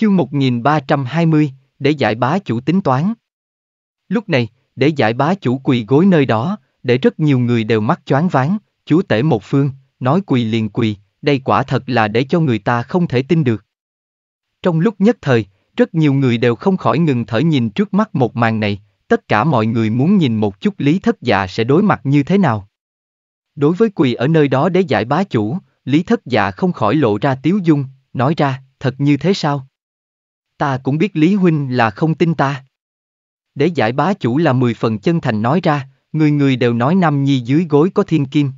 Chương 1320, để giải bá chủ tính toán. Lúc này, để giải bá chủ quỳ gối nơi đó, để rất nhiều người đều mắc choáng váng, chúa tể một phương, nói quỳ liền quỳ, đây quả thật là để cho người ta không thể tin được. Trong lúc nhất thời, rất nhiều người đều không khỏi ngừng thở nhìn trước mắt một màn này, tất cả mọi người muốn nhìn một chút Lý Thất Dạ sẽ đối mặt như thế nào. Đối với quỳ ở nơi đó để giải bá chủ, Lý Thất Dạ không khỏi lộ ra tiếu dung, nói ra, thật như thế sao? Ta cũng biết Lý Huynh là không tin ta. Để giải bá chủ là mười phần chân thành nói ra, người người đều nói Nam Nhi dưới gối có thiên kim.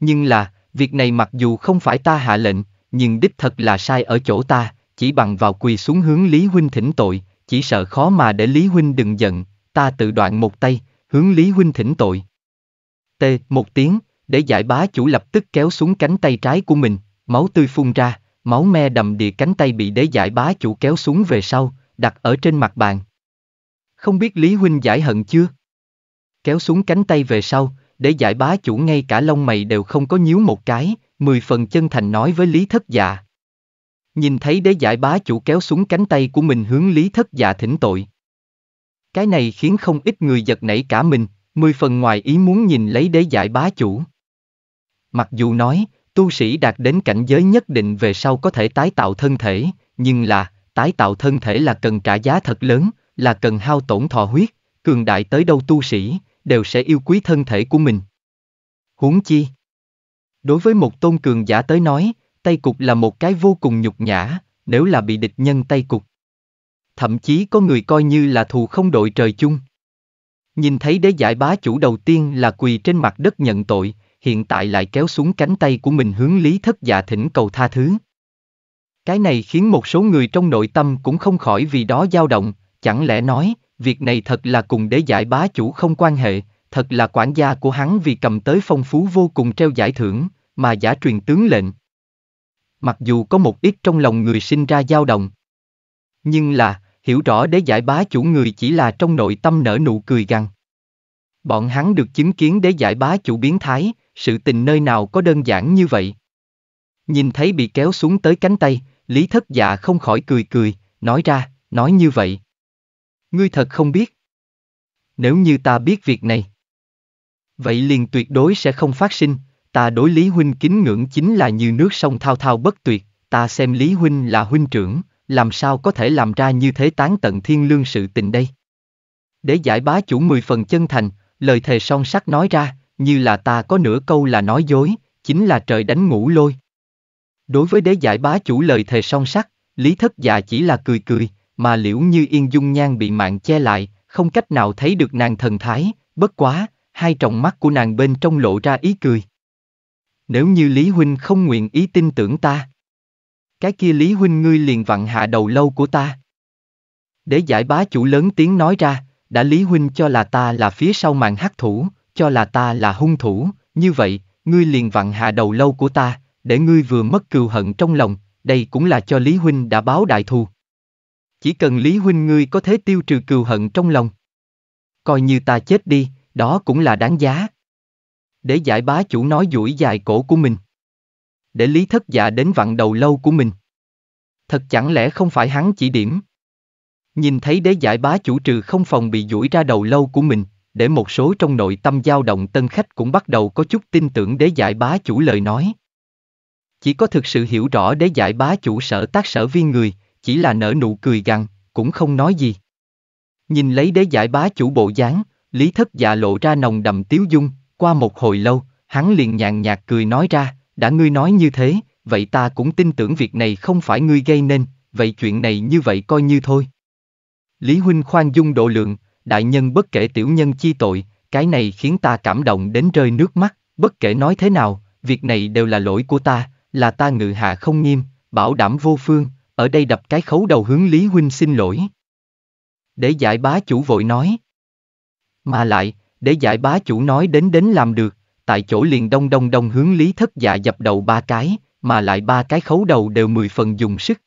Nhưng là, việc này mặc dù không phải ta hạ lệnh, nhưng đích thật là sai ở chỗ ta, chỉ bằng vào quỳ xuống hướng Lý Huynh thỉnh tội, chỉ sợ khó mà để Lý Huynh đừng giận, ta tự đoạn một tay, hướng Lý Huynh thỉnh tội. T, một tiếng, để giải bá chủ lập tức kéo xuống cánh tay trái của mình, máu tươi phun ra, Máu me đầm địa cánh tay bị đế giải bá chủ kéo xuống về sau, đặt ở trên mặt bàn. Không biết Lý Huynh giải hận chưa? Kéo xuống cánh tay về sau, để giải bá chủ ngay cả lông mày đều không có nhíu một cái, mười phần chân thành nói với Lý Thất Dạ. Nhìn thấy đế giải bá chủ kéo xuống cánh tay của mình hướng Lý Thất Dạ thỉnh tội. Cái này khiến không ít người giật nảy cả mình, mười phần ngoài ý muốn nhìn lấy đế giải bá chủ. Mặc dù nói, Tu sĩ đạt đến cảnh giới nhất định về sau có thể tái tạo thân thể, nhưng là, tái tạo thân thể là cần trả giá thật lớn, là cần hao tổn thọ huyết, cường đại tới đâu tu sĩ, đều sẽ yêu quý thân thể của mình. Huống chi? Đối với một tôn cường giả tới nói, tay cục là một cái vô cùng nhục nhã, nếu là bị địch nhân tay cục. Thậm chí có người coi như là thù không đội trời chung. Nhìn thấy đế giải bá chủ đầu tiên là quỳ trên mặt đất nhận tội, hiện tại lại kéo xuống cánh tay của mình hướng Lý Thất Dạ thỉnh cầu tha thứ. Cái này khiến một số người trong nội tâm cũng không khỏi vì đó dao động, chẳng lẽ nói, việc này thật là cùng đế giải bá chủ không quan hệ, thật là quản gia của hắn vì cầm tới phong phú vô cùng treo giải thưởng, mà giả truyền tướng lệnh. Mặc dù có một ít trong lòng người sinh ra dao động, nhưng là, hiểu rõ đế giải bá chủ người chỉ là trong nội tâm nở nụ cười gằn. Bọn hắn được chứng kiến đế giải bá chủ biến thái, sự tình nơi nào có đơn giản như vậy. Nhìn thấy bị kéo xuống tới cánh tay, Lý Thất Dạ không khỏi cười cười, nói ra, nói như vậy. Ngươi thật không biết. Nếu như ta biết việc này, vậy liền tuyệt đối sẽ không phát sinh, ta đối Lý Huynh kính ngưỡng chính là như nước sông thao thao bất tuyệt, ta xem Lý Huynh là huynh trưởng, làm sao có thể làm ra như thế tán tận thiên lương sự tình đây. Để giải bá chủ mười phần chân thành, lời thề son sắt nói ra, như là ta có nửa câu là nói dối, chính là trời đánh ngủ lôi. Đối với đế giải bá chủ lời thề song sắc, Lý Thất Dạ chỉ là cười cười, mà liễu như yên dung nhan bị mạng che lại, không cách nào thấy được nàng thần thái, bất quá, hai tròng mắt của nàng bên trong lộ ra ý cười. Nếu như Lý Huynh không nguyện ý tin tưởng ta, cái kia Lý Huynh ngươi liền vặn hạ đầu lâu của ta. Đế giải bá chủ lớn tiếng nói ra, đã Lý Huynh cho là ta là phía sau màn hắc thủ, cho là ta là hung thủ, như vậy, ngươi liền vặn hạ đầu lâu của ta, để ngươi vừa mất cừu hận trong lòng, đây cũng là cho Lý Huynh đã báo đại thù. Chỉ cần Lý Huynh ngươi có thể tiêu trừ cừu hận trong lòng. Coi như ta chết đi, đó cũng là đáng giá. Để giải bá chủ nói duỗi dài cổ của mình. Để Lý thất dạ đến vặn đầu lâu của mình. Thật chẳng lẽ không phải hắn chỉ điểm. Nhìn thấy đế giải bá chủ trừ không phòng bị duỗi ra đầu lâu của mình, để một số trong nội tâm dao động tân khách cũng bắt đầu có chút tin tưởng đế giải bá chủ lời nói. Chỉ có thực sự hiểu rõ đế giải bá chủ sở tác sở viên người, chỉ là nở nụ cười gằn, cũng không nói gì. Nhìn lấy đế giải bá chủ bộ dáng, Lý Thất Dạ lộ ra nồng đầm tiếu dung, qua một hồi lâu, hắn liền nhàn nhạt cười nói ra, đã ngươi nói như thế, vậy ta cũng tin tưởng việc này không phải ngươi gây nên, vậy chuyện này như vậy coi như thôi. Lý Huynh khoan dung độ lượng, đại nhân bất kể tiểu nhân chi tội, cái này khiến ta cảm động đến rơi nước mắt, bất kể nói thế nào, việc này đều là lỗi của ta, là ta ngự hạ không nghiêm, bảo đảm vô phương, ở đây đập cái khấu đầu hướng Lý Huynh xin lỗi. Để giải bá chủ vội nói. Mà lại, để giải bá chủ nói đến đến làm được, tại chỗ liền đông đông đông hướng Lý Thất Dạ dập đầu ba cái, mà lại ba cái khấu đầu đều mười phần dùng sức.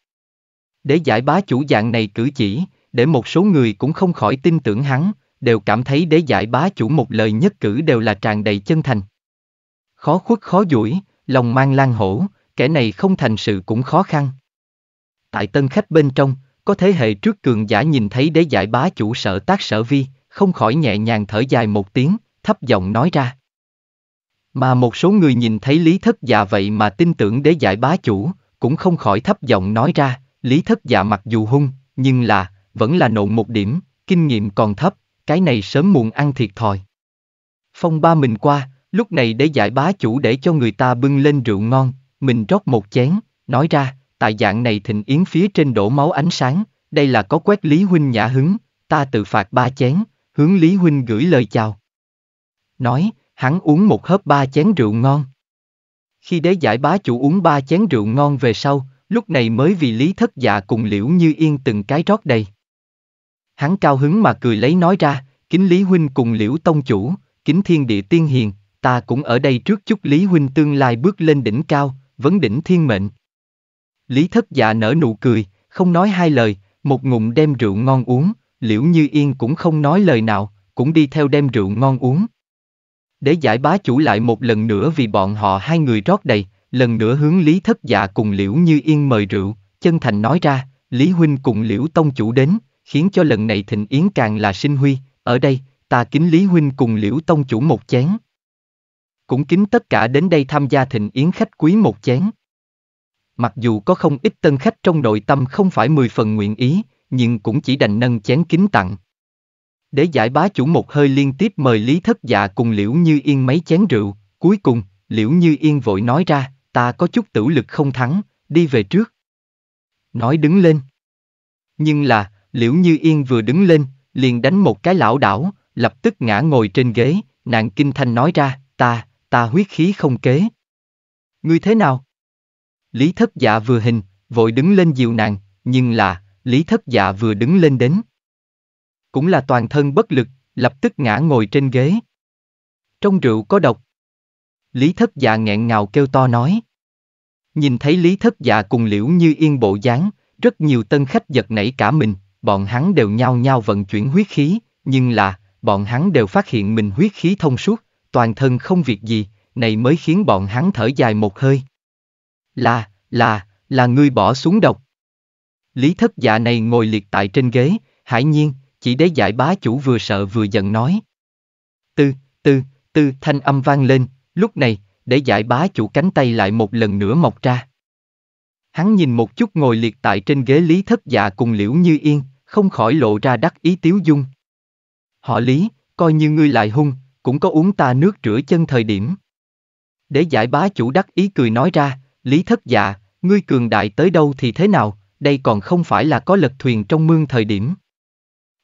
Để giải bá chủ dạng này cử chỉ, để một số người cũng không khỏi tin tưởng hắn, đều cảm thấy đế giải bá chủ một lời nhất cử đều là tràn đầy chân thành. Khó khuất khó duỗi, lòng mang lan hổ, kẻ này không thành sự cũng khó khăn. Tại tân khách bên trong, có thế hệ trước cường giả nhìn thấy đế giải bá chủ sợ tác sở vi, không khỏi nhẹ nhàng thở dài một tiếng, thấp giọng nói ra. Mà một số người nhìn thấy lý thất dạ vậy mà tin tưởng đế giải bá chủ, cũng không khỏi thấp giọng nói ra, lý thất dạ mặc dù hung, nhưng là, vẫn là nộn một điểm, kinh nghiệm còn thấp, cái này sớm muộn ăn thiệt thòi. Phong ba mình qua, lúc này để giải bá chủ để cho người ta bưng lên rượu ngon, mình rót một chén, nói ra, tại dạng này thịnh yến phía trên đổ máu ánh sáng, đây là có quét Lý Huynh nhã hứng, ta tự phạt ba chén, hướng Lý Huynh gửi lời chào. Nói, hắn uống một hớp ba chén rượu ngon. Khi đế giải bá chủ uống ba chén rượu ngon về sau, lúc này mới vì Lý Thất Dạ cùng Liễu Như Yên từng cái rót đầy. Hắn cao hứng mà cười lấy nói ra, kính Lý Huynh cùng liễu tông chủ, kính thiên địa tiên hiền, ta cũng ở đây trước chúc Lý Huynh tương lai bước lên đỉnh cao, vấn đỉnh thiên mệnh. Lý thất dạ nở nụ cười, không nói hai lời, một ngụm đem rượu ngon uống, liễu như yên cũng không nói lời nào, cũng đi theo đem rượu ngon uống. Để giải bá chủ lại một lần nữa vì bọn họ hai người rót đầy, lần nữa hướng Lý thất dạ cùng liễu như yên mời rượu, chân thành nói ra, Lý Huynh cùng liễu tông chủ đến, khiến cho lần này thịnh yến càng là sinh huy, ở đây, ta kính Lý Huynh cùng Liễu Tông chủ một chén. Cũng kính tất cả đến đây tham gia thịnh yến khách quý một chén. Mặc dù có không ít tân khách trong nội tâm không phải mười phần nguyện ý, nhưng cũng chỉ đành nâng chén kính tặng. Để giải bá chủ một hơi liên tiếp mời Lý Thất Dạ cùng Liễu Như Yên mấy chén rượu, cuối cùng, Liễu Như Yên vội nói ra, ta có chút tử lực không thắng, đi về trước. Nói đứng lên. Nhưng là, Liễu Như Yên vừa đứng lên, liền đánh một cái lão đảo, lập tức ngã ngồi trên ghế, nàng kinh thanh nói ra, ta, ta huyết khí không kế. Ngươi thế nào? Lý thất dạ vừa hình, vội đứng lên dìu nàng, nhưng là, lý thất dạ vừa đứng lên đến. Cũng là toàn thân bất lực, lập tức ngã ngồi trên ghế. Trong rượu có độc. Lý thất dạ nghẹn ngào kêu to nói. Nhìn thấy lý thất dạ cùng liễu như yên bộ dáng, rất nhiều tân khách giật nảy cả mình, bọn hắn đều nhao nhao vận chuyển huyết khí, nhưng là, bọn hắn đều phát hiện mình huyết khí thông suốt, toàn thân không việc gì, này mới khiến bọn hắn thở dài một hơi. Là, là, là ngươi bỏ xuống độc. Lý thất dạ này ngồi liệt tại trên ghế, hải nhiên, chỉ để giải bá chủ vừa sợ vừa giận nói. Tư, tư, tư thanh âm vang lên, lúc này, để giải bá chủ cánh tay lại một lần nữa mọc ra. Hắn nhìn một chút ngồi liệt tại trên ghế Lý Thất Dạ cùng Liễu Như Yên, không khỏi lộ ra đắc ý tiếu dung. Họ Lý, coi như ngươi lại hung, cũng có uống ta nước rửa chân thời điểm. Để giải bá chủ đắc ý cười nói ra, Lý Thất Dạ, ngươi cường đại tới đâu thì thế nào, đây còn không phải là có lật thuyền trong mương thời điểm.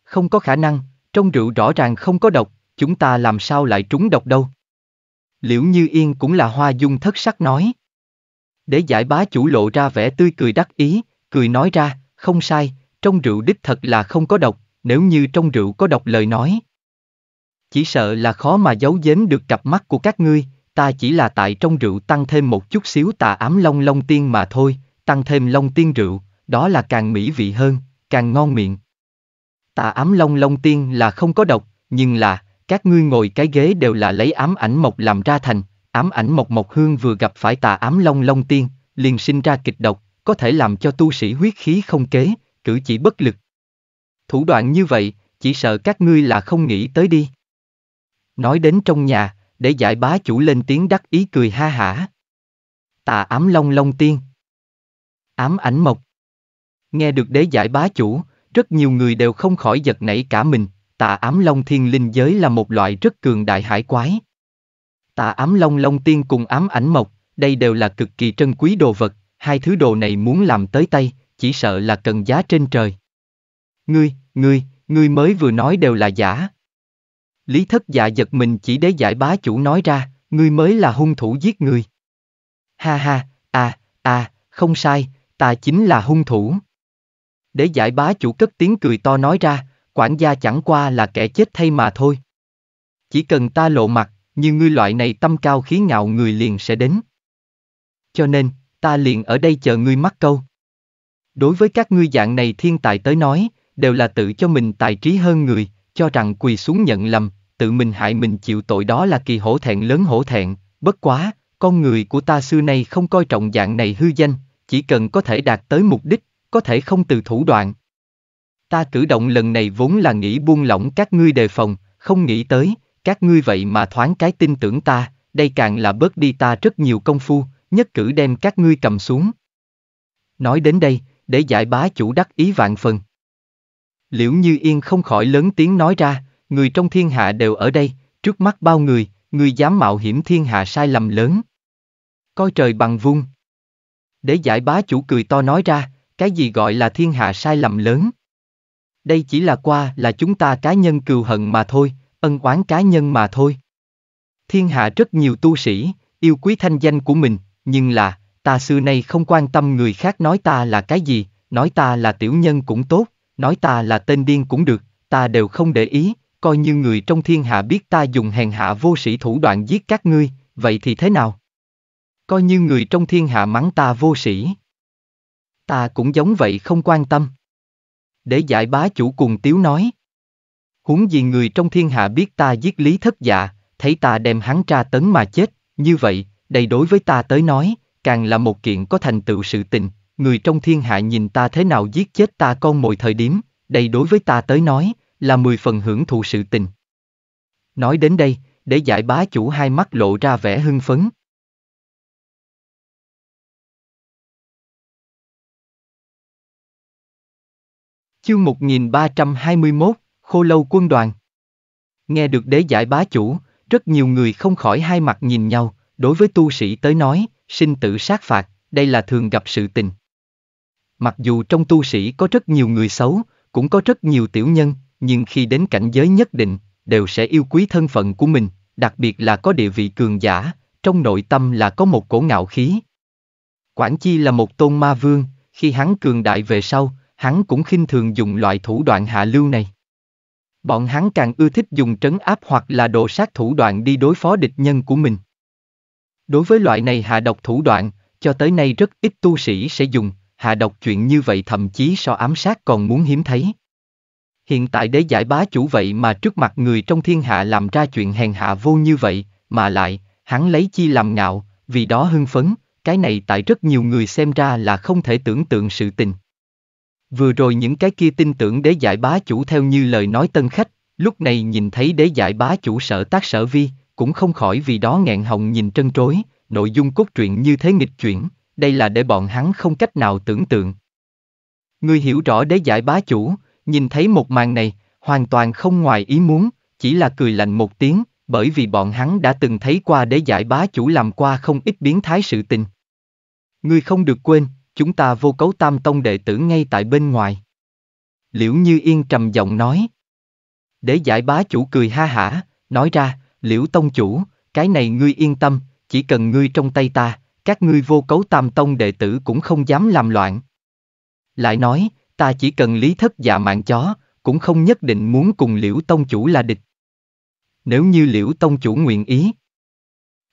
Không có khả năng, trong rượu rõ ràng không có độc, chúng ta làm sao lại trúng độc đâu. Liễu Như Yên cũng là hoa dung thất sắc nói. Để giải bá chủ lộ ra vẻ tươi cười đắc ý, cười nói ra, không sai, trong rượu đích thật là không có độc, nếu như trong rượu có độc lời nói. Chỉ sợ là khó mà giấu giếm được cặp mắt của các ngươi, ta chỉ là tại trong rượu tăng thêm một chút xíu tà ám long long tiên mà thôi, tăng thêm long tiên rượu, đó là càng mỹ vị hơn, càng ngon miệng. Tà ám long long tiên là không có độc, nhưng là, các ngươi ngồi cái ghế đều là lấy ám ảnh mộc làm ra thành, Ám ảnh Mộc Mộc Hương vừa gặp phải tà ám Long Long Tiên, liền sinh ra kịch độc, có thể làm cho tu sĩ huyết khí không kế, cử chỉ bất lực. Thủ đoạn như vậy, chỉ sợ các ngươi là không nghĩ tới đi. Nói đến trong nhà, để giải bá chủ lên tiếng đắc ý cười ha hả. Tà ám Long Long Tiên Ám ảnh Mộc Nghe được đế giải bá chủ, rất nhiều người đều không khỏi giật nảy cả mình, tà ám long thiên linh giới là một loại rất cường đại hải quái. Tà ám long long tiên cùng ám ảnh mộc, đây đều là cực kỳ trân quý đồ vật, hai thứ đồ này muốn làm tới tay, chỉ sợ là cần giá trên trời. Ngươi, ngươi, ngươi mới vừa nói đều là giả. Lý thất dạ giật mình chỉ để giải bá chủ nói ra, ngươi mới là hung thủ giết người. Ha ha, à, à, không sai, ta chính là hung thủ. Để giải bá chủ cất tiếng cười to nói ra, quản gia chẳng qua là kẻ chết thay mà thôi. Chỉ cần ta lộ mặt, như ngươi loại này tâm cao khí ngạo người liền sẽ đến. Cho nên, ta liền ở đây chờ ngươi mắc câu. Đối với các ngươi dạng này thiên tài tới nói, đều là tự cho mình tài trí hơn người, cho rằng quỳ xuống nhận lầm, tự mình hại mình chịu tội đó là kỳ hổ thẹn lớn hổ thẹn, bất quá, con người của ta xưa nay không coi trọng dạng này hư danh, chỉ cần có thể đạt tới mục đích, có thể không từ thủ đoạn. Ta cử động lần này vốn là nghĩ buông lỏng các ngươi đề phòng, không nghĩ tới, các ngươi vậy mà thoáng cái tin tưởng ta, đây càng là bớt đi ta rất nhiều công phu, nhất cử đem các ngươi cầm xuống. Nói đến đây, để giải bá chủ đắc ý vạn phần. Liễu Như Yên không khỏi lớn tiếng nói ra, người trong thiên hạ đều ở đây, trước mắt bao người, người dám mạo hiểm thiên hạ sai lầm lớn. Coi trời bằng vung. Để giải bá chủ cười to nói ra, cái gì gọi là thiên hạ sai lầm lớn. Đây chỉ là qua là chúng ta cá nhân cừu hận mà thôi, ân oán cá nhân mà thôi. Thiên hạ rất nhiều tu sĩ, yêu quý thanh danh của mình, nhưng là, ta xưa nay không quan tâm người khác nói ta là cái gì, nói ta là tiểu nhân cũng tốt, nói ta là tên điên cũng được, ta đều không để ý, coi như người trong thiên hạ biết ta dùng hèn hạ vô sĩ thủ đoạn giết các ngươi, vậy thì thế nào? Coi như người trong thiên hạ mắng ta vô sĩ. Ta cũng giống vậy không quan tâm. Để giải bá chủ cùng tiếu nói. Huống gì người trong thiên hạ biết ta giết lý thất dạ, thấy ta đem hắn tra tấn mà chết, như vậy, đây đối với ta tới nói, càng là một kiện có thành tựu sự tình, người trong thiên hạ nhìn ta thế nào giết chết ta con mồi thời điểm, đây đối với ta tới nói, là mười phần hưởng thụ sự tình. Nói đến đây, để giải bá chủ hai mắt lộ ra vẻ hưng phấn. Chương 1321 khô lâu quân đoàn. Nghe được đế giải bá chủ, rất nhiều người không khỏi hai mặt nhìn nhau, đối với tu sĩ tới nói, sinh tử sát phạt, đây là thường gặp sự tình. Mặc dù trong tu sĩ có rất nhiều người xấu, cũng có rất nhiều tiểu nhân, nhưng khi đến cảnh giới nhất định, đều sẽ yêu quý thân phận của mình, đặc biệt là có địa vị cường giả, trong nội tâm là có một cổ ngạo khí. quản Chi là một tôn ma vương, khi hắn cường đại về sau, hắn cũng khinh thường dùng loại thủ đoạn hạ lưu này bọn hắn càng ưa thích dùng trấn áp hoặc là độ sát thủ đoạn đi đối phó địch nhân của mình. Đối với loại này hạ độc thủ đoạn, cho tới nay rất ít tu sĩ sẽ dùng, hạ độc chuyện như vậy thậm chí so ám sát còn muốn hiếm thấy. Hiện tại đế giải bá chủ vậy mà trước mặt người trong thiên hạ làm ra chuyện hèn hạ vô như vậy, mà lại, hắn lấy chi làm ngạo, vì đó hưng phấn, cái này tại rất nhiều người xem ra là không thể tưởng tượng sự tình. Vừa rồi những cái kia tin tưởng đế giải bá chủ theo như lời nói tân khách, lúc này nhìn thấy đế giải bá chủ sở tác sở vi, cũng không khỏi vì đó nghẹn hồng nhìn trân trối, nội dung cốt truyện như thế nghịch chuyển, đây là để bọn hắn không cách nào tưởng tượng. người hiểu rõ đế giải bá chủ, nhìn thấy một màn này, hoàn toàn không ngoài ý muốn, chỉ là cười lạnh một tiếng, bởi vì bọn hắn đã từng thấy qua đế giải bá chủ làm qua không ít biến thái sự tình. người không được quên, chúng ta vô cấu tam tông đệ tử ngay tại bên ngoài. Liễu Như Yên trầm giọng nói. Để giải bá chủ cười ha hả, nói ra, Liễu Tông chủ, cái này ngươi yên tâm, chỉ cần ngươi trong tay ta, các ngươi vô cấu tam tông đệ tử cũng không dám làm loạn. Lại nói, ta chỉ cần lý thất dạ mạng chó, cũng không nhất định muốn cùng Liễu Tông chủ là địch. Nếu như Liễu Tông chủ nguyện ý,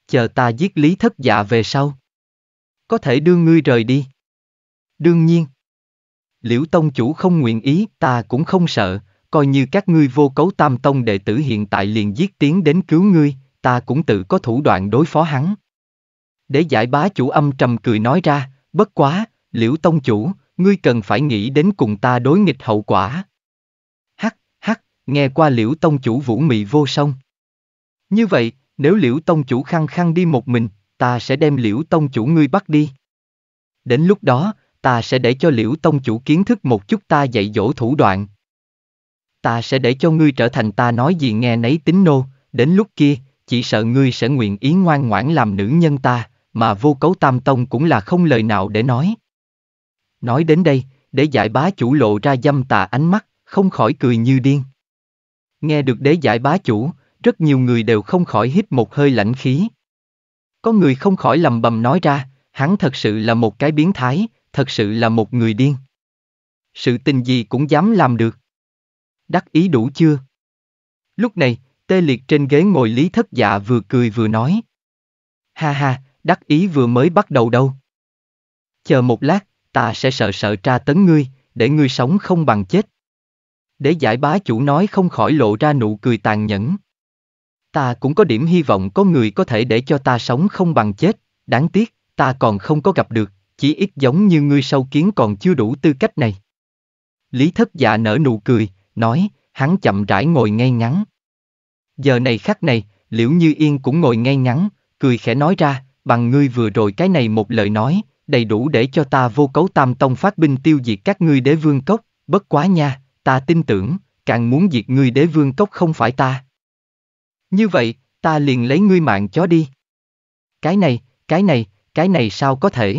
chờ ta giết lý thất dạ về sau. Có thể đưa ngươi rời đi. Đương nhiên. Liễu Tông chủ không nguyện ý, ta cũng không sợ, coi như các ngươi vô cấu tam tông đệ tử hiện tại liền giết tiến đến cứu ngươi, ta cũng tự có thủ đoạn đối phó hắn. Để giải bá chủ âm trầm cười nói ra, bất quá, liễu tông chủ, ngươi cần phải nghĩ đến cùng ta đối nghịch hậu quả. Hắc, hắc, nghe qua liễu tông chủ vũ mị vô song. Như vậy, nếu liễu tông chủ khăng khăng đi một mình, ta sẽ đem liễu tông chủ ngươi bắt đi. Đến lúc đó, ta sẽ để cho liễu tông chủ kiến thức một chút ta dạy dỗ thủ đoạn. Ta sẽ để cho ngươi trở thành ta nói gì nghe nấy tính nô, đến lúc kia, chỉ sợ ngươi sẽ nguyện ý ngoan ngoãn làm nữ nhân ta, mà vô cấu tam tông cũng là không lời nào để nói. Nói đến đây, để giải bá chủ lộ ra dâm tà ánh mắt, không khỏi cười như điên. Nghe được đế giải bá chủ, rất nhiều người đều không khỏi hít một hơi lạnh khí. Có người không khỏi lầm bầm nói ra, hắn thật sự là một cái biến thái, thật sự là một người điên. Sự tình gì cũng dám làm được. Đắc ý đủ chưa? Lúc này, tê liệt trên ghế ngồi lý thất dạ vừa cười vừa nói. Ha ha, đắc ý vừa mới bắt đầu đâu. Chờ một lát, ta sẽ sợ sợ tra tấn ngươi, để ngươi sống không bằng chết. Để giải bá chủ nói không khỏi lộ ra nụ cười tàn nhẫn. Ta cũng có điểm hy vọng có người có thể để cho ta sống không bằng chết, đáng tiếc, ta còn không có gặp được, chí ít giống như ngươi sâu kiến còn chưa đủ tư cách này. Lý thất dạ nở nụ cười, nói, hắn chậm rãi ngồi ngay ngắn. Giờ này khắc này, liễu như yên cũng ngồi ngay ngắn, cười khẽ nói ra, bằng ngươi vừa rồi cái này một lời nói, đầy đủ để cho ta vô cấu tam tông phát binh tiêu diệt các ngươi đế vương cốc, bất quá nha, ta tin tưởng, càng muốn diệt ngươi đế vương cốc không phải ta. Như vậy, ta liền lấy ngươi mạng chó đi. Cái này, cái này, cái này sao có thể?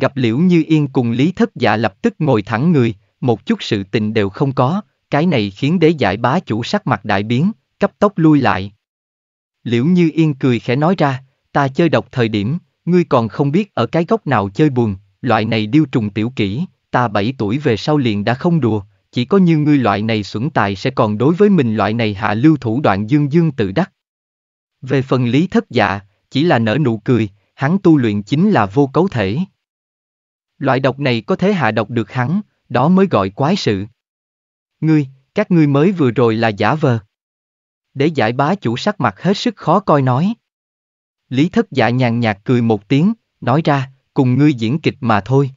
Gặp Liễu Như Yên cùng Lý Thất Dạ lập tức ngồi thẳng người, một chút sự tình đều không có, cái này khiến đế giải bá chủ sắc mặt đại biến, cấp tốc lui lại. Liễu Như Yên cười khẽ nói ra, ta chơi độc thời điểm, ngươi còn không biết ở cái góc nào chơi buồn, loại này điêu trùng tiểu kỹ, ta 7 tuổi về sau liền đã không đùa, chỉ có như ngươi loại này xuẩn tài sẽ còn đối với mình loại này hạ lưu thủ đoạn dương dương tự đắc. Về phần lý thất dạ, chỉ là nở nụ cười, hắn tu luyện chính là vô cấu thể. Loại độc này có thể hạ độc được hắn, đó mới gọi quái sự. Ngươi, các ngươi mới vừa rồi là giả vờ. Để giải bá chủ sắc mặt hết sức khó coi nói. Lý thất dạ nhàn nhạt cười một tiếng, nói ra, cùng ngươi diễn kịch mà thôi.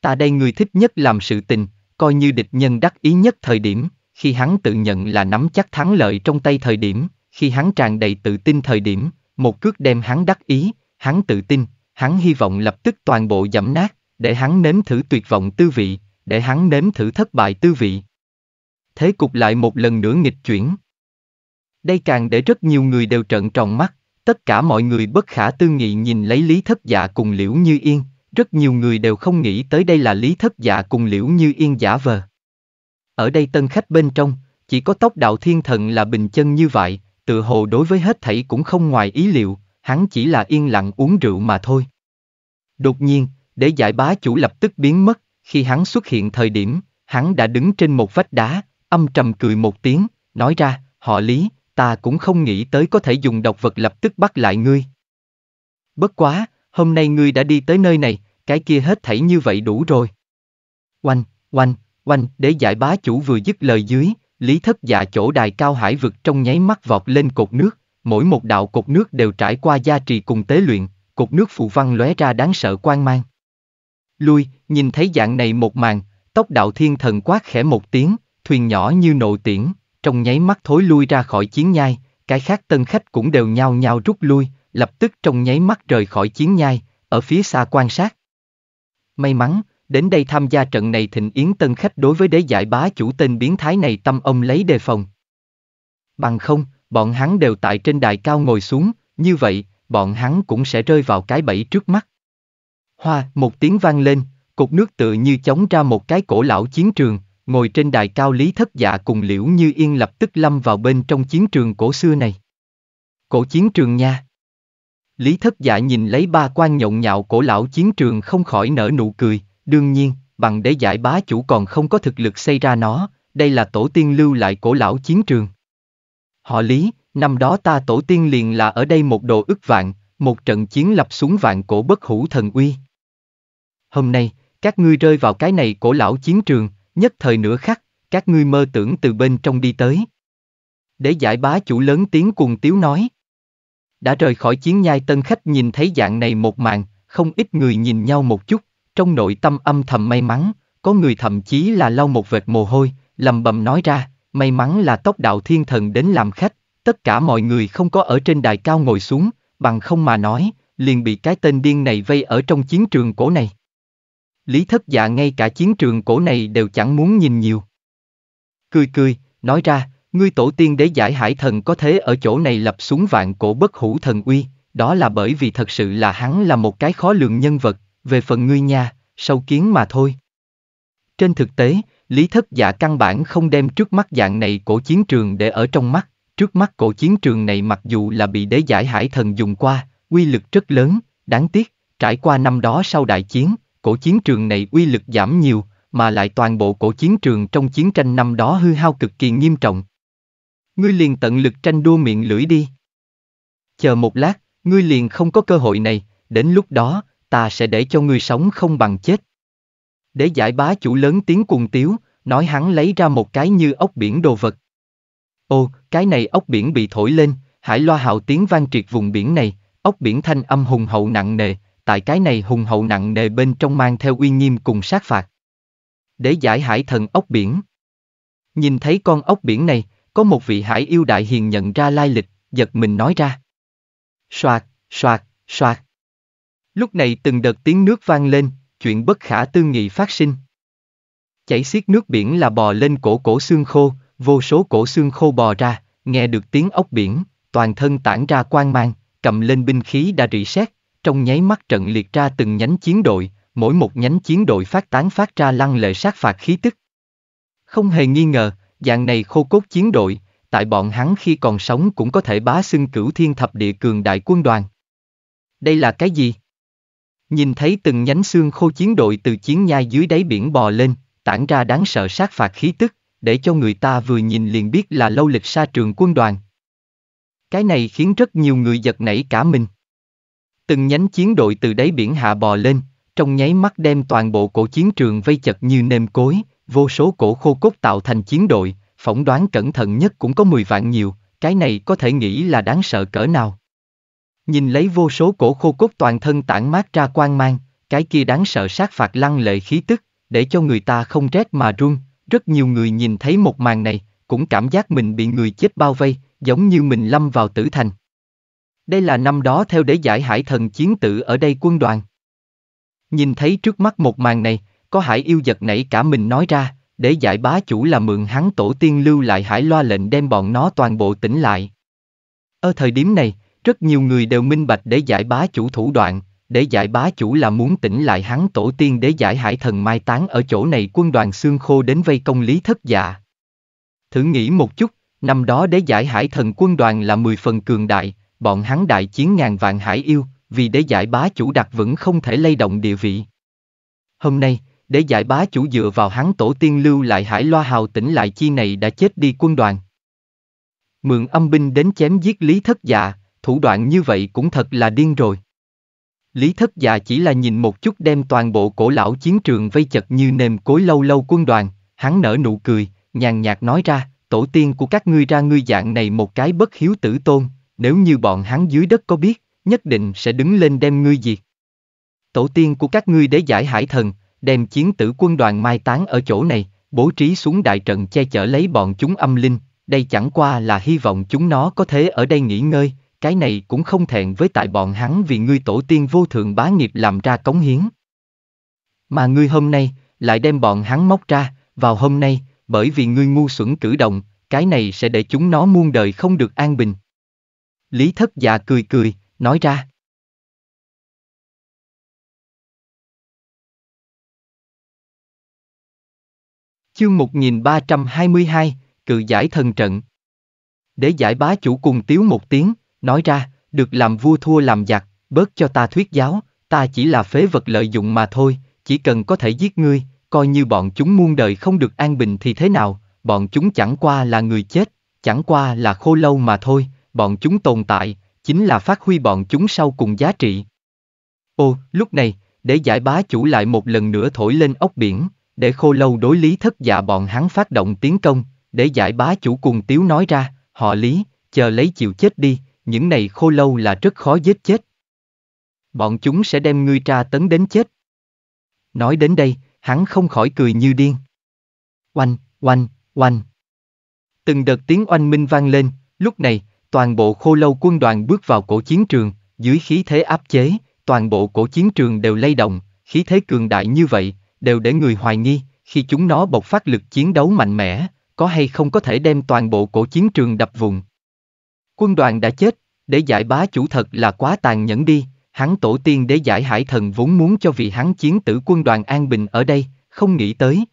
Ta đây người thích nhất làm sự tình, coi như địch nhân đắc ý nhất thời điểm, khi hắn tự nhận là nắm chắc thắng lợi trong tay thời điểm, khi hắn tràn đầy tự tin thời điểm, một cước đem hắn đắc ý, hắn tự tin, hắn hy vọng lập tức toàn bộ giảm nát để hắn nếm thử tuyệt vọng tư vị, để hắn nếm thử thất bại tư vị. Thế cục lại một lần nữa nghịch chuyển. Đây càng để rất nhiều người đều trợn tròn mắt, tất cả mọi người bất khả tư nghị nhìn lấy lý thất dạ cùng liễu như yên, rất nhiều người đều không nghĩ tới đây là lý thất dạ cùng liễu như yên giả vờ. Ở đây tân khách bên trong, chỉ có tóc đạo thiên thần là bình chân như vậy, tự hồ đối với hết thảy cũng không ngoài ý liệu, hắn chỉ là yên lặng uống rượu mà thôi. Đột nhiên, đế giải bá chủ lập tức biến mất, khi hắn xuất hiện thời điểm, hắn đã đứng trên một vách đá, âm trầm cười một tiếng, nói ra, họ lý, ta cũng không nghĩ tới có thể dùng độc vật lập tức bắt lại ngươi. Bất quá, hôm nay ngươi đã đi tới nơi này, cái kia hết thảy như vậy đủ rồi. Oanh, oanh, oanh, đế giải bá chủ vừa dứt lời dưới, lý thất dạ chỗ đài cao hải vực trong nháy mắt vọt lên cột nước, mỗi một đạo cột nước đều trải qua gia trì cùng tế luyện, cột nước phụ văn lóe ra đáng sợ quan mang. Lui, nhìn thấy dạng này một màn, tóc đạo thiên thần quát khẽ một tiếng, thuyền nhỏ như nộ tiễn, trong nháy mắt thối lui ra khỏi chiến nhai, cái khác tân khách cũng đều nhao nhao rút lui, lập tức trong nháy mắt rời khỏi chiến nhai, ở phía xa quan sát. May mắn, đến đây tham gia trận này thịnh yến tân khách đối với đế giải bá chủ tên biến thái này tâm ông lấy đề phòng. Bằng không, bọn hắn đều tại trên đài cao ngồi xuống, như vậy, bọn hắn cũng sẽ rơi vào cái bẫy trước mắt. Hoa, một tiếng vang lên, cục nước tự như chống ra một cái cổ lão chiến trường, ngồi trên đài cao lý thất dạ cùng liễu như yên lập tức lâm vào bên trong chiến trường cổ xưa này. Cổ chiến trường nha. Lý thất dạ nhìn lấy ba quan nhộn nhạo cổ lão chiến trường không khỏi nở nụ cười, đương nhiên, bằng để giải bá chủ còn không có thực lực xây ra nó, đây là tổ tiên lưu lại cổ lão chiến trường. Họ lý, năm đó ta tổ tiên liền là ở đây một đồ ức vạn, một trận chiến lập xuống vạn cổ bất hủ thần uy hôm nay, các ngươi rơi vào cái này cổ lão chiến trường, nhất thời nửa khắc, các ngươi mơ tưởng từ bên trong đi tới. Để giải bá chủ lớn tiếng cùng tiếu nói. Đã rời khỏi chiến nhai tân khách nhìn thấy dạng này một màn, không ít người nhìn nhau một chút, trong nội tâm âm thầm may mắn, có người thậm chí là lau một vệt mồ hôi, lầm bầm nói ra, may mắn là tốc đạo thiên thần đến làm khách, tất cả mọi người không có ở trên đài cao ngồi xuống, bằng không mà nói, liền bị cái tên điên này vây ở trong chiến trường cổ này. Lý thất dạ ngay cả chiến trường cổ này đều chẳng muốn nhìn nhiều. Cười cười, nói ra, ngươi tổ tiên đế giải hải thần có thế ở chỗ này lập xuống vạn cổ bất hủ thần uy, đó là bởi vì thật sự là hắn là một cái khó lường nhân vật, về phần ngươi nha, sâu kiến mà thôi. Trên thực tế, Lý Thất Dạ căn bản không đem trước mắt dạng này cổ chiến trường để ở trong mắt, trước mắt cổ chiến trường này mặc dù là bị đế giải hải thần dùng qua, uy lực rất lớn, đáng tiếc, trải qua năm đó sau đại chiến, cổ chiến trường này uy lực giảm nhiều, mà lại toàn bộ cổ chiến trường trong chiến tranh năm đó hư hao cực kỳ nghiêm trọng. Ngươi liền tận lực tranh đua miệng lưỡi đi. Chờ một lát, ngươi liền không có cơ hội này, đến lúc đó, ta sẽ để cho ngươi sống không bằng chết. Để giải bá chủ lớn tiếng cuồng tiếu, nói hắn lấy ra một cái như ốc biển đồ vật. Ô, cái này ốc biển bị thổi lên, hải loa hạo tiếng vang triệt vùng biển này, ốc biển thanh âm hùng hậu nặng nề, tại cái này hùng hậu nặng nề bên trong mang theo uy nghiêm cùng sát phạt. Để giải hải thần ốc biển. Nhìn thấy con ốc biển này, có một vị hải yêu đại hiền nhận ra lai lịch, giật mình nói ra. Soạt, soạt, soạt. Lúc này từng đợt tiếng nước vang lên, chuyện bất khả tư nghị phát sinh. Chảy xiết nước biển là bò lên cổ cổ xương khô, vô số cổ xương khô bò ra, nghe được tiếng ốc biển, toàn thân tản ra quang mang, cầm lên binh khí đã rỉ sét, trong nháy mắt trận liệt ra từng nhánh chiến đội, mỗi một nhánh chiến đội phát tán phát ra lăng lệ sát phạt khí tức. Không hề nghi ngờ, dạng này khô cốt chiến đội, tại bọn hắn khi còn sống cũng có thể bá xưng cửu thiên thập địa cường đại quân đoàn. Đây là cái gì? Nhìn thấy từng nhánh xương khô chiến đội từ chiến nhai dưới đáy biển bò lên, tản ra đáng sợ sát phạt khí tức, để cho người ta vừa nhìn liền biết là lâu lịch sa trường quân đoàn. Cái này khiến rất nhiều người giật nảy cả mình. Từng nhánh chiến đội từ đáy biển hạ bò lên, trong nháy mắt đem toàn bộ cổ chiến trường vây chật như nêm cối, vô số cổ khô cốt tạo thành chiến đội, phỏng đoán cẩn thận nhất cũng có 10 vạn nhiều, cái này có thể nghĩ là đáng sợ cỡ nào. Nhìn lấy vô số cổ khô cốt toàn thân tản mát ra quang mang, cái kia đáng sợ sát phạt lăng lệ khí tức, để cho người ta không rét mà run, rất nhiều người nhìn thấy một màn này, cũng cảm giác mình bị người chết bao vây, giống như mình lâm vào tử thành. Đây là năm đó theo để giải hải thần chiến tử ở đây quân đoàn. Nhìn thấy trước mắt một màn này, có hải yêu giật nảy cả mình nói ra, để giải bá chủ là mượn hắn tổ tiên lưu lại hải loa lệnh đem bọn nó toàn bộ tỉnh lại. Ở thời điểm này, rất nhiều người đều minh bạch để giải bá chủ thủ đoạn, để giải bá chủ là muốn tỉnh lại hắn tổ tiên để giải hải thần mai táng ở chỗ này quân đoàn xương khô đến vây công lý thất dạ. Thử nghĩ một chút, năm đó để giải hải thần quân đoàn là 10 phần cường đại, bọn hắn đại chiến ngàn vạn hải yêu, vì đế giải bá chủ đặt vững không thể lay động địa vị. Hôm nay, đế giải bá chủ dựa vào hắn tổ tiên lưu lại hải loa hào tỉnh lại chi này đã chết đi quân đoàn. Mượn âm binh đến chém giết lý thất dạ, thủ đoạn như vậy cũng thật là điên rồi. Lý thất dạ chỉ là nhìn một chút đem toàn bộ cổ lão chiến trường vây chật như nềm cối lâu lâu quân đoàn, hắn nở nụ cười, nhàn nhạt nói ra, tổ tiên của các ngươi ra ngươi dạng này một cái bất hiếu tử tôn, nếu như bọn hắn dưới đất có biết, nhất định sẽ đứng lên đem ngươi diệt. Tổ tiên của các ngươi để giải hải thần, đem chiến tử quân đoàn mai táng ở chỗ này, bố trí xuống đại trận che chở lấy bọn chúng âm linh, đây chẳng qua là hy vọng chúng nó có thể ở đây nghỉ ngơi, cái này cũng không thẹn với tại bọn hắn vì ngươi tổ tiên vô thượng bá nghiệp làm ra cống hiến. Mà ngươi hôm nay, lại đem bọn hắn móc ra, vào hôm nay, bởi vì ngươi ngu xuẩn cử động, cái này sẽ để chúng nó muôn đời không được an bình. Lý thất già cười cười, nói ra. Chương 1322, cự giải thần trận. Để giải bá chủ cùng tiếu một tiếng, nói ra, được làm vua thua làm giặc, bớt cho ta thuyết giáo, ta chỉ là phế vật lợi dụng mà thôi, chỉ cần có thể giết ngươi, coi như bọn chúng muôn đời không được an bình thì thế nào, bọn chúng chẳng qua là người chết, chẳng qua là khô lâu mà thôi, bọn chúng tồn tại, chính là phát huy bọn chúng sau cùng giá trị. Ô, lúc này, để giải bá chủ lại một lần nữa thổi lên ốc biển, để khô lâu đối lý thất dạ bọn hắn phát động tiến công, để giải bá chủ cùng tiếu nói ra, họ lý, chờ lấy chịu chết đi, những này khô lâu là rất khó giết chết. Bọn chúng sẽ đem ngươi tra tấn đến chết. Nói đến đây, hắn không khỏi cười như điên. Oanh, oanh, oanh. Từng đợt tiếng oanh minh vang lên, lúc này, Toàn bộ khô lâu quân đoàn bước vào cổ chiến trường, dưới khí thế áp chế, toàn bộ cổ chiến trường đều lay động, khí thế cường đại như vậy, đều để người hoài nghi, khi chúng nó bộc phát lực chiến đấu mạnh mẽ, có hay không có thể đem toàn bộ cổ chiến trường đập vùng. Quân đoàn đã chết, để giải bá chủ thật là quá tàn nhẫn đi, hắn tổ tiên để giải hải thần vốn muốn cho vị hắn chiến tử quân đoàn an bình ở đây, không nghĩ tới.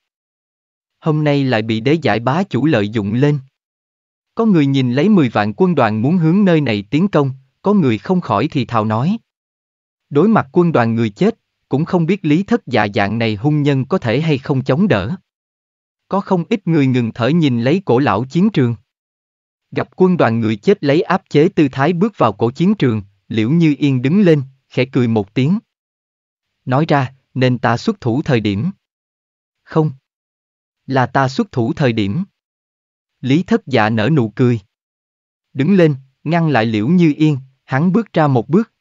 Hôm nay lại bị đế giải bá chủ lợi dụng lên. Có người nhìn lấy 10 vạn quân đoàn muốn hướng nơi này tiến công, có người không khỏi thì thào nói. Đối mặt quân đoàn người chết, cũng không biết lý thất dạ dạng này hung nhân có thể hay không chống đỡ. Có không ít người ngừng thở nhìn lấy cổ lão chiến trường. Gặp quân đoàn người chết lấy áp chế tư thái bước vào cổ chiến trường, liễu như yên đứng lên, khẽ cười một tiếng. Nói ra, nên ta xuất thủ thời điểm. Không. Là ta xuất thủ thời điểm. Lý thất dạ nở nụ cười. Đứng lên, ngăn lại liễu như yên, hắn bước ra một bước.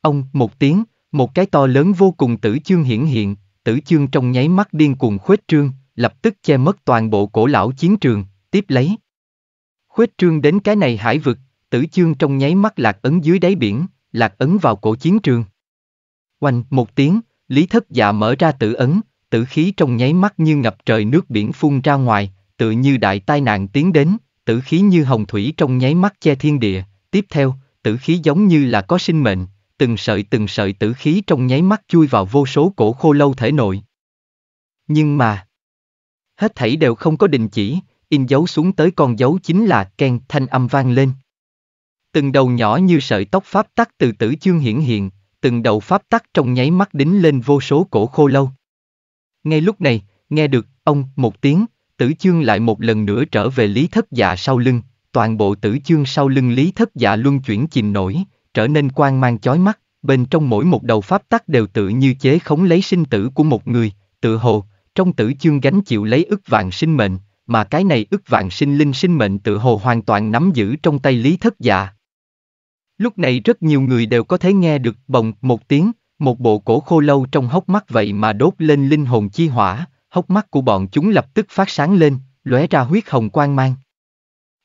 Ông, một tiếng, một cái to lớn vô cùng tử chương hiển hiện, tử chương trong nháy mắt điên cuồng khuếch trương, lập tức che mất toàn bộ cổ lão chiến trường, tiếp lấy. Khuếch trương đến cái này hải vực, tử chương trong nháy mắt lạc ấn dưới đáy biển, lạc ấn vào cổ chiến trường. Oanh, một tiếng, Lý Thất Dạ mở ra tử ấn, tử khí trong nháy mắt như ngập trời nước biển phun ra ngoài, tự như đại tai nạn tiến đến, tử khí như hồng thủy trong nháy mắt che thiên địa, tiếp theo, tử khí giống như là có sinh mệnh, từng sợi từng sợi tử khí trong nháy mắt chui vào vô số cổ khô lâu thể nội. Nhưng mà, hết thảy đều không có đình chỉ, in dấu xuống tới con dấu chính là ken thanh âm vang lên. Từng đầu nhỏ như sợi tóc pháp tắc từ tử chương hiển hiện, từng đầu pháp tắc trong nháy mắt đính lên vô số cổ khô lâu. Ngay lúc này, nghe được, ông, một tiếng, Tử chương lại một lần nữa trở về lý thất dạ sau lưng, toàn bộ tử chương sau lưng lý thất dạ luân chuyển chìm nổi, trở nên quang mang chói mắt, bên trong mỗi một đầu pháp tắc đều tự như chế khống lấy sinh tử của một người, tự hồ, trong tử chương gánh chịu lấy ức vạn sinh mệnh, mà cái này ức vạn sinh linh sinh mệnh tự hồ hoàn toàn nắm giữ trong tay lý thất dạ. Lúc này rất nhiều người đều có thể nghe được bồng một tiếng, một bộ cổ khô lâu trong hốc mắt vậy mà đốt lên linh hồn chi hỏa, hốc mắt của bọn chúng lập tức phát sáng lên, lóe ra huyết hồng quang mang.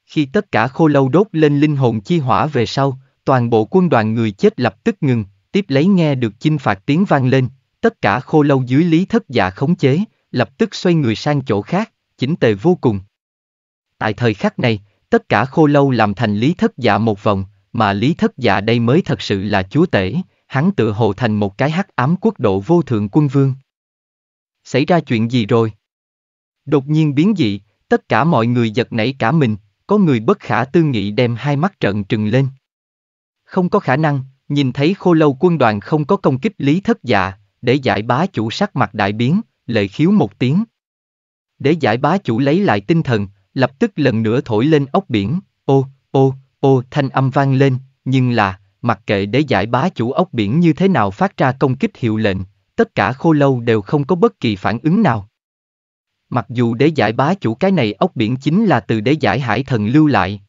Khi tất cả khô lâu đốt lên linh hồn chi hỏa về sau, toàn bộ quân đoàn người chết lập tức ngừng, tiếp lấy nghe được chinh phạt tiếng vang lên, tất cả khô lâu dưới lý thất dạ khống chế, lập tức xoay người sang chỗ khác, chỉnh tề vô cùng. Tại thời khắc này, tất cả khô lâu làm thành lý thất dạ một vòng, mà lý thất dạ đây mới thật sự là chúa tể, hắn tự hồ thành một cái hắc ám quốc độ vô thượng quân vương xảy ra chuyện gì rồi? Đột nhiên biến dị, tất cả mọi người giật nảy cả mình, có người bất khả tư nghị đem hai mắt trợn trừng lên. Không có khả năng, nhìn thấy khô lâu quân đoàn không có công kích lý thất dạ, để giải bá chủ sắc mặt đại biến, lệ khiếu một tiếng. Để giải bá chủ lấy lại tinh thần, lập tức lần nữa thổi lên ốc biển, ô, ô, ô thanh âm vang lên, nhưng là, mặc kệ để giải bá chủ ốc biển như thế nào phát ra công kích hiệu lệnh, tất cả khô lâu đều không có bất kỳ phản ứng nào. Mặc dù đế giải bá chủ cái này ốc biển chính là từ đế giải hải thần lưu lại.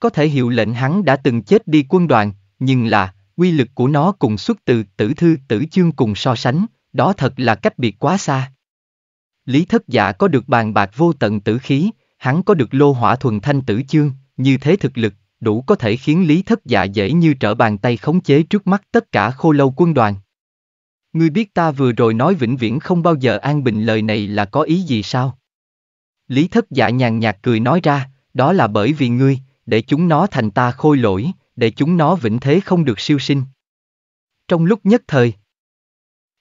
Có thể hiệu lệnh hắn đã từng chết đi quân đoàn, nhưng là, quy lực của nó cùng xuất từ tử thư tử chương cùng so sánh, đó thật là cách biệt quá xa. Lý thất giả dạ có được bàn bạc vô tận tử khí, hắn có được lô hỏa thuần thanh tử chương, như thế thực lực, đủ có thể khiến lý thất dạ dễ như trở bàn tay khống chế trước mắt tất cả khô lâu quân đoàn. Ngươi biết ta vừa rồi nói vĩnh viễn không bao giờ an bình lời này là có ý gì sao? Lý thất dạ nhàn nhạt cười nói ra, đó là bởi vì ngươi, để chúng nó thành ta khôi lỗi, để chúng nó vĩnh thế không được siêu sinh. Trong lúc nhất thời,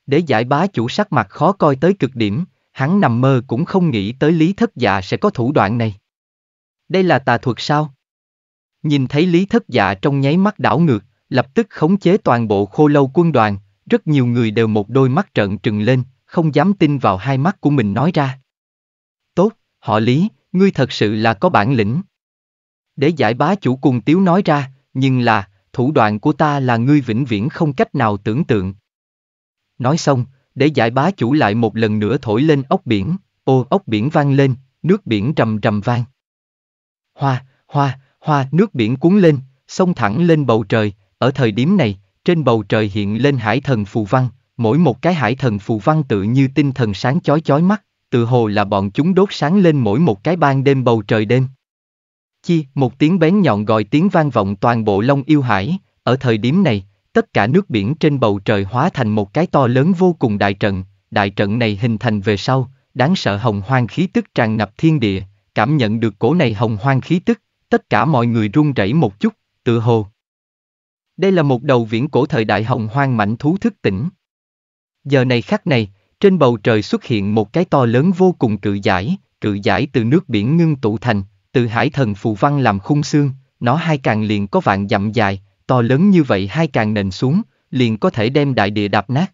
để giải bá chủ sắc mặt khó coi tới cực điểm, hắn nằm mơ cũng không nghĩ tới Lý Thất Dạ sẽ có thủ đoạn này. Đây là tà thuật sao? Nhìn thấy Lý Thất Dạ trong nháy mắt đảo ngược, lập tức khống chế toàn bộ khô lâu quân đoàn, rất nhiều người đều một đôi mắt trợn trừng lên, không dám tin vào hai mắt của mình nói ra. Tốt, họ lý, ngươi thật sự là có bản lĩnh. Để giải bá chủ cùng tiếu nói ra, nhưng là, thủ đoạn của ta là ngươi vĩnh viễn không cách nào tưởng tượng. Nói xong, để giải bá chủ lại một lần nữa thổi lên ốc biển, ô ốc biển vang lên, nước biển rầm rầm vang. Hoa, hoa, hoa, nước biển cuốn lên, sông thẳng lên bầu trời, ở thời điểm này, trên bầu trời hiện lên hải thần phù văn, mỗi một cái hải thần phù văn tự như tinh thần sáng chói chói mắt, tự hồ là bọn chúng đốt sáng lên mỗi một cái ban đêm bầu trời đêm. Chi, một tiếng bén nhọn gọi tiếng vang vọng toàn bộ Long Yêu Hải, ở thời điểm này, tất cả nước biển trên bầu trời hóa thành một cái to lớn vô cùng đại trận, đại trận này hình thành về sau, đáng sợ hồng hoang khí tức tràn ngập thiên địa, cảm nhận được cổ này hồng hoang khí tức, tất cả mọi người run rẩy một chút, tự hồ, đây là một đầu viễn cổ thời đại hồng hoang mảnh thú thức tỉnh. Giờ này khắc này, trên bầu trời xuất hiện một cái to lớn vô cùng cự giải, cự giải từ nước biển ngưng tụ thành, từ hải thần phù văn làm khung xương, nó hai càng liền có vạn dặm dài, to lớn như vậy hai càng nền xuống, liền có thể đem đại địa đạp nát.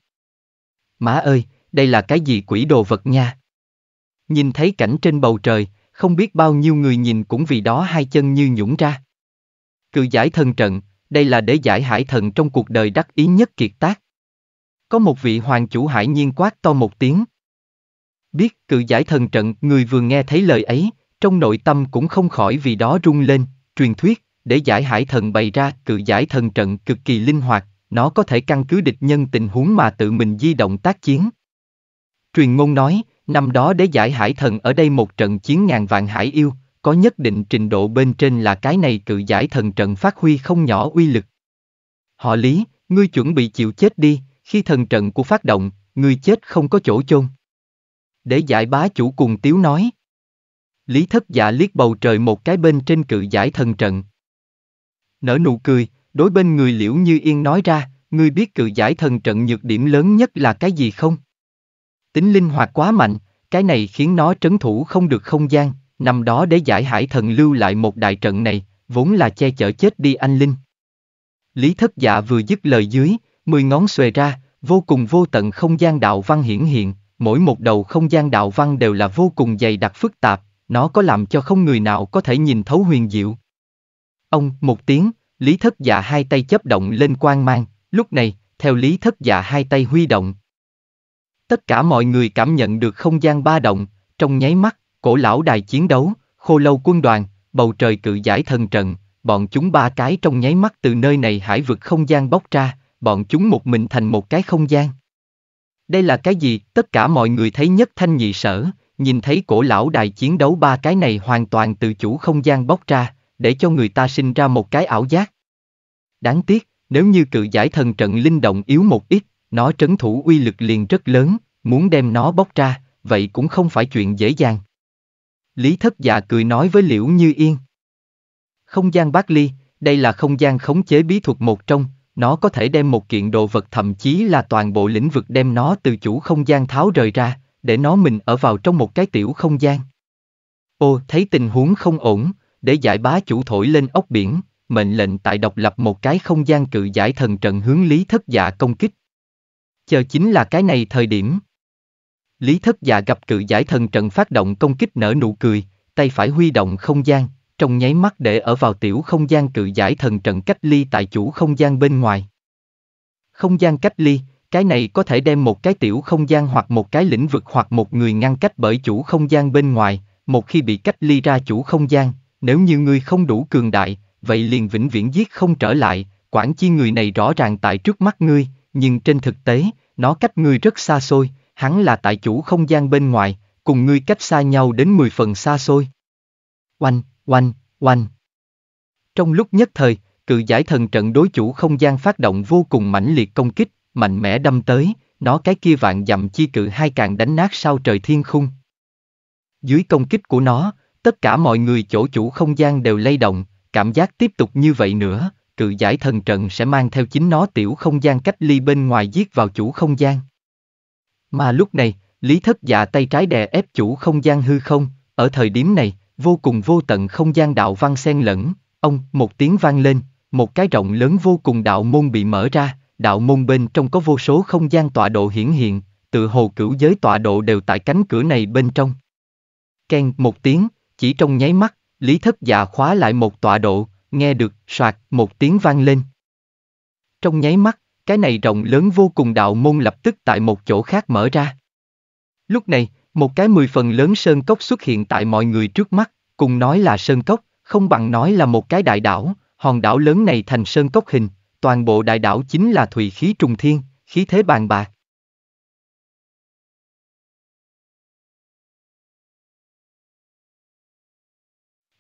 Má ơi, đây là cái gì quỷ đồ vật nha? Nhìn thấy cảnh trên bầu trời, không biết bao nhiêu người nhìn cũng vì đó hai chân như nhũng ra. Cự giải thần trận, đây là để giải hải thần trong cuộc đời đắc ý nhất kiệt tác. Có một vị hoàng chủ hải nhiên quát to một tiếng. Biết cự giải thần trận, người vừa nghe thấy lời ấy, trong nội tâm cũng không khỏi vì đó rung lên, truyền thuyết, để giải hải thần bày ra cự giải thần trận cực kỳ linh hoạt, nó có thể căn cứ địch nhân tình huống mà tự mình di động tác chiến. Truyền ngôn nói, năm đó để giải hải thần ở đây một trận chiến ngàn vạn hải yêu, có nhất định trình độ bên trên là cái này cự giải thần trận phát huy không nhỏ uy lực. Họ lý, ngươi chuẩn bị chịu chết đi, khi thần trận của phát động, ngươi chết không có chỗ chôn. Để giải bá chủ cùng tiếu nói. Lý thất giả liếc bầu trời một cái bên trên cự giải thần trận. Nở nụ cười, đối bên người liễu như yên nói ra, ngươi biết cự giải thần trận nhược điểm lớn nhất là cái gì không? Tính linh hoạt quá mạnh, cái này khiến nó trấn thủ không được không gian, năm đó để giải hải thần lưu lại một đại trận này, vốn là che chở chết đi anh Linh. Lý thất dạ vừa dứt lời dưới, mười ngón xuề ra, vô cùng vô tận không gian đạo văn hiển hiện, mỗi một đầu không gian đạo văn đều là vô cùng dày đặc phức tạp, nó có làm cho không người nào có thể nhìn thấu huyền diệu. Ông, một tiếng, Lý Thất Dạ hai tay chấp động lên quang mang, lúc này, theo Lý Thất Dạ hai tay huy động. Tất cả mọi người cảm nhận được không gian ba động, trong nháy mắt, cổ lão đài chiến đấu, khô lâu quân đoàn, bầu trời cự giải thần trận, bọn chúng ba cái trong nháy mắt từ nơi này hải vực không gian bóc ra, bọn chúng một mình thành một cái không gian. Đây là cái gì, tất cả mọi người thấy nhất thanh nhị sở, nhìn thấy cổ lão đài chiến đấu ba cái này hoàn toàn từ chủ không gian bóc ra, để cho người ta sinh ra một cái ảo giác. Đáng tiếc, nếu như cự giải thần trận linh động yếu một ít, nó trấn thủ uy lực liền rất lớn, muốn đem nó bóc ra, vậy cũng không phải chuyện dễ dàng. Lý thất dạ cười nói với Liễu Như Yên. Không gian bát ly, đây là không gian khống chế bí thuật một trong, nó có thể đem một kiện đồ vật thậm chí là toàn bộ lĩnh vực đem nó từ chủ không gian tháo rời ra, để nó mình ở vào trong một cái tiểu không gian. Ô, thấy tình huống không ổn, để giải bá chủ thổi lên ốc biển, mệnh lệnh tại độc lập một cái không gian cự giải thần trận hướng lý thất dạ công kích. Chờ chính là cái này thời điểm. Lý thất dạ gặp cự giải thần trận phát động công kích nở nụ cười, tay phải huy động không gian, trong nháy mắt để ở vào tiểu không gian cự giải thần trận cách ly tại chủ không gian bên ngoài. Không gian cách ly, cái này có thể đem một cái tiểu không gian hoặc một cái lĩnh vực hoặc một người ngăn cách bởi chủ không gian bên ngoài, một khi bị cách ly ra chủ không gian, nếu như người không đủ cường đại, vậy liền vĩnh viễn giết không trở lại, quản chi người này rõ ràng tại trước mắt ngươi, nhưng trên thực tế, nó cách ngươi rất xa xôi, hắn là tại chủ không gian bên ngoài, cùng ngươi cách xa nhau đến 10 phần xa xôi. Oanh, oanh, oanh. Trong lúc nhất thời, cự giải thần trận đối chủ không gian phát động vô cùng mãnh liệt công kích, mạnh mẽ đâm tới, nó cái kia vạn dặm chi cự hai càng đánh nát sao trời thiên khung. Dưới công kích của nó, tất cả mọi người chỗ chủ không gian đều lay động, cảm giác tiếp tục như vậy nữa, cự giải thần trận sẽ mang theo chính nó tiểu không gian cách ly bên ngoài giết vào chủ không gian. Mà lúc này, Lý Thất Dạ tay trái đè ép chủ không gian hư không, ở thời điểm này, vô cùng vô tận không gian đạo văn xen lẫn, ông, một tiếng vang lên, một cái rộng lớn vô cùng đạo môn bị mở ra, đạo môn bên trong có vô số không gian tọa độ hiển hiện, tự hồ cửu giới tọa độ đều tại cánh cửa này bên trong. Ken một tiếng, chỉ trong nháy mắt, Lý Thất Dạ khóa lại một tọa độ, nghe được, soạt, một tiếng vang lên. Trong nháy mắt, cái này rộng lớn vô cùng đạo môn lập tức tại một chỗ khác mở ra. Lúc này, một cái mười phần lớn sơn cốc xuất hiện tại mọi người trước mắt, cùng nói là sơn cốc, không bằng nói là một cái đại đảo, hòn đảo lớn này thành sơn cốc hình, toàn bộ đại đảo chính là thủy khí trùng thiên, khí thế bàn bạc.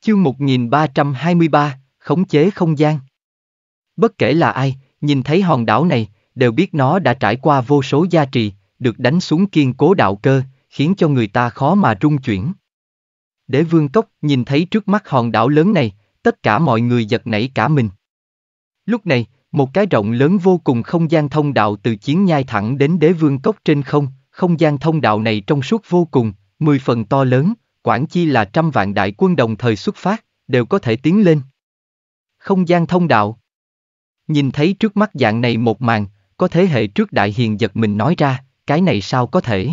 Chương 1323, khống chế không gian. Bất kể là ai, Nhìn thấy hòn đảo này, đều biết nó đã trải qua vô số gia trì, được đánh xuống kiên cố đạo cơ, khiến cho người ta khó mà trung chuyển. Đế vương cốc nhìn thấy trước mắt hòn đảo lớn này, tất cả mọi người giật nảy cả mình. Lúc này, một cái rộng lớn vô cùng không gian thông đạo từ chiến nhai thẳng đến đế vương cốc trên không, không gian thông đạo này trong suốt vô cùng, mười phần to lớn, quản chi là trăm vạn đại quân đồng thời xuất phát, đều có thể tiến lên. Không gian thông đạo Nhìn thấy trước mắt dạng này một màn, có thế hệ trước đại hiền giật mình nói ra, cái này sao có thể?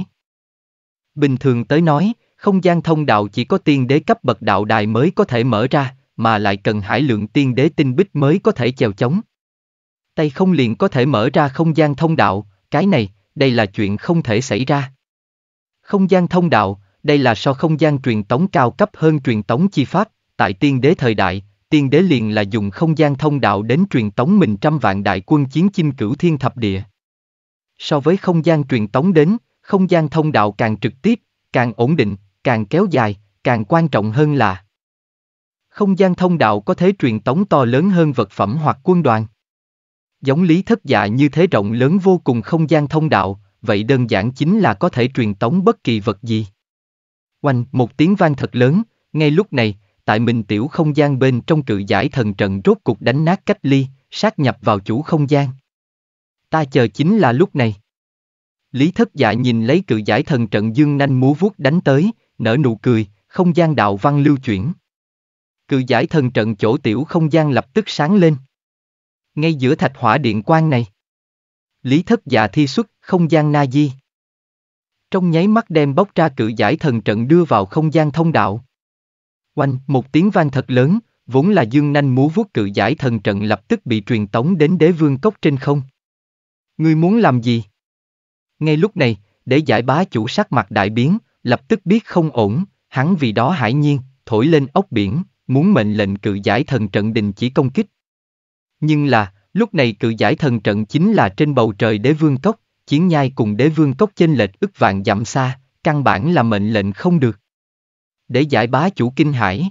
Bình thường tới nói, không gian thông đạo chỉ có tiên đế cấp bậc đạo đài mới có thể mở ra, mà lại cần hải lượng tiên đế tinh bích mới có thể chèo chống. Tay không liền có thể mở ra không gian thông đạo, cái này, đây là chuyện không thể xảy ra. Không gian thông đạo, đây là so không gian truyền tống cao cấp hơn truyền tống chi pháp, tại tiên đế thời đại, tiên đế liền là dùng không gian thông đạo đến truyền tống mình trăm vạn đại quân chiến chinh cửu thiên thập địa. So với không gian truyền tống đến, không gian thông đạo càng trực tiếp, càng ổn định, càng kéo dài, càng quan trọng hơn là không gian thông đạo có thể truyền tống to lớn hơn vật phẩm hoặc quân đoàn. Giống lý thất dạ như thế rộng lớn vô cùng không gian thông đạo, vậy đơn giản chính là có thể truyền tống bất kỳ vật gì. Oanh, một tiếng vang thật lớn, ngay lúc này, tại mình tiểu không gian bên trong cự giải thần trận rốt cục đánh nát cách ly, sát nhập vào chủ không gian. Ta chờ chính là lúc này. Lý thất dạ nhìn lấy cự giải thần trận dương nanh múa vuốt đánh tới, nở nụ cười, không gian đạo văn lưu chuyển. Cự giải thần trận chỗ tiểu không gian lập tức sáng lên. Ngay giữa thạch hỏa điện quang này. Lý thất dạ thi xuất không gian na di. Trong nháy mắt đem bóc ra cự giải thần trận đưa vào không gian thông đạo. Oanh, một tiếng vang thật lớn, vốn là dương nanh múa vuốt cự giải thần trận lập tức bị truyền tống đến đế vương cốc trên không. Ngươi muốn làm gì? Ngay lúc này, đế giải bá chủ sắc mặt đại biến, lập tức biết không ổn, hắn vì đó hải nhiên, thổi lên ốc biển, muốn mệnh lệnh cự giải thần trận đình chỉ công kích. Nhưng là, lúc này cự giải thần trận chính là trên bầu trời đế vương cốc, chiến nhai cùng đế vương cốc chênh lệch ức vạn dặm xa, căn bản là mệnh lệnh không được để giải bá chủ kinh hải.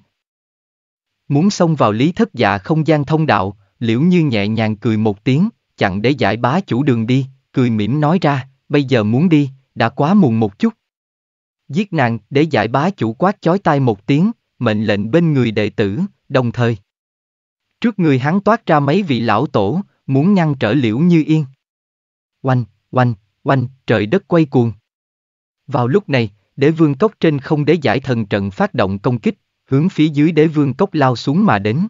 Muốn xông vào lý thất dạ không gian thông đạo, liễu như nhẹ nhàng cười một tiếng, chặn để giải bá chủ đường đi, cười mỉm nói ra, bây giờ muốn đi, đã quá muộn một chút. Giết nàng để giải bá chủ quát chói tai một tiếng, mệnh lệnh bên người đệ tử, đồng thời. Trước người hắn toát ra mấy vị lão tổ, muốn ngăn trở liễu như yên. Oanh, oanh, oanh, trời đất quay cuồng. Vào lúc này, Đế vương cốc trên không đế giải thần trận phát động công kích, hướng phía dưới đế vương cốc lao xuống mà đến.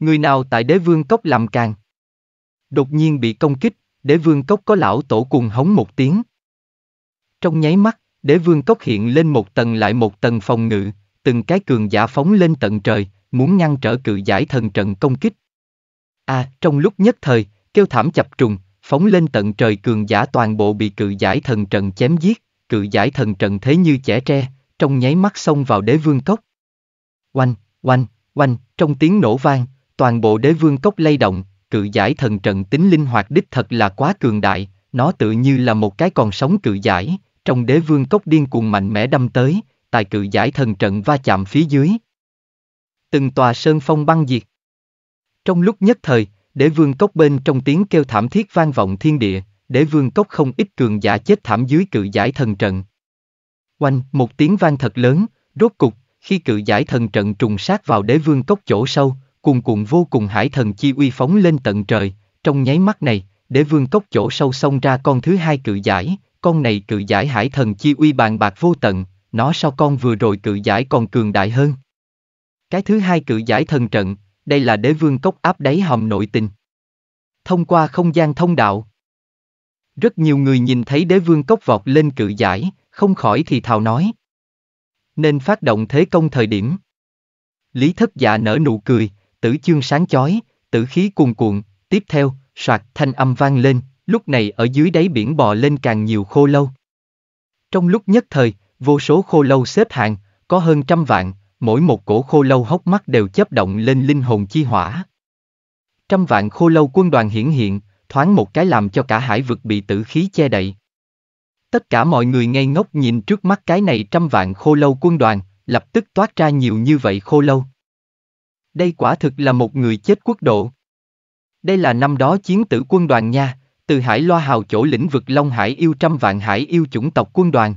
Người nào tại đế vương cốc làm càng? Đột nhiên bị công kích, đế vương cốc có lão tổ cùng hống một tiếng. Trong nháy mắt, đế vương cốc hiện lên một tầng lại một tầng phòng ngự, từng cái cường giả phóng lên tận trời, muốn ngăn trở cự giải thần trận công kích. À, trong lúc nhất thời, kêu thảm chập trùng, phóng lên tận trời cường giả toàn bộ bị cự giải thần trận chém giết cự giải thần trận thế như trẻ tre, trong nháy mắt xông vào đế vương cốc. Oanh, oanh, oanh, trong tiếng nổ vang, toàn bộ đế vương cốc lay động, cự giải thần trận tính linh hoạt đích thật là quá cường đại, nó tự như là một cái còn sống cự giải, trong đế vương cốc điên cuồng mạnh mẽ đâm tới, tài cự giải thần trận va chạm phía dưới. Từng tòa sơn phong băng diệt. Trong lúc nhất thời, đế vương cốc bên trong tiếng kêu thảm thiết vang vọng thiên địa, đế vương cốc không ít cường giả chết thảm dưới cự giải thần trận. Oanh, một tiếng vang thật lớn, rốt cục, khi cự giải thần trận trùng sát vào đế vương cốc chỗ sâu, cuồn cuộn vô cùng hải thần chi uy phóng lên tận trời, trong nháy mắt này, đế vương cốc chỗ sâu xông ra con thứ hai cự giải, con này cự giải hải thần chi uy bàn bạc vô tận, nó sau con vừa rồi cự giải còn cường đại hơn. Cái thứ hai cự giải thần trận, đây là đế vương cốc áp đáy hòm nội tình. Thông qua không gian thông đạo, rất nhiều người nhìn thấy đế vương cốc vọt lên cự giải, không khỏi thì thào nói. Nên phát động thế công thời điểm. Lý thất dạ nở nụ cười, tử chương sáng chói, tử khí cuồn cuộn, tiếp theo, soạt thanh âm vang lên, lúc này ở dưới đáy biển bò lên càng nhiều khô lâu. Trong lúc nhất thời, vô số khô lâu xếp hàng, có hơn trăm vạn, mỗi một cổ khô lâu hốc mắt đều chớp động lên linh hồn chi hỏa. Trăm vạn khô lâu quân đoàn hiển hiện, thoáng một cái làm cho cả hải vực bị tử khí che đậy. Tất cả mọi người ngây ngốc nhìn trước mắt cái này trăm vạn khô lâu quân đoàn, lập tức toát ra nhiều như vậy khô lâu. Đây quả thực là một người chết quốc độ. Đây là năm đó chiến tử quân đoàn nha, từ hải loa hào chỗ lĩnh vực Long Hải yêu trăm vạn hải yêu chủng tộc quân đoàn.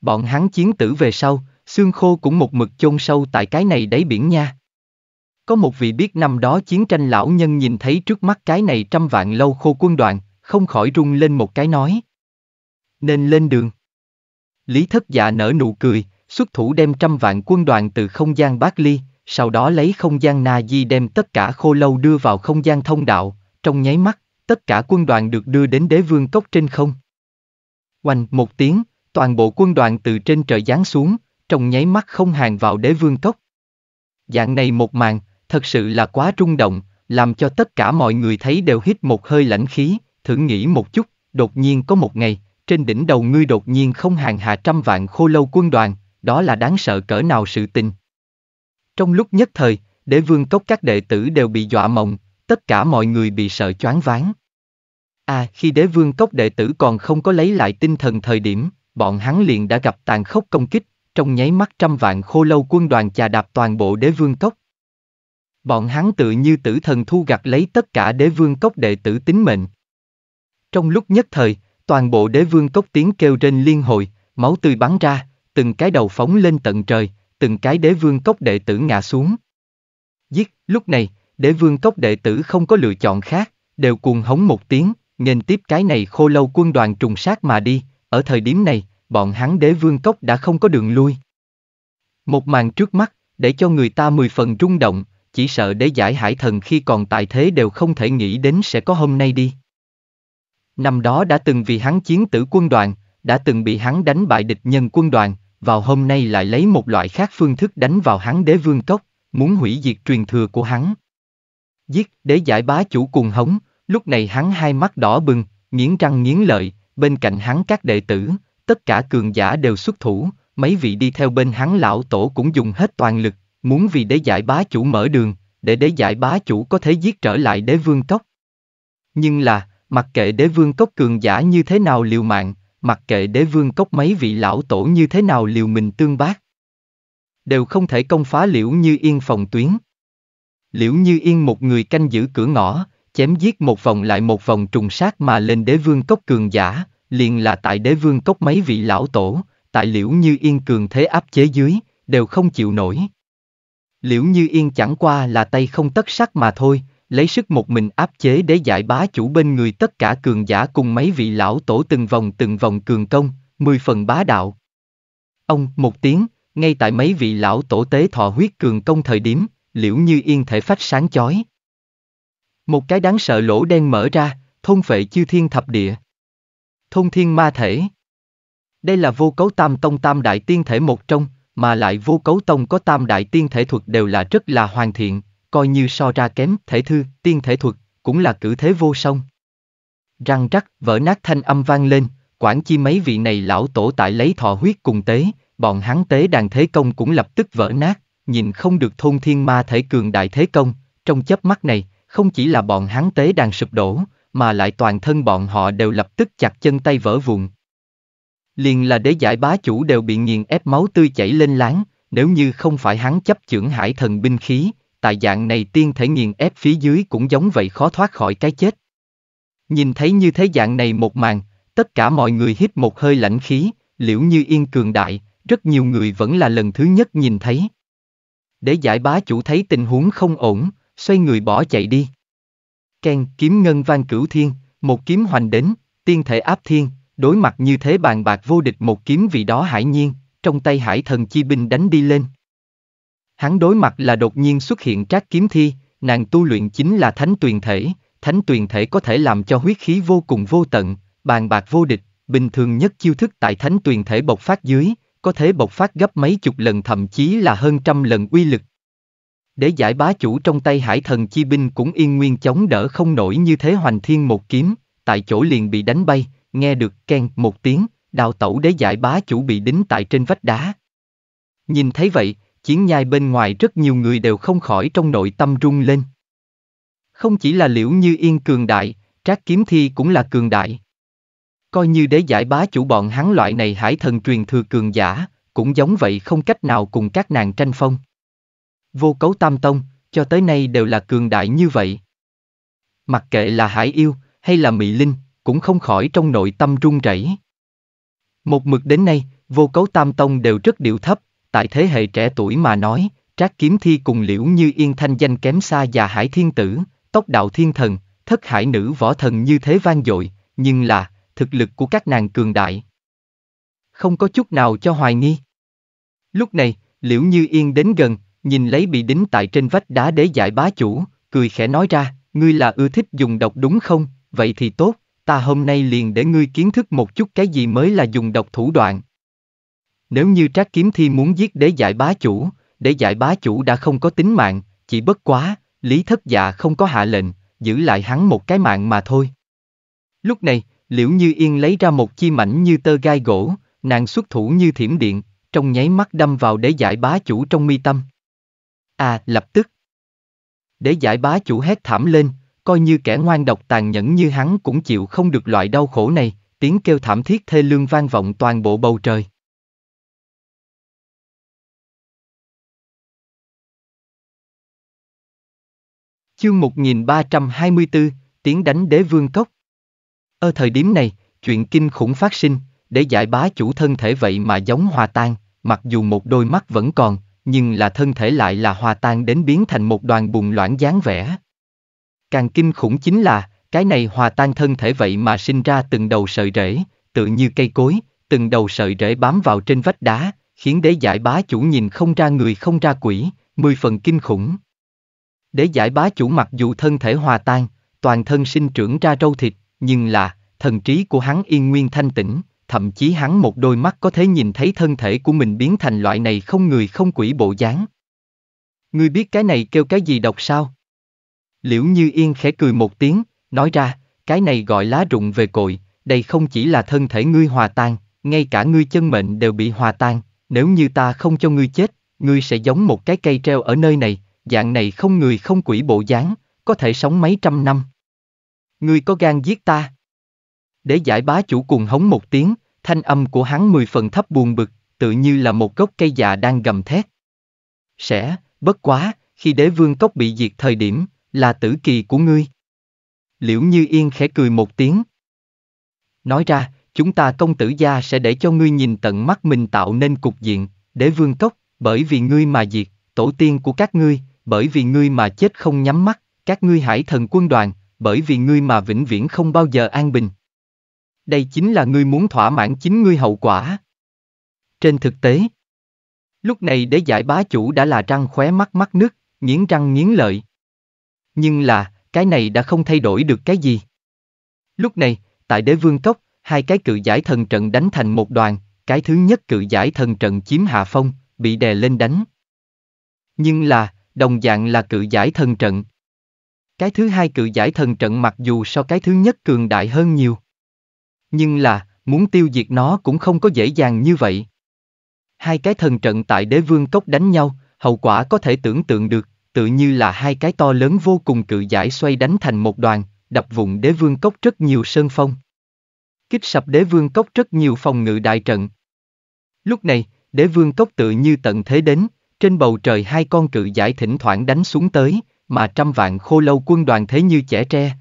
Bọn hắn chiến tử về sau, xương khô cũng một mực chôn sâu tại cái này đáy biển nha. Có một vị biết năm đó chiến tranh lão nhân nhìn thấy trước mắt cái này trăm vạn lâu khô quân đoàn, không khỏi rung lên một cái nói. Nên lên đường. Lý thất dạ nở nụ cười, xuất thủ đem trăm vạn quân đoàn từ không gian Bát Ly, sau đó lấy không gian Na Di đem tất cả khô lâu đưa vào không gian thông đạo, trong nháy mắt, tất cả quân đoàn được đưa đến đế vương cốc trên không. Oanh một tiếng, toàn bộ quân đoàn từ trên trời giáng xuống, trong nháy mắt không hàng vào đế vương cốc. Dạng này một màn, thật sự là quá rung động, làm cho tất cả mọi người thấy đều hít một hơi lãnh khí, thử nghĩ một chút, đột nhiên có một ngày, trên đỉnh đầu ngươi đột nhiên không hàng hạ trăm vạn khô lâu quân đoàn, đó là đáng sợ cỡ nào sự tình. Trong lúc nhất thời, đế vương cốc các đệ tử đều bị dọa mộng, tất cả mọi người bị sợ choáng váng. À, khi đế vương cốc đệ tử còn không có lấy lại tinh thần thời điểm, bọn hắn liền đã gặp tàn khốc công kích, trong nháy mắt trăm vạn khô lâu quân đoàn chà đạp toàn bộ đế vương cốc, bọn hắn tự như tử thần thu gặt lấy tất cả đế vương cốc đệ tử tính mệnh. Trong lúc nhất thời, toàn bộ đế vương cốc tiếng kêu trên liên hồi, máu tươi bắn ra, từng cái đầu phóng lên tận trời, từng cái đế vương cốc đệ tử ngã xuống. Giết, lúc này, đế vương cốc đệ tử không có lựa chọn khác, đều cuồng hống một tiếng, nghênh tiếp cái này khô lâu quân đoàn trùng sát mà đi, ở thời điểm này, bọn hắn đế vương cốc đã không có đường lui. Một màn trước mắt, để cho người ta mười phần rung động, chỉ sợ đế giải hải thần khi còn tại thế đều không thể nghĩ đến sẽ có hôm nay đi. Năm đó đã từng vì hắn chiến tử quân đoàn, đã từng bị hắn đánh bại địch nhân quân đoàn, vào hôm nay lại lấy một loại khác phương thức đánh vào hắn đế vương cốc, muốn hủy diệt truyền thừa của hắn. Giết đế giải bá chủ cuồng hống, lúc này hắn hai mắt đỏ bừng, nghiến răng nghiến lợi, bên cạnh hắn các đệ tử, tất cả cường giả đều xuất thủ, mấy vị đi theo bên hắn lão tổ cũng dùng hết toàn lực, muốn vì đế giải bá chủ mở đường, để đế giải bá chủ có thể giết trở lại đế vương cốc. Nhưng là, mặc kệ đế vương cốc cường giả như thế nào liều mạng, mặc kệ đế vương cốc mấy vị lão tổ như thế nào liều mình tương bác, đều không thể công phá liễu như yên phòng tuyến. Liễu như yên một người canh giữ cửa ngõ, chém giết một vòng lại một vòng trùng sát mà lên đế vương cốc cường giả, liền là tại đế vương cốc mấy vị lão tổ, tại liễu như yên cường thế áp chế dưới, đều không chịu nổi, Liễu Như Yên chẳng qua là tay không tất sắc mà thôi, lấy sức một mình áp chế để giải bá chủ bên người tất cả cường giả cùng mấy vị lão tổ từng vòng từng vòng cường công, mười phần bá đạo. Ông, một tiếng, ngay tại mấy vị lão tổ tế thọ huyết cường công thời điểm, liễu như yên thể phách sáng chói. Một cái đáng sợ lỗ đen mở ra, thôn vệ chư thiên thập địa. Thôn thiên ma thể. Đây là vô cấu tam tông tam đại tiên thể một trong, mà lại vô cấu tông có tam đại tiên thể thuật đều là rất là hoàn thiện, coi như so ra kém thể thư, tiên thể thuật, cũng là cử thế vô song. Răng rắc, vỡ nát thanh âm vang lên, quản chi mấy vị này lão tổ tại lấy thọ huyết cùng tế, bọn hắn tế đàn thế công cũng lập tức vỡ nát, nhìn không được thôn thiên ma thể cường đại thế công, trong chớp mắt này, không chỉ là bọn hắn tế đàn sụp đổ, mà lại toàn thân bọn họ đều lập tức chặt chân tay vỡ vụn, liền là đế giải bá chủ đều bị nghiền ép máu tươi chảy lên láng, nếu như không phải hắn chấp chưởng hải thần binh khí, tại dạng này tiên thể nghiền ép phía dưới cũng giống vậy khó thoát khỏi cái chết. Nhìn thấy như thế dạng này một màn, tất cả mọi người hít một hơi lãnh khí, liễu như yên cường đại, rất nhiều người vẫn là lần thứ nhất nhìn thấy. Để giải bá chủ thấy tình huống không ổn, xoay người bỏ chạy đi. Ken kiếm ngân vang cửu thiên, một kiếm hoành đến, tiên thể áp thiên, Đối mặt như thế bàn bạc vô địch một kiếm vì đó hải nhiên, trong tay hải thần chi binh đánh đi lên. Hắn đối mặt là đột nhiên xuất hiện trác kiếm thi, nàng tu luyện chính là thánh tuyền thể, thánh tuyền thể có thể làm cho huyết khí vô cùng vô tận, bàn bạc vô địch, bình thường nhất chiêu thức tại thánh tuyền thể bộc phát dưới, có thể bộc phát gấp mấy chục lần thậm chí là hơn trăm lần uy lực. Để giải bá chủ trong tay hải thần chi binh cũng yên nguyên chống đỡ không nổi như thế hoành thiên một kiếm, tại chỗ liền bị đánh bay, nghe được ken một tiếng, đào tẩu đế giải bá chủ bị đính tại trên vách đá. Nhìn thấy vậy, chiến nhai bên ngoài rất nhiều người đều không khỏi trong nội tâm rung lên. Không chỉ là liễu như yên cường đại, trác kiếm thi cũng là cường đại. Coi như đế giải bá chủ bọn hắn loại này hải thần truyền thừa cường giả, cũng giống vậy không cách nào cùng các nàng tranh phong. Vô cấu tam tông, cho tới nay đều là cường đại như vậy. Mặc kệ là hải yêu, hay là mỹ linh, cũng không khỏi trong nội tâm run rẩy. Một mực đến nay, vô cấu tam tông đều rất điệu thấp, tại thế hệ trẻ tuổi mà nói, trác kiếm thi cùng liễu như yên thanh danh kém xa và hải thiên tử, tốc đạo thiên thần, thất hải nữ võ thần như thế vang dội, nhưng là, thực lực của các nàng cường đại. Không có chút nào cho hoài nghi. Lúc này, liễu như yên đến gần, nhìn lấy bị đính tại trên vách đá để giải bá chủ, cười khẽ nói ra, ngươi là ưa thích dùng độc đúng không, vậy thì tốt, ta hôm nay liền để ngươi kiến thức một chút cái gì mới là dùng độc thủ đoạn. Nếu như Trác Kiếm Thi muốn giết đế giải bá chủ, đế giải bá chủ đã không có tính mạng, chỉ bất quá, Lý Thất Dạ không có hạ lệnh, giữ lại hắn một cái mạng mà thôi. Lúc này, Liễu Như Yên lấy ra một chi mảnh như tơ gai gỗ, nàng xuất thủ như thiểm điện, trong nháy mắt đâm vào đế giải bá chủ trong mi tâm. À, lập tức. Đế giải bá chủ hét thảm lên, coi như kẻ ngoan độc tàn nhẫn như hắn cũng chịu không được loại đau khổ này, tiếng kêu thảm thiết thê lương vang vọng toàn bộ bầu trời. Chương 1324, tiếng đánh đế vương cốc. Ở thời điểm này, chuyện kinh khủng phát sinh, để giải bá chủ thân thể vậy mà giống hòa tan, mặc dù một đôi mắt vẫn còn, nhưng là thân thể lại là hòa tan đến biến thành một đoàn bùng loãng dáng vẻ. Càng kinh khủng chính là, cái này hòa tan thân thể vậy mà sinh ra từng đầu sợi rễ, tự như cây cối, từng đầu sợi rễ bám vào trên vách đá, khiến đế giải bá chủ nhìn không ra người không ra quỷ, mười phần kinh khủng. Đế giải bá chủ mặc dù thân thể hòa tan, toàn thân sinh trưởng ra râu thịt, nhưng là, thần trí của hắn yên nguyên thanh tĩnh, thậm chí hắn một đôi mắt có thể nhìn thấy thân thể của mình biến thành loại này không người không quỷ bộ dáng. Ngươi biết cái này kêu cái gì độc sao? Liễu Như Yên khẽ cười một tiếng, nói ra, cái này gọi lá rụng về cội, đây không chỉ là thân thể ngươi hòa tan, ngay cả ngươi chân mệnh đều bị hòa tan, nếu như ta không cho ngươi chết, ngươi sẽ giống một cái cây treo ở nơi này, dạng này không người không quỷ bộ dáng, có thể sống mấy trăm năm. Ngươi có gan giết ta? Để giải bá chủ cùng hống một tiếng, thanh âm của hắn mười phần thấp buồn bực, tự như là một gốc cây già đang gầm thét. Sẽ, bất quá, khi đế vương cốc bị diệt thời điểm, là tử kỳ của ngươi. Liễu Như Yên khẽ cười một tiếng. Nói ra, chúng ta công tử gia sẽ để cho ngươi nhìn tận mắt mình tạo nên cục diện, để vương cốc, bởi vì ngươi mà diệt, tổ tiên của các ngươi, bởi vì ngươi mà chết không nhắm mắt, các ngươi hải thần quân đoàn, bởi vì ngươi mà vĩnh viễn không bao giờ an bình. Đây chính là ngươi muốn thỏa mãn chính ngươi hậu quả. Trên thực tế, lúc này đế giải bá chủ đã là răng khóe mắt mắt nước, nghiến răng nghiến lợi. Nhưng là, cái này đã không thay đổi được cái gì. Lúc này, tại đế vương cốc, hai cái cự giải thần trận đánh thành một đoàn, cái thứ nhất cự giải thần trận chiếm hạ phong, bị đè lên đánh. Nhưng là, đồng dạng là cự giải thần trận. Cái thứ hai cự giải thần trận mặc dù so cái thứ nhất cường đại hơn nhiều. Nhưng là, muốn tiêu diệt nó cũng không có dễ dàng như vậy. Hai cái thần trận tại đế vương cốc đánh nhau, hậu quả có thể tưởng tượng được tự như là hai cái to lớn vô cùng cự giải xoay đánh thành một đoàn, đập vụn đế vương cốc rất nhiều sơn phong. Kích sập đế vương cốc rất nhiều phòng ngự đại trận. Lúc này, đế vương cốc tự như tận thế đến, trên bầu trời hai con cự giải thỉnh thoảng đánh xuống tới, mà trăm vạn khô lâu quân đoàn thế như trẻ tre.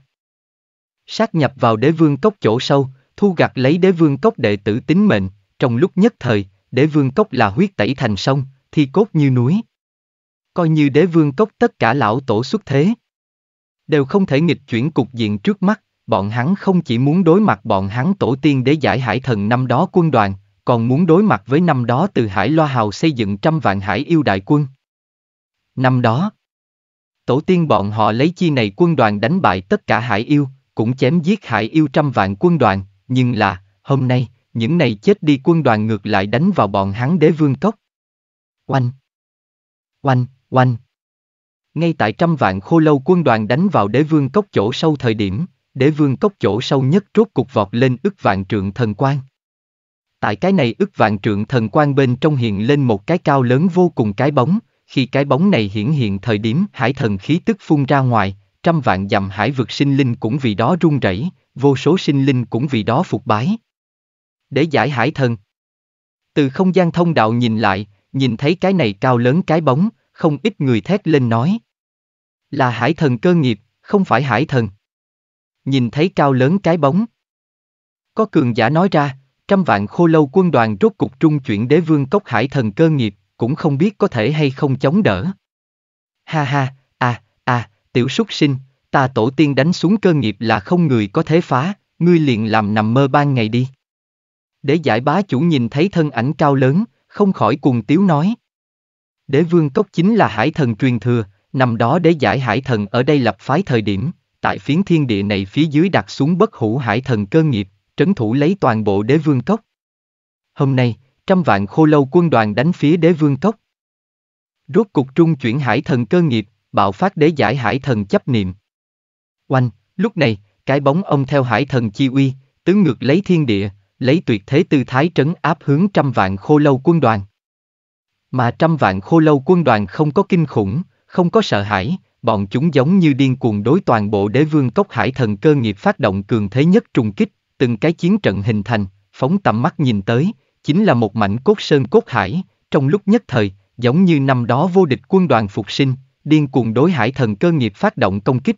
Sát nhập vào đế vương cốc chỗ sâu, thu gặt lấy đế vương cốc đệ tử tính mệnh, trong lúc nhất thời, đế vương cốc là huyết tẩy thành sông, thi cốt như núi coi như đế vương cốc tất cả lão tổ xuất thế. Đều không thể nghịch chuyển cục diện trước mắt, bọn hắn không chỉ muốn đối mặt bọn hắn tổ tiên để giải hải thần năm đó quân đoàn, còn muốn đối mặt với năm đó từ hải loa hào xây dựng trăm vạn hải yêu đại quân. Năm đó, tổ tiên bọn họ lấy chi này quân đoàn đánh bại tất cả hải yêu, cũng chém giết hải yêu trăm vạn quân đoàn, nhưng là, hôm nay, những này chết đi quân đoàn ngược lại đánh vào bọn hắn đế vương cốc. Oanh! Oanh! Oanh! Ngay tại trăm vạn khô lâu quân đoàn đánh vào đế vương cốc chỗ sâu thời điểm, đế vương cốc chỗ sâu nhất rốt cục vọt lên ức vạn trượng thần quan. Tại cái này ức vạn trượng thần quan bên trong hiện lên một cái cao lớn vô cùng cái bóng, khi cái bóng này hiển hiện thời điểm hải thần khí tức phun ra ngoài, trăm vạn dặm hải vực sinh linh cũng vì đó run rẩy, vô số sinh linh cũng vì đó phục bái. Để giải hải thần. Từ không gian thông đạo nhìn lại, nhìn thấy cái này cao lớn cái bóng, không ít người thét lên nói. Là hải thần cơ nghiệp, không phải hải thần. Nhìn thấy cao lớn cái bóng. Có cường giả nói ra, trăm vạn khô lâu quân đoàn rốt cục trung chuyển đế vương cốc hải thần cơ nghiệp, cũng không biết có thể hay không chống đỡ. Ha ha, à, à, tiểu súc sinh, ta tổ tiên đánh xuống cơ nghiệp là không người có thế phá, ngươi liền làm nằm mơ ban ngày đi. Để giải bá chủ nhìn thấy thân ảnh cao lớn, không khỏi cùng tiếu nói. Đế vương cốc chính là hải thần truyền thừa, nằm đó đế giải hải thần ở đây lập phái thời điểm, tại phiến thiên địa này phía dưới đặt xuống bất hủ hải thần cơ nghiệp, trấn thủ lấy toàn bộ đế vương cốc. Hôm nay, trăm vạn khô lâu quân đoàn đánh phía đế vương cốc. Rốt cục trung chuyển hải thần cơ nghiệp, bạo phát đế giải hải thần chấp niệm. Oanh, lúc này, cái bóng ông theo hải thần chi uy, tứ ngược lấy thiên địa, lấy tuyệt thế tư thái trấn áp hướng trăm vạn khô lâu quân đoàn. Mà trăm vạn khô lâu quân đoàn không có kinh khủng, không có sợ hãi, bọn chúng giống như điên cuồng đối toàn bộ đế vương cốc hải thần cơ nghiệp phát động cường thế nhất trùng kích, từng cái chiến trận hình thành, phóng tầm mắt nhìn tới, chính là một mảnh cốt sơn cốt hải, trong lúc nhất thời, giống như năm đó vô địch quân đoàn phục sinh, điên cuồng đối hải thần cơ nghiệp phát động công kích.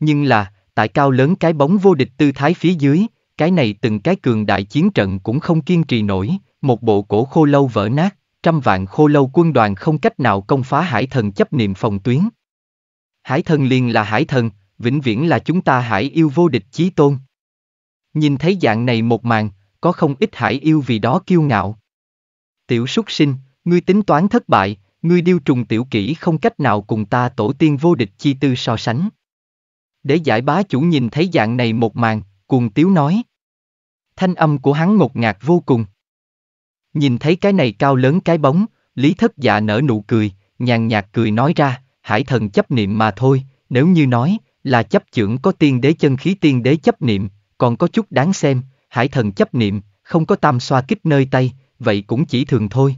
Nhưng là, tại cao lớn cái bóng vô địch tư thái phía dưới, cái này từng cái cường đại chiến trận cũng không kiên trì nổi, một bộ cổ khô lâu vỡ nát, trăm vạn khô lâu quân đoàn không cách nào công phá hải thần chấp niệm phòng tuyến. Hải thần liền là hải thần, vĩnh viễn là chúng ta hải yêu vô địch chí tôn. Nhìn thấy dạng này một màn, có không ít hải yêu vì đó kiêu ngạo. Tiểu súc sinh, ngươi tính toán thất bại, ngươi điêu trùng tiểu kỹ không cách nào cùng ta tổ tiên vô địch chi tư so sánh. Để giải bá chủ nhìn thấy dạng này một màn, cuồng tiếu nói. Thanh âm của hắn ngột ngạt vô cùng. Nhìn thấy cái này cao lớn cái bóng, Lý Thất Dạ nở nụ cười, nhàn nhạt cười nói ra, hải thần chấp niệm mà thôi, nếu như nói, là chấp trưởng có tiên đế chân khí tiên đế chấp niệm, còn có chút đáng xem, hải thần chấp niệm, không có tam xoa kích nơi tay, vậy cũng chỉ thường thôi.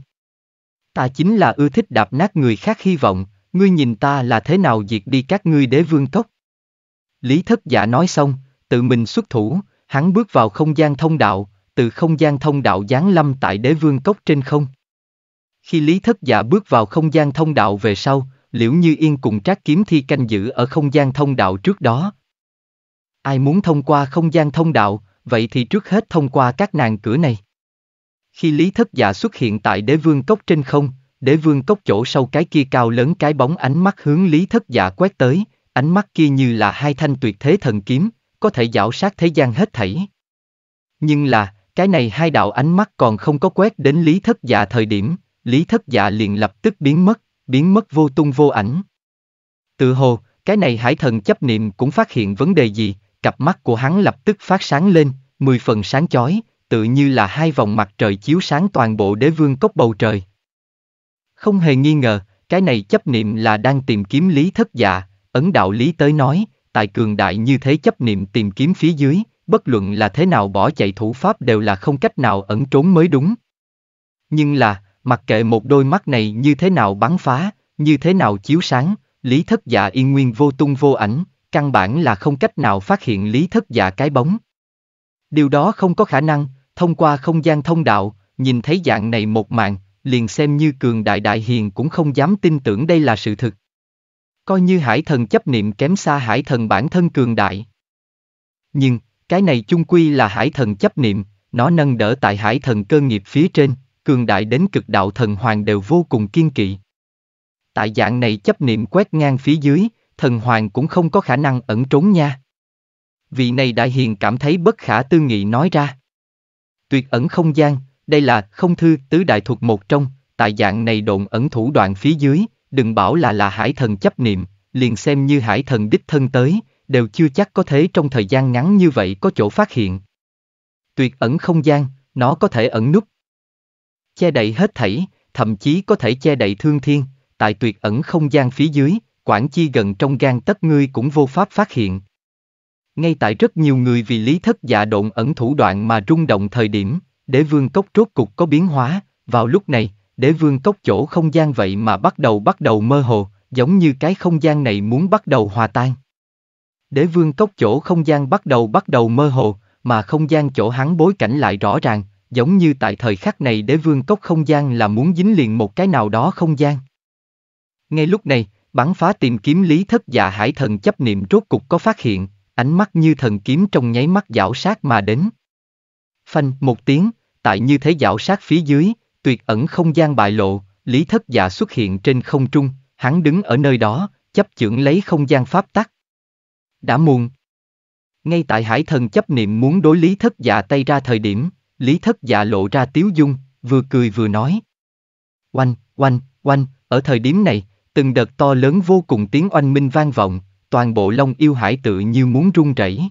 Ta chính là ưa thích đạp nát người khác hy vọng, ngươi nhìn ta là thế nào diệt đi các ngươi đế vương cốc. Lý thất giả dạ nói xong, tự mình xuất thủ, hắn bước vào không gian thông đạo, từ không gian thông đạo giáng lâm tại đế vương cốc trên không. Khi Lý Thất Dạ bước vào không gian thông đạo về sau, Liễu Như Yên cùng Trác Kiếm Thi canh giữ ở không gian thông đạo trước đó. Ai muốn thông qua không gian thông đạo, vậy thì trước hết thông qua các nàng cửa này. Khi Lý Thất Dạ xuất hiện tại đế vương cốc trên không, đế vương cốc chỗ sâu cái kia cao lớn cái bóng ánh mắt hướng Lý Thất Dạ quét tới, ánh mắt kia như là hai thanh tuyệt thế thần kiếm, có thể dạo sát thế gian hết thảy. Nhưng là, cái này hai đạo ánh mắt còn không có quét đến lý thất dạ thời điểm, lý thất dạ liền lập tức biến mất, biến mất vô tung vô ảnh. Tự hồ, cái này hải thần chấp niệm cũng phát hiện vấn đề gì, cặp mắt của hắn lập tức phát sáng lên, mười phần sáng chói, tự như là hai vòng mặt trời chiếu sáng toàn bộ đế vương cốc bầu trời. Không hề nghi ngờ, cái này chấp niệm là đang tìm kiếm lý thất dạ, ấn đạo lý tới nói, tại cường đại như thế chấp niệm tìm kiếm phía dưới, bất luận là thế nào bỏ chạy thủ pháp đều là không cách nào ẩn trốn mới đúng. Nhưng là, mặc kệ một đôi mắt này như thế nào bắn phá, như thế nào chiếu sáng, lý thất dạ yên nguyên vô tung vô ảnh, căn bản là không cách nào phát hiện lý thất dạ cái bóng. Điều đó không có khả năng, thông qua không gian thông đạo, nhìn thấy dạng này một mạng, liền xem như cường đại đại hiền cũng không dám tin tưởng đây là sự thực. Coi như hải thần chấp niệm kém xa hải thần bản thân cường đại. Nhưng, cái này chung quy là hải thần chấp niệm, nó nâng đỡ tại hải thần cơ nghiệp phía trên, cường đại đến cực đạo thần hoàng đều vô cùng kiên kỵ. Tại dạng này chấp niệm quét ngang phía dưới, thần hoàng cũng không có khả năng ẩn trốn nha. Vị này đại hiền cảm thấy bất khả tư nghị nói ra. Tuyệt ẩn không gian, đây là không thư tứ đại thuộc một trong, tại dạng này độn ẩn thủ đoạn phía dưới, đừng bảo là là hải thần chấp niệm, liền xem như hải thần đích thân tới, đều chưa chắc có thể trong thời gian ngắn như vậy có chỗ phát hiện. Tuyệt ẩn không gian, nó có thể ẩn núp. Che đậy hết thảy, thậm chí có thể che đậy thương thiên, tại tuyệt ẩn không gian phía dưới, quản chi gần trong gan tất ngươi cũng vô pháp phát hiện. Ngay tại rất nhiều người vì lý thất dạ độn ẩn thủ đoạn mà rung động thời điểm, đế vương cốc rốt cục có biến hóa, vào lúc này, đế vương cốc chỗ không gian vậy mà bắt đầu bắt đầu mơ hồ, giống như cái không gian này muốn bắt đầu hòa tan. Đế vương cốc chỗ không gian bắt đầu bắt đầu mơ hồ, mà không gian chỗ hắn bối cảnh lại rõ ràng, giống như tại thời khắc này đế vương cốc không gian là muốn dính liền một cái nào đó không gian. Ngay lúc này, bắn phá tìm kiếm lý thất dạ hải thần chấp niệm rốt cục có phát hiện, ánh mắt như thần kiếm trong nháy mắt dạo sát mà đến. Phanh một tiếng, tại như thế dạo sát phía dưới, tuyệt ẩn không gian bại lộ, lý thất dạ xuất hiện trên không trung, hắn đứng ở nơi đó, chấp chưởng lấy không gian pháp tắc, đã muộn. Ngay tại hải thần chấp niệm muốn đối lý thất dạ tay ra thời điểm, lý thất dạ lộ ra tiếu dung, vừa cười vừa nói. Oanh, oanh, oanh, ở thời điểm này, từng đợt to lớn vô cùng tiếng oanh minh vang vọng, toàn bộ long yêu hải tự như muốn rung rẩy.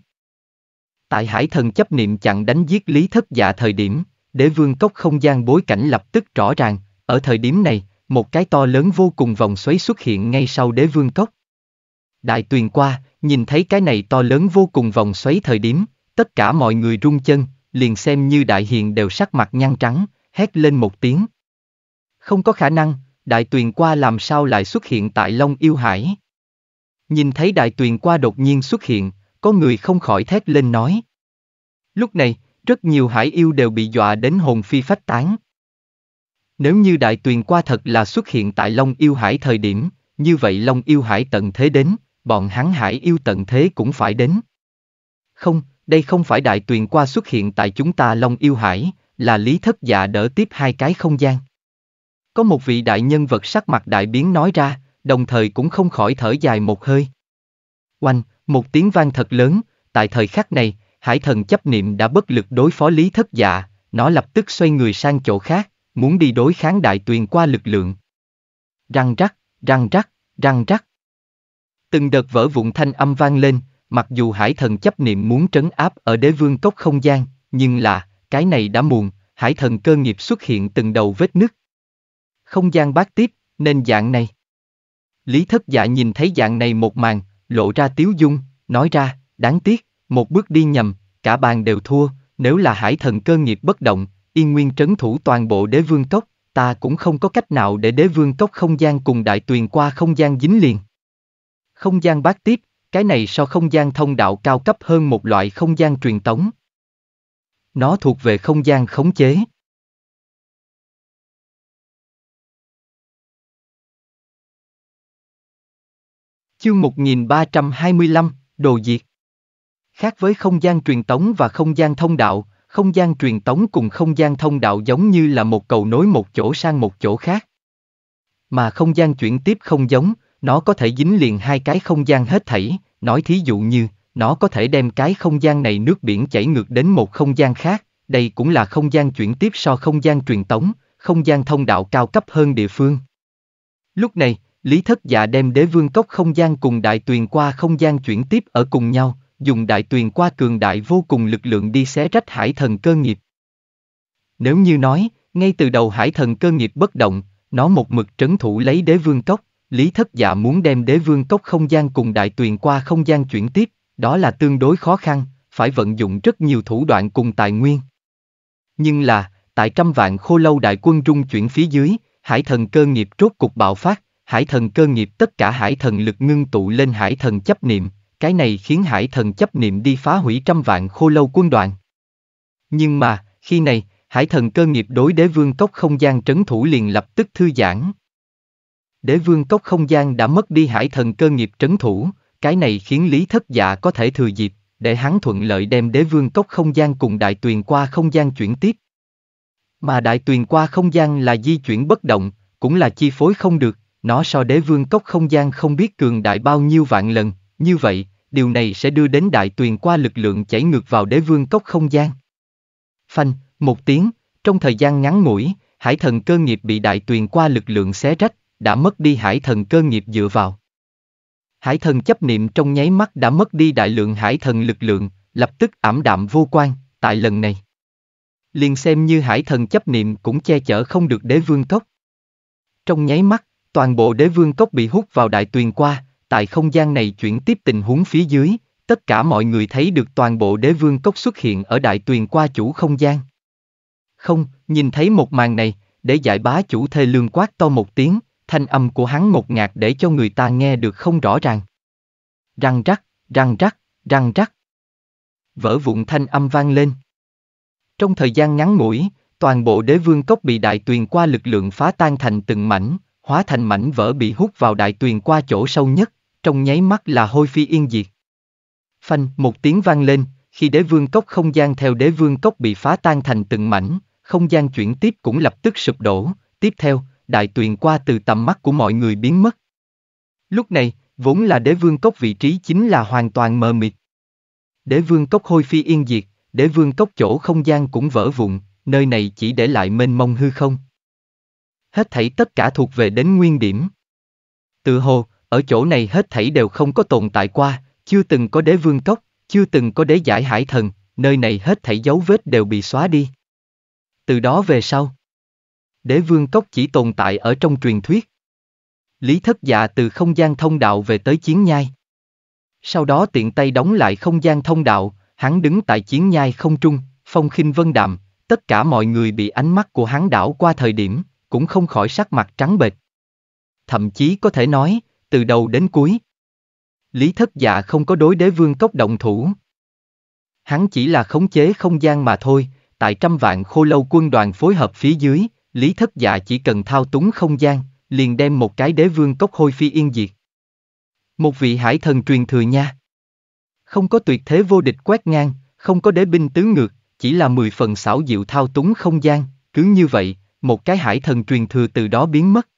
Tại hải thần chấp niệm chặn đánh giết lý thất dạ thời điểm, để vương cốc không gian bối cảnh lập tức rõ ràng, ở thời điểm này, một cái to lớn vô cùng vòng xoáy xuất hiện ngay sau đế vương cốc. Đại tuyền qua, nhìn thấy cái này to lớn vô cùng vòng xoáy thời điểm, tất cả mọi người rung chân, liền xem như đại hiền đều sắc mặt nhăn trắng, hét lên một tiếng. Không có khả năng, đại tuyền qua làm sao lại xuất hiện tại Long Yêu Hải. Nhìn thấy đại tuyền qua đột nhiên xuất hiện, có người không khỏi thét lên nói. Lúc này, rất nhiều hải yêu đều bị dọa đến hồn phi phách tán. Nếu như đại tuyền qua thật là xuất hiện tại Long Yêu Hải thời điểm, như vậy Long Yêu Hải tận thế đến, bọn hắn hải yêu tận thế cũng phải đến. Không, đây không phải đại tuyền qua xuất hiện tại chúng ta Long Yêu Hải, là Lý Thất Dạ đỡ tiếp hai cái không gian. Có một vị đại nhân vật sắc mặt đại biến nói ra, đồng thời cũng không khỏi thở dài một hơi. Oanh, một tiếng vang thật lớn, tại thời khắc này, hải thần chấp niệm đã bất lực đối phó Lý Thất Dạ, nó lập tức xoay người sang chỗ khác, muốn đi đối kháng đại tuyền qua lực lượng. Răng rắc, răng rắc, răng rắc. Từng đợt vỡ vụn thanh âm vang lên, mặc dù hải thần chấp niệm muốn trấn áp ở đế vương cốc không gian, nhưng là, cái này đã muộn, hải thần cơ nghiệp xuất hiện từng đầu vết nứt. Không gian bát tiếp, nên dạng này. Lý thất dạ nhìn thấy dạng này một màn, lộ ra tiếu dung, nói ra, đáng tiếc, một bước đi nhầm, cả bàn đều thua, nếu là hải thần cơ nghiệp bất động, yên nguyên trấn thủ toàn bộ đế vương cốc, ta cũng không có cách nào để đế vương cốc không gian cùng đại tuyền qua không gian dính liền. Không gian bát tiếp, cái này so không gian thông đạo cao cấp hơn một loại không gian truyền tống. Nó thuộc về không gian khống chế. Chương 1325, Đồ Diệt Khác với không gian truyền tống và không gian thông đạo, không gian truyền tống cùng không gian thông đạo giống như là một cầu nối một chỗ sang một chỗ khác. Mà không gian chuyển tiếp không giống, nó có thể dính liền hai cái không gian hết thảy, nói thí dụ như, nó có thể đem cái không gian này nước biển chảy ngược đến một không gian khác, đây cũng là không gian chuyển tiếp so không gian truyền tống, không gian thông đạo cao cấp hơn địa phương. Lúc này, Lý Thất Dạ đem đế vương cốc không gian cùng đại tuyền qua không gian chuyển tiếp ở cùng nhau, dùng đại tuyền qua cường đại vô cùng lực lượng đi xé rách hải thần cơ nghiệp. Nếu như nói, ngay từ đầu hải thần cơ nghiệp bất động, nó một mực trấn thủ lấy đế vương cốc. Lý Thất Dạ muốn đem đế vương cốc không gian cùng đại tuyền qua không gian chuyển tiếp, đó là tương đối khó khăn, phải vận dụng rất nhiều thủ đoạn cùng tài nguyên. Nhưng là, tại trăm vạn khô lâu đại quân trung chuyển phía dưới, hải thần cơ nghiệp rốt cục bạo phát, hải thần cơ nghiệp tất cả hải thần lực ngưng tụ lên hải thần chấp niệm, cái này khiến hải thần chấp niệm đi phá hủy trăm vạn khô lâu quân đoàn. Nhưng mà, khi này, hải thần cơ nghiệp đối đế vương cốc không gian trấn thủ liền lập tức thư giãn, Đế vương cốc không gian đã mất đi hải thần cơ nghiệp trấn thủ, cái này khiến Lý Thất Dạ có thể thừa dịp, để hắn thuận lợi đem đế vương cốc không gian cùng đại tuyền qua không gian chuyển tiếp. Mà đại tuyền qua không gian là di chuyển bất động, cũng là chi phối không được, nó so đế vương cốc không gian không biết cường đại bao nhiêu vạn lần, như vậy, điều này sẽ đưa đến đại tuyền qua lực lượng chảy ngược vào đế vương cốc không gian. Phanh, một tiếng, trong thời gian ngắn ngủi, hải thần cơ nghiệp bị đại tuyền qua lực lượng xé rách, đã mất đi hải thần cơ nghiệp dựa vào. Hải thần chấp niệm trong nháy mắt đã mất đi đại lượng hải thần lực lượng, lập tức ảm đạm vô quan, tại lần này. Liền xem như hải thần chấp niệm cũng che chở không được đế vương cốc. Trong nháy mắt, toàn bộ đế vương cốc bị hút vào đại tuyền qua, tại không gian này chuyển tiếp tình huống phía dưới, tất cả mọi người thấy được toàn bộ đế vương cốc xuất hiện ở đại tuyền qua chủ không gian. Không, nhìn thấy một màn này, để giải bá chủ thê lương quát to một tiếng, thanh âm của hắn ngột ngạt để cho người ta nghe được không rõ ràng. Răng rắc, răng rắc, răng rắc. Vỡ vụn thanh âm vang lên. Trong thời gian ngắn ngủi, toàn bộ đế vương cốc bị đại tuyền qua lực lượng phá tan thành từng mảnh, hóa thành mảnh vỡ bị hút vào đại tuyền qua chỗ sâu nhất, trong nháy mắt là hôi phi yên diệt. Phanh, một tiếng vang lên, khi đế vương cốc không gian theo đế vương cốc bị phá tan thành từng mảnh, không gian chuyển tiếp cũng lập tức sụp đổ, tiếp theo, đại tuyền qua từ tầm mắt của mọi người biến mất. Lúc này, vốn là đế vương cốc vị trí chính là hoàn toàn mờ mịt. Đế vương cốc hôi phi yên diệt, đế vương cốc chỗ không gian cũng vỡ vụn, nơi này chỉ để lại mênh mông hư không. Hết thảy tất cả thuộc về đến nguyên điểm. Tự hồ, ở chỗ này hết thảy đều không có tồn tại qua, chưa từng có đế vương cốc, chưa từng có đế giải hải thần, nơi này hết thảy dấu vết đều bị xóa đi. Từ đó về sau, Đế vương cốc chỉ tồn tại ở trong truyền thuyết. Lý thất dạ từ không gian thông đạo về tới chiến nhai. Sau đó tiện tay đóng lại không gian thông đạo, hắn đứng tại chiến nhai không trung, phong khinh vân đạm, tất cả mọi người bị ánh mắt của hắn đảo qua thời điểm, cũng không khỏi sắc mặt trắng bệch. Thậm chí có thể nói, từ đầu đến cuối. Lý thất dạ không có đối đế vương cốc động thủ. Hắn chỉ là khống chế không gian mà thôi, tại trăm vạn khô lâu quân đoàn phối hợp phía dưới, Lý thất dạ chỉ cần thao túng không gian, liền đem một cái đế vương cốc hôi phi yên diệt. Một vị hải thần truyền thừa nha. Không có tuyệt thế vô địch quét ngang, không có đế binh tứ ngược, chỉ là mười phần xảo diệu thao túng không gian, cứ như vậy, một cái hải thần truyền thừa từ đó biến mất.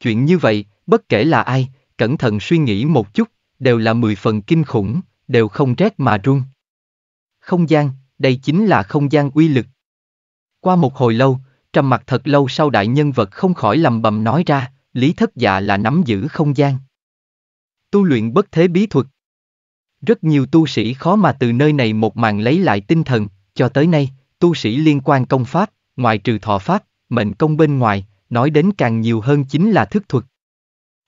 Chuyện như vậy, bất kể là ai, cẩn thận suy nghĩ một chút, đều là mười phần kinh khủng, đều không rét mà run. Không gian, đây chính là không gian uy lực. Qua một hồi lâu, Trầm mặt thật lâu sau đại nhân vật không khỏi lầm bầm nói ra, lý thất dạ là nắm giữ không gian. Tu luyện bất thế bí thuật. Rất nhiều tu sĩ khó mà từ nơi này một màn lấy lại tinh thần, cho tới nay, tu sĩ liên quan công pháp, ngoài trừ thọ pháp, mệnh công bên ngoài, nói đến càng nhiều hơn chính là thức thuật.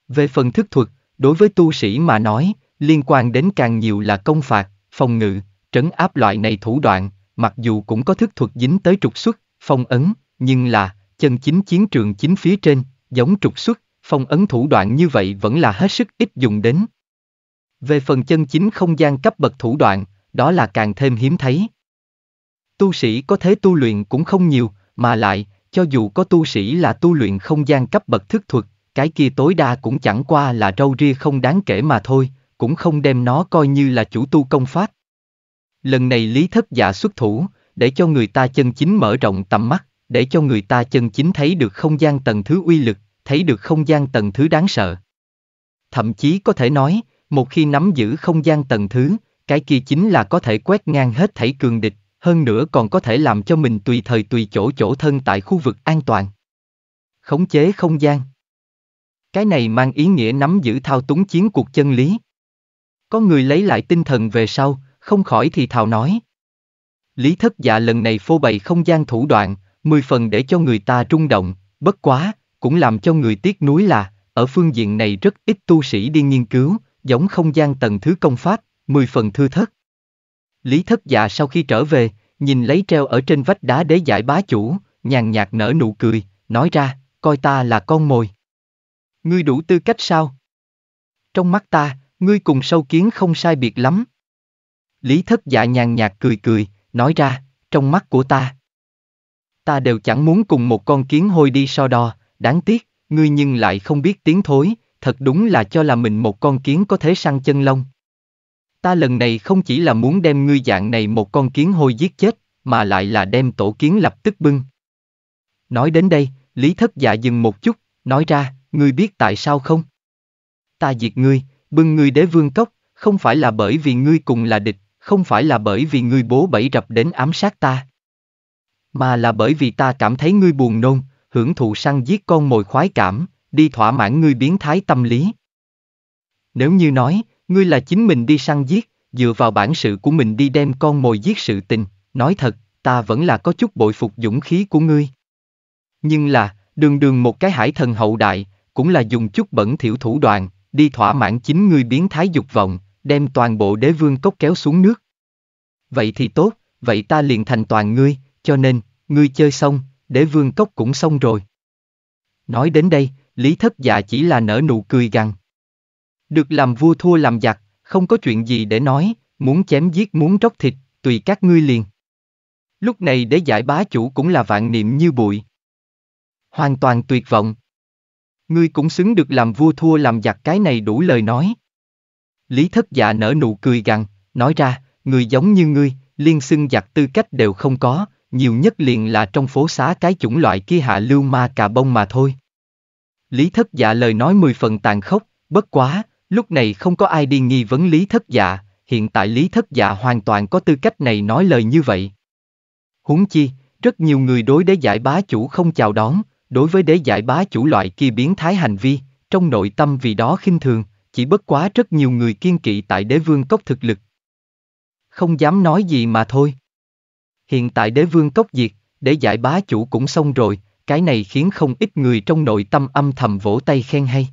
Về phần thức thuật, đối với tu sĩ mà nói, liên quan đến càng nhiều là công phạt, phòng ngự, trấn áp loại này thủ đoạn, mặc dù cũng có thức thuật dính tới trục xuất, phong ấn, nhưng là, chân chính chiến trường chính phía trên, giống trục xuất, phong ấn thủ đoạn như vậy vẫn là hết sức ít dùng đến. Về phần chân chính không gian cấp bậc thủ đoạn, đó là càng thêm hiếm thấy. Tu sĩ có thế tu luyện cũng không nhiều, mà lại, cho dù có tu sĩ là tu luyện không gian cấp bậc thức thuật, cái kia tối đa cũng chẳng qua là râu ria không đáng kể mà thôi, cũng không đem nó coi như là chủ tu công pháp. Lần này lý thất giả xuất thủ, để cho người ta chân chính mở rộng tầm mắt để cho người ta chân chính thấy được không gian tầng thứ uy lực, thấy được không gian tầng thứ đáng sợ. Thậm chí có thể nói, một khi nắm giữ không gian tầng thứ, cái kia chính là có thể quét ngang hết thảy cường địch, hơn nữa còn có thể làm cho mình tùy thời tùy chỗ chỗ thân tại khu vực an toàn. Khống chế không gian Cái này mang ý nghĩa nắm giữ thao túng chiến cuộc chân lý. Có người lấy lại tinh thần về sau, không khỏi thì thào nói. Lý thất dạ lần này phô bày không gian thủ đoạn, mười phần để cho người ta rung động, bất quá, cũng làm cho người tiếc nuối là, ở phương diện này rất ít tu sĩ đi nghiên cứu, giống không gian tầng thứ công pháp, mười phần thư thất. Lý thất dạ sau khi trở về, nhìn lấy treo ở trên vách đá đế giải bá chủ, nhàn nhạt nở nụ cười, nói ra, coi ta là con mồi. Ngươi đủ tư cách sao? Trong mắt ta, ngươi cùng sâu kiến không sai biệt lắm. Lý thất dạ nhàn nhạt cười cười, nói ra, trong mắt của ta, ta đều chẳng muốn cùng một con kiến hôi đi so đo, đáng tiếc, ngươi nhưng lại không biết tiếng thối, thật đúng là cho là mình một con kiến có thể săn chân lông. Ta lần này không chỉ là muốn đem ngươi dạng này một con kiến hôi giết chết, mà lại là đem tổ kiến lập tức bưng. Nói đến đây, Lý Thất Dạ dừng một chút, nói ra, ngươi biết tại sao không? Ta diệt ngươi, bưng ngươi đế vương cốc, không phải là bởi vì ngươi cùng là địch, không phải là bởi vì ngươi bố bẫy rập đến ám sát ta mà là bởi vì ta cảm thấy ngươi buồn nôn, hưởng thụ săn giết con mồi khoái cảm, đi thỏa mãn ngươi biến thái tâm lý. Nếu như nói, ngươi là chính mình đi săn giết, dựa vào bản sự của mình đi đem con mồi giết sự tình, nói thật, ta vẫn là có chút bội phục dũng khí của ngươi. Nhưng là, đường đường một cái hải thần hậu đại, cũng là dùng chút bẩn thiểu thủ đoạn, đi thỏa mãn chính ngươi biến thái dục vọng, đem toàn bộ đế vương cốc kéo xuống nước. Vậy thì tốt, vậy ta liền thành toàn ngươi, cho nên, ngươi chơi xong, để vương cốc cũng xong rồi. Nói đến đây, Lý Thất Dạ chỉ là nở nụ cười gằn. Được làm vua thua làm giặc, không có chuyện gì để nói, muốn chém giết muốn tróc thịt, tùy các ngươi liền. Lúc này để giải bá chủ cũng là vạn niệm như bụi. Hoàn toàn tuyệt vọng. Ngươi cũng xứng được làm vua thua làm giặc cái này đủ lời nói. Lý thất dạ nở nụ cười gằn, nói ra, người giống như ngươi, liên xưng giặc tư cách đều không có, nhiều nhất liền là trong phố xá cái chủng loại kia hạ lưu ma cà bông mà thôi. Lý thất dạ lời nói mười phần tàn khốc, bất quá, lúc này không có ai đi nghi vấn lý thất dạ, hiện tại lý thất dạ hoàn toàn có tư cách này nói lời như vậy. Huống chi, rất nhiều người đối đế giải bá chủ không chào đón, đối với đế giải bá chủ loại kia biến thái hành vi, trong nội tâm vì đó khinh thường, chỉ bất quá rất nhiều người kiên kỵ tại đế vương cốc thực lực. Không dám nói gì mà thôi. Hiện tại đế vương cốc diệt, để giải bá chủ cũng xong rồi, cái này khiến không ít người trong nội tâm âm thầm vỗ tay khen hay.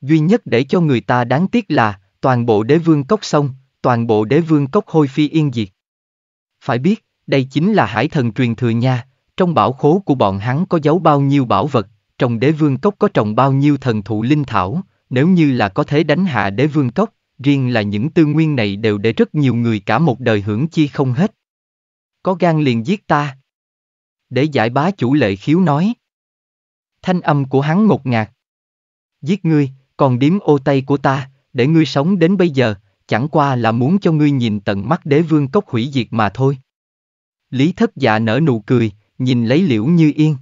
Duy nhất để cho người ta đáng tiếc là, toàn bộ đế vương cốc xong, toàn bộ đế vương cốc hôi phi yên diệt. Phải biết, đây chính là hải thần truyền thừa nha, trong bảo khố của bọn hắn có giấu bao nhiêu bảo vật, trong đế vương cốc có trồng bao nhiêu thần thụ linh thảo, nếu như là có thể đánh hạ đế vương cốc, riêng là những tư nguyên này đều để rất nhiều người cả một đời hưởng chi không hết có gan liền giết ta. Để giải bá chủ lệ khiếu nói. Thanh âm của hắn ngột ngạt. Giết ngươi, còn điếm ô tay của ta, để ngươi sống đến bây giờ, chẳng qua là muốn cho ngươi nhìn tận mắt đế vương cốc hủy diệt mà thôi. Lý thất dạ nở nụ cười, nhìn lấy liễu như yên.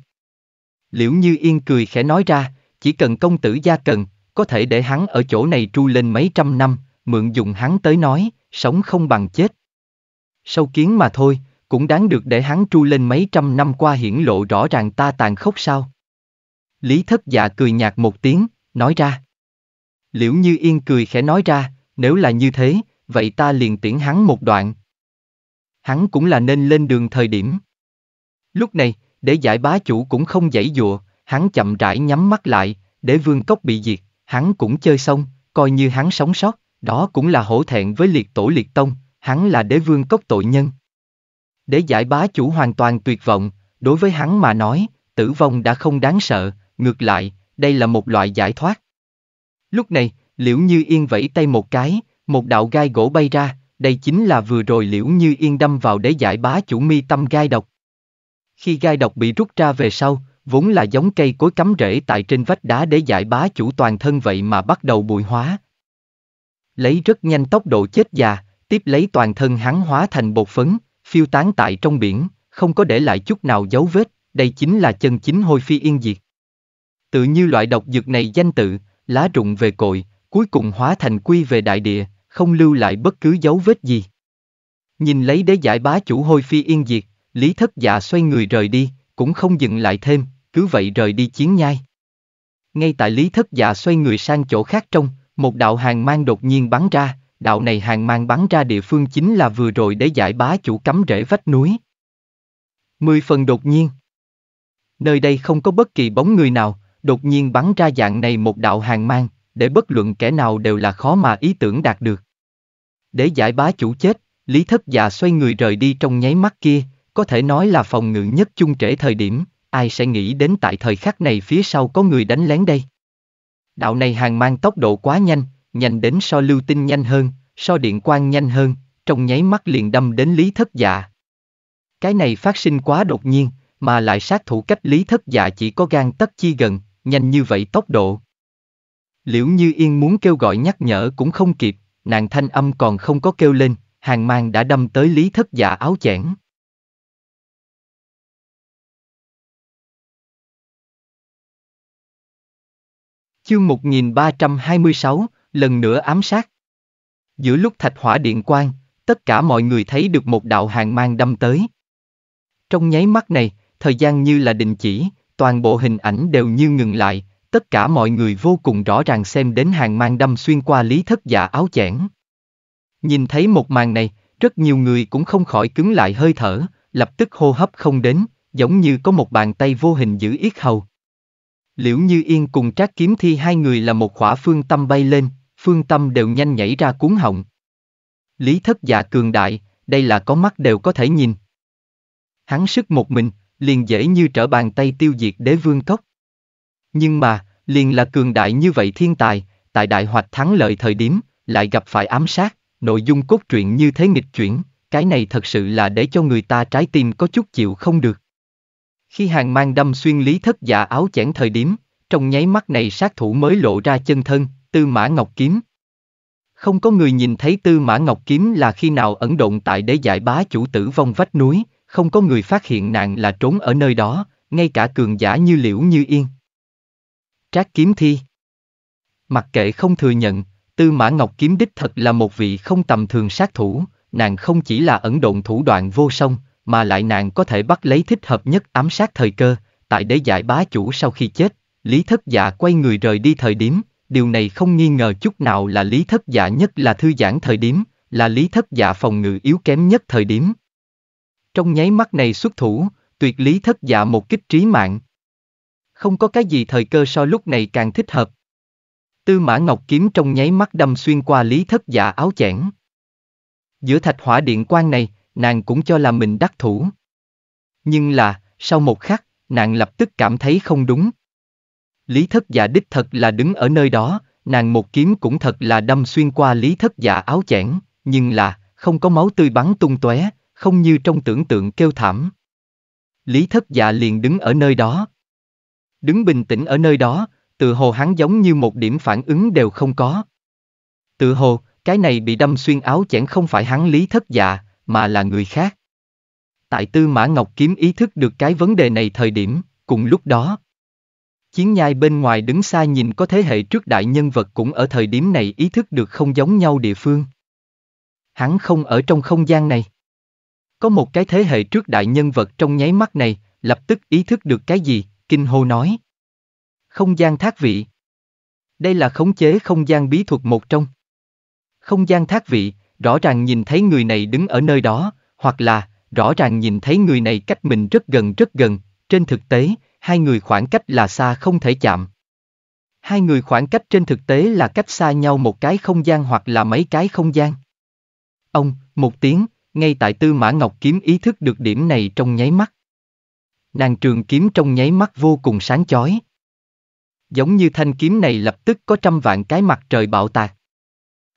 Liễu như yên cười khẽ nói ra, chỉ cần công tử gia cần, có thể để hắn ở chỗ này tru lên mấy trăm năm, mượn dùng hắn tới nói, sống không bằng chết. Sâu kiến mà thôi, cũng đáng được để hắn tru lên mấy trăm năm qua hiển lộ rõ ràng ta tàn khốc sao. Lý thất dạ cười nhạt một tiếng, nói ra. Liễu như yên cười khẽ nói ra, nếu là như thế, vậy ta liền tiễn hắn một đoạn. Hắn cũng là nên lên đường thời điểm. Lúc này, để giải bá chủ cũng không dãy dụa, hắn chậm rãi nhắm mắt lại, để vương cốc bị diệt, hắn cũng chơi xong, coi như hắn sống sót, đó cũng là hổ thẹn với liệt tổ liệt tông, hắn là đế vương cốc tội nhân. Đế giải bá chủ hoàn toàn tuyệt vọng, đối với hắn mà nói, tử vong đã không đáng sợ, ngược lại, đây là một loại giải thoát. Lúc này, liễu như yên vẫy tay một cái, một đạo gai gỗ bay ra, đây chính là vừa rồi liễu như yên đâm vào đế giải bá chủ mi tâm gai độc. Khi gai độc bị rút ra về sau, vốn là giống cây cối cắm rễ tại trên vách đá đế giải bá chủ toàn thân vậy mà bắt đầu bụi hóa. Lấy rất nhanh tốc độ chết già, tiếp lấy toàn thân hắn hóa thành bột phấn, phiêu tán tại trong biển, không có để lại chút nào dấu vết, đây chính là chân chính hôi phi yên diệt. Tự như loại độc dược này danh tự, lá rụng về cội, cuối cùng hóa thành quy về đại địa, không lưu lại bất cứ dấu vết gì. Nhìn lấy đế giải bá chủ hôi phi yên diệt, Lý Thất Dạ xoay người rời đi, cũng không dừng lại thêm, cứ vậy rời đi chiến nhai. Ngay tại Lý Thất Dạ xoay người sang chỗ khác trong, một đạo hàng mang đột nhiên bắn ra, đạo này hàng mang bắn ra địa phương chính là vừa rồi để giải bá chủ cắm rễ vách núi. Mười phần đột nhiên. Nơi đây không có bất kỳ bóng người nào, đột nhiên bắn ra dạng này một đạo hàng mang, để bất luận kẻ nào đều là khó mà ý tưởng đạt được. Để giải bá chủ chết, Lý Thất Dạ xoay người rời đi trong nháy mắt kia, có thể nói là phòng ngự nhất chung trễ thời điểm, ai sẽ nghĩ đến tại thời khắc này phía sau có người đánh lén đây. Đạo này hàng mang tốc độ quá nhanh, nhanh đến so lưu tinh nhanh hơn, so điện quang nhanh hơn, trong nháy mắt liền đâm đến lý thất dạ. Cái này phát sinh quá đột nhiên, mà lại sát thủ cách lý thất dạ chỉ có gan tất chi gần, nhanh như vậy tốc độ. Liễu Như Yên muốn kêu gọi nhắc nhở cũng không kịp, nàng thanh âm còn không có kêu lên, hàng mang đã đâm tới lý thất dạ áo chẽn. Chương 1326, lần nữa ám sát. Giữa lúc thạch hỏa điện quang, tất cả mọi người thấy được một đạo hàng mang đâm tới. Trong nháy mắt này, thời gian như là đình chỉ, toàn bộ hình ảnh đều như ngừng lại, tất cả mọi người vô cùng rõ ràng xem đến hàng mang đâm xuyên qua lý thất giả áo chẽn. Nhìn thấy một màn này, rất nhiều người cũng không khỏi cứng lại hơi thở, lập tức hô hấp không đến, giống như có một bàn tay vô hình giữ yết hầu. Liễu Như Yên cùng Trác Kiếm Thi hai người là một khỏa phương tâm bay lên, Phương Tâm đều nhanh nhảy ra cuốn họng. Lý thất dạ cường đại, đây là có mắt đều có thể nhìn. Hắn sức một mình, liền dễ như trở bàn tay tiêu diệt đế vương cốc. Nhưng mà, liền là cường đại như vậy thiên tài, tại đại hoạch thắng lợi thời điểm, lại gặp phải ám sát, nội dung cốt truyện như thế nghịch chuyển, cái này thật sự là để cho người ta trái tim có chút chịu không được. Khi hàng mang đâm xuyên lý thất giả áo chẽn thời điểm, trong nháy mắt này sát thủ mới lộ ra chân thân, Tư Mã Ngọc Kiếm Không có người nhìn thấy Tư Mã Ngọc Kiếm là khi nào ẩn độn tại đế giải bá chủ tử vong vách núi, không có người phát hiện nàng là trốn ở nơi đó, ngay cả cường giả như liễu như yên. Trác Kiếm Thi Mặc kệ không thừa nhận, Tư Mã Ngọc Kiếm đích thật là một vị không tầm thường sát thủ, nàng không chỉ là ẩn độn thủ đoạn vô song, mà lại nàng có thể bắt lấy thích hợp nhất ám sát thời cơ, tại đế giải bá chủ sau khi chết, Lý Thất Dạ quay người rời đi thời điểm, điều này không nghi ngờ chút nào là lý thất giả nhất là thư giãn thời điểm, là lý thất giả phòng ngự yếu kém nhất thời điểm. Trong nháy mắt này xuất thủ, tuyệt lý thất giả một kích trí mạng. Không có cái gì thời cơ so lúc này càng thích hợp. Tư mã ngọc kiếm trong nháy mắt đâm xuyên qua lý thất giả áo chẽn. Giữa thạch hỏa điện quan này, nàng cũng cho là mình đắc thủ. Nhưng là, sau một khắc, nàng lập tức cảm thấy không đúng. Lý thất dạ đích thật là đứng ở nơi đó, nàng một kiếm cũng thật là đâm xuyên qua lý thất dạ áo chẽn, nhưng là, không có máu tươi bắn tung tóe, không như trong tưởng tượng kêu thảm. Lý thất dạ liền đứng ở nơi đó. Đứng bình tĩnh ở nơi đó, tự hồ hắn giống như một điểm phản ứng đều không có. Tự hồ, cái này bị đâm xuyên áo chẽn không phải hắn lý thất dạ, mà là người khác. Tại tư mã ngọc kiếm ý thức được cái vấn đề này thời điểm, cùng lúc đó, Chiến nhai bên ngoài đứng xa nhìn có thế hệ trước đại nhân vật cũng ở thời điểm này ý thức được không giống nhau địa phương. Hắn không ở trong không gian này. Có một cái thế hệ trước đại nhân vật trong nháy mắt này, lập tức ý thức được cái gì, kinh hô nói. Không gian thác vị. Đây là khống chế không gian bí thuật một trong. Không gian thác vị, rõ ràng nhìn thấy người này đứng ở nơi đó, hoặc là, rõ ràng nhìn thấy người này cách mình rất gần rất gần, trên thực tế, hai người khoảng cách là xa không thể chạm. Hai người khoảng cách trên thực tế là cách xa nhau một cái không gian hoặc là mấy cái không gian. Ông, một tiếng, ngay tại tư mã ngọc kiếm ý thức được điểm này trong nháy mắt. Nàng trường kiếm trong nháy mắt vô cùng sáng chói. Giống như thanh kiếm này lập tức có trăm vạn cái mặt trời bạo tạc.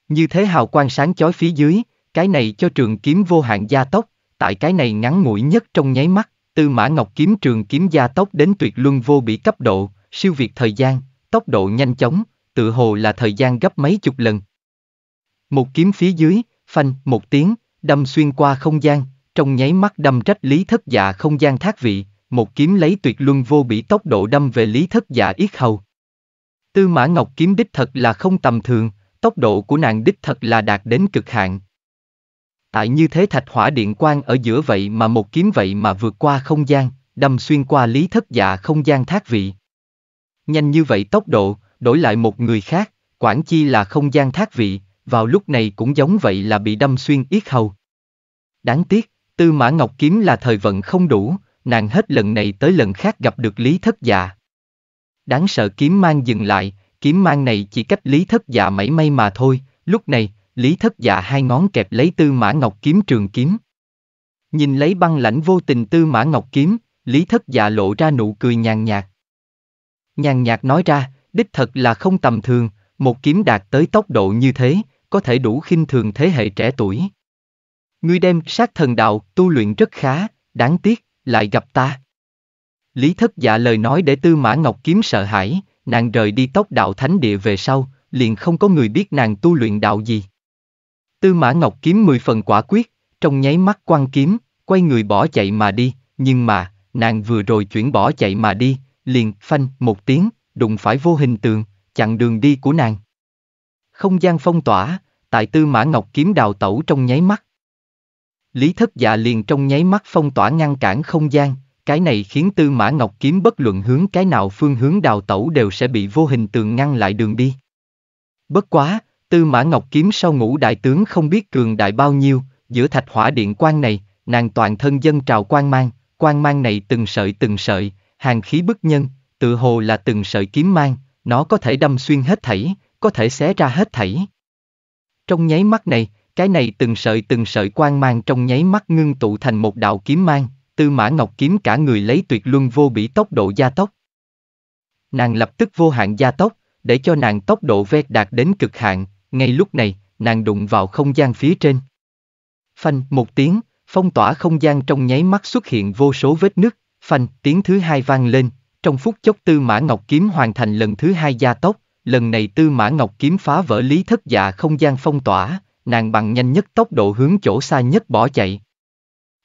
Như thế hào quang sáng chói phía dưới, cái này cho trường kiếm vô hạn gia tốc, tại cái này ngắn ngủi nhất trong nháy mắt. Tư Mã Ngọc kiếm trường kiếm gia tốc đến tuyệt luân vô bị cấp độ, siêu việt thời gian, tốc độ nhanh chóng, tự hồ là thời gian gấp mấy chục lần. Một kiếm phía dưới, phanh, một tiếng, đâm xuyên qua không gian, trong nháy mắt đâm trách lý thất dạ không gian thác vị, một kiếm lấy tuyệt luân vô bị tốc độ đâm về lý thất dạ yết hầu. Tư Mã Ngọc kiếm đích thật là không tầm thường, tốc độ của nàng đích thật là đạt đến cực hạn, tại như thế thạch hỏa điện quang ở giữa vậy mà một kiếm vậy mà vượt qua không gian, đâm xuyên qua lý thất dạ không gian thác vị. Nhanh như vậy tốc độ, đổi lại một người khác, quản chi là không gian thác vị, vào lúc này cũng giống vậy là bị đâm xuyên yết hầu. Đáng tiếc, tư mã ngọc kiếm là thời vận không đủ, nàng hết lần này tới lần khác gặp được lý thất dạ. Đáng sợ kiếm mang dừng lại, kiếm mang này chỉ cách lý thất dạ mảy may mà thôi, lúc này, Lý thất dạ hai ngón kẹp lấy tư mã ngọc kiếm trường kiếm. Nhìn lấy băng lãnh vô tình tư mã ngọc kiếm, Lý thất dạ lộ ra nụ cười nhàn nhạt. Nhàn nhạt nói ra, đích thật là không tầm thường, một kiếm đạt tới tốc độ như thế, có thể đủ khinh thường thế hệ trẻ tuổi. Ngươi đem sát thần đạo tu luyện rất khá, đáng tiếc, lại gặp ta. Lý thất dạ lời nói để tư mã ngọc kiếm sợ hãi, nàng rời đi tốc đạo thánh địa về sau, liền không có người biết nàng tu luyện đạo gì. Tư Mã Ngọc kiếm mười phần quả quyết, trong nháy mắt quan kiếm, quay người bỏ chạy mà đi, nhưng mà, nàng vừa rồi chuyển bỏ chạy mà đi, liền phanh một tiếng, đụng phải vô hình tường, chặn đường đi của nàng. Không gian phong tỏa, tại Tư Mã Ngọc kiếm đào tẩu trong nháy mắt. Lý Thất Dạ liền trong nháy mắt phong tỏa ngăn cản không gian, cái này khiến Tư Mã Ngọc kiếm bất luận hướng cái nào phương hướng đào tẩu đều sẽ bị vô hình tường ngăn lại đường đi. Bất quá, Tư Mã Ngọc Kiếm sau ngũ đại tướng không biết cường đại bao nhiêu, giữa thạch hỏa điện quan này, nàng toàn thân dân trào quan mang, quan mang này từng sợi từng sợi, hàng khí bức nhân, tự hồ là từng sợi kiếm mang, nó có thể đâm xuyên hết thảy, có thể xé ra hết thảy. Trong nháy mắt này, cái này từng sợi từng sợi quan mang trong nháy mắt ngưng tụ thành một đạo kiếm mang, tư mã ngọc kiếm cả người lấy tuyệt luân vô bỉ tốc độ gia tốc. Nàng lập tức vô hạn gia tốc, để cho nàng tốc độ vét đạt đến cực hạn, ngay lúc này, nàng đụng vào không gian phía trên. Phanh, một tiếng, phong tỏa không gian trong nháy mắt xuất hiện vô số vết nứt, phanh, tiếng thứ hai vang lên, trong phút chốc tư mã ngọc kiếm hoàn thành lần thứ hai gia tốc, lần này tư mã ngọc kiếm phá vỡ lý thất dạ không gian phong tỏa, nàng bằng nhanh nhất tốc độ hướng chỗ xa nhất bỏ chạy.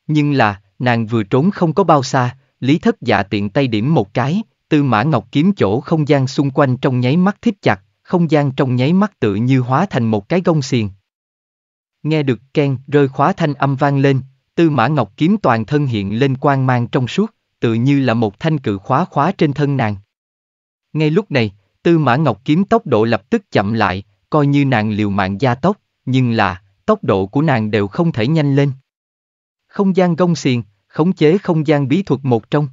Nhưng là, nàng vừa trốn không có bao xa, lý thất dạ tiện tay điểm một cái, tư mã ngọc kiếm chỗ không gian xung quanh trong nháy mắt thiếp chặt, không gian trong nháy mắt tự như hóa thành một cái gông xiềng. Nghe được ken rơi khóa thanh âm vang lên, tư mã ngọc kiếm toàn thân hiện lên quang mang trong suốt, tự như là một thanh cự khóa khóa trên thân nàng. Ngay lúc này, tư mã ngọc kiếm tốc độ lập tức chậm lại, coi như nàng liều mạng gia tốc, nhưng là, tốc độ của nàng đều không thể nhanh lên. Không gian gông xiềng, khống chế không gian bí thuật một trong.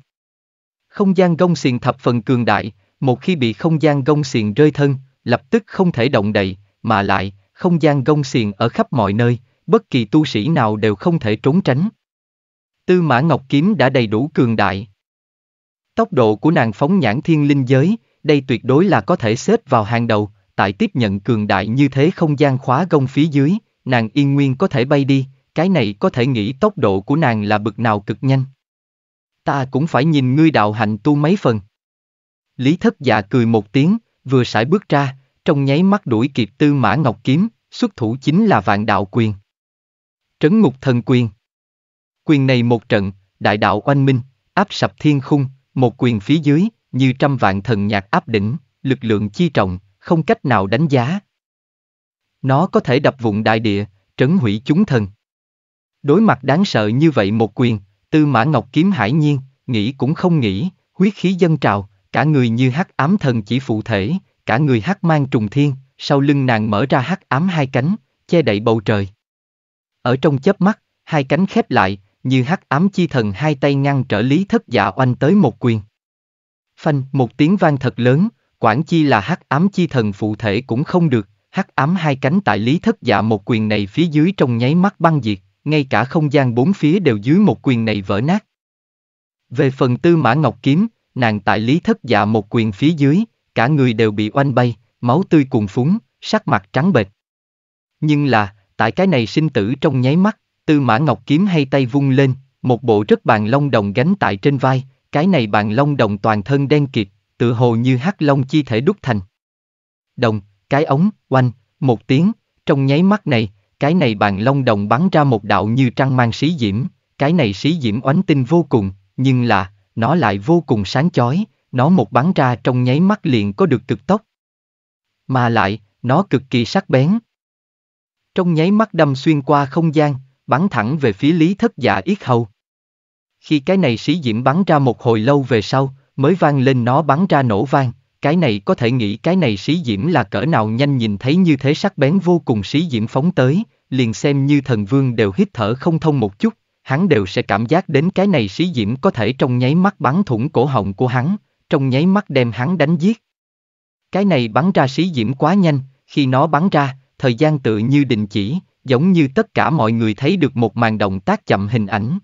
Không gian gông xiềng thập phần cường đại, một khi bị không gian gông xiềng rơi thân, lập tức không thể động đậy, mà lại, không gian gông xiềng ở khắp mọi nơi, bất kỳ tu sĩ nào đều không thể trốn tránh. Tư mã ngọc kiếm đã đầy đủ cường đại. Tốc độ của nàng phóng nhãn thiên linh giới, đây tuyệt đối là có thể xếp vào hàng đầu, tại tiếp nhận cường đại như thế không gian khóa gông phía dưới, nàng yên nguyên có thể bay đi, cái này có thể nghĩ tốc độ của nàng là bực nào cực nhanh. Ta cũng phải nhìn ngươi đạo hạnh tu mấy phần. Lý thất dạ cười một tiếng, vừa sải bước ra, trong nháy mắt đuổi kịp tư mã ngọc kiếm, xuất thủ chính là vạn đạo quyền. Trấn ngục thần quyền. Quyền này một trận, đại đạo oanh minh, áp sập thiên khung, một quyền phía dưới, như trăm vạn thần nhạc áp đỉnh, lực lượng chi trọng, không cách nào đánh giá. Nó có thể đập vụn đại địa, trấn hủy chúng thần. Đối mặt đáng sợ như vậy một quyền, tư mã ngọc kiếm hải nhiên, nghĩ cũng không nghĩ, huyết khí dân trào, cả người như hắc ám thần chỉ phụ thể, cả người hắc mang trùng thiên, sau lưng nàng mở ra hắc ám hai cánh, che đậy bầu trời. Ở trong chớp mắt, hai cánh khép lại, như hắc ám chi thần hai tay ngăn trở lý thất dạ oanh tới một quyền. Phanh, một tiếng vang thật lớn, quản chi là hắc ám chi thần phụ thể cũng không được, hắc ám hai cánh tại lý thất dạ một quyền này phía dưới trong nháy mắt băng diệt, ngay cả không gian bốn phía đều dưới một quyền này vỡ nát. Về phần tư mã ngọc kiếm, nàng tại lý thất dạ một quyền phía dưới, cả người đều bị oanh bay, máu tươi cuồn phúng, sắc mặt trắng bệch. Nhưng là, tại cái này sinh tử trong nháy mắt, tư mã ngọc kiếm hay tay vung lên, một bộ rất bàn long đồng gánh tại trên vai, cái này bàn long đồng toàn thân đen kịt, tựa hồ như hắc long chi thể đúc thành. Đồng, cái ống, oanh, một tiếng, trong nháy mắt này, cái này bàn long đồng bắn ra một đạo như trăng mang xí diễm, cái này xí diễm oánh tinh vô cùng, nhưng là, nó lại vô cùng sáng chói, nó một bắn ra trong nháy mắt liền có được cực tốc. Mà lại, nó cực kỳ sắc bén. Trong nháy mắt đâm xuyên qua không gian, bắn thẳng về phía lý thất giả dạ yết hầu. Khi cái này sĩ diễm bắn ra một hồi lâu về sau, mới vang lên nó bắn ra nổ vang, cái này có thể nghĩ cái này sĩ diễm là cỡ nào nhanh nhìn thấy như thế sắc bén vô cùng sĩ diễm phóng tới, liền xem như thần vương đều hít thở không thông một chút, hắn đều sẽ cảm giác đến cái này xí diễm có thể trong nháy mắt bắn thủng cổ họng của hắn, trong nháy mắt đem hắn đánh giết. Cái này bắn ra xí diễm quá nhanh, khi nó bắn ra, thời gian tự như đình chỉ, giống như tất cả mọi người thấy được một màn động tác chậm hình ảnh.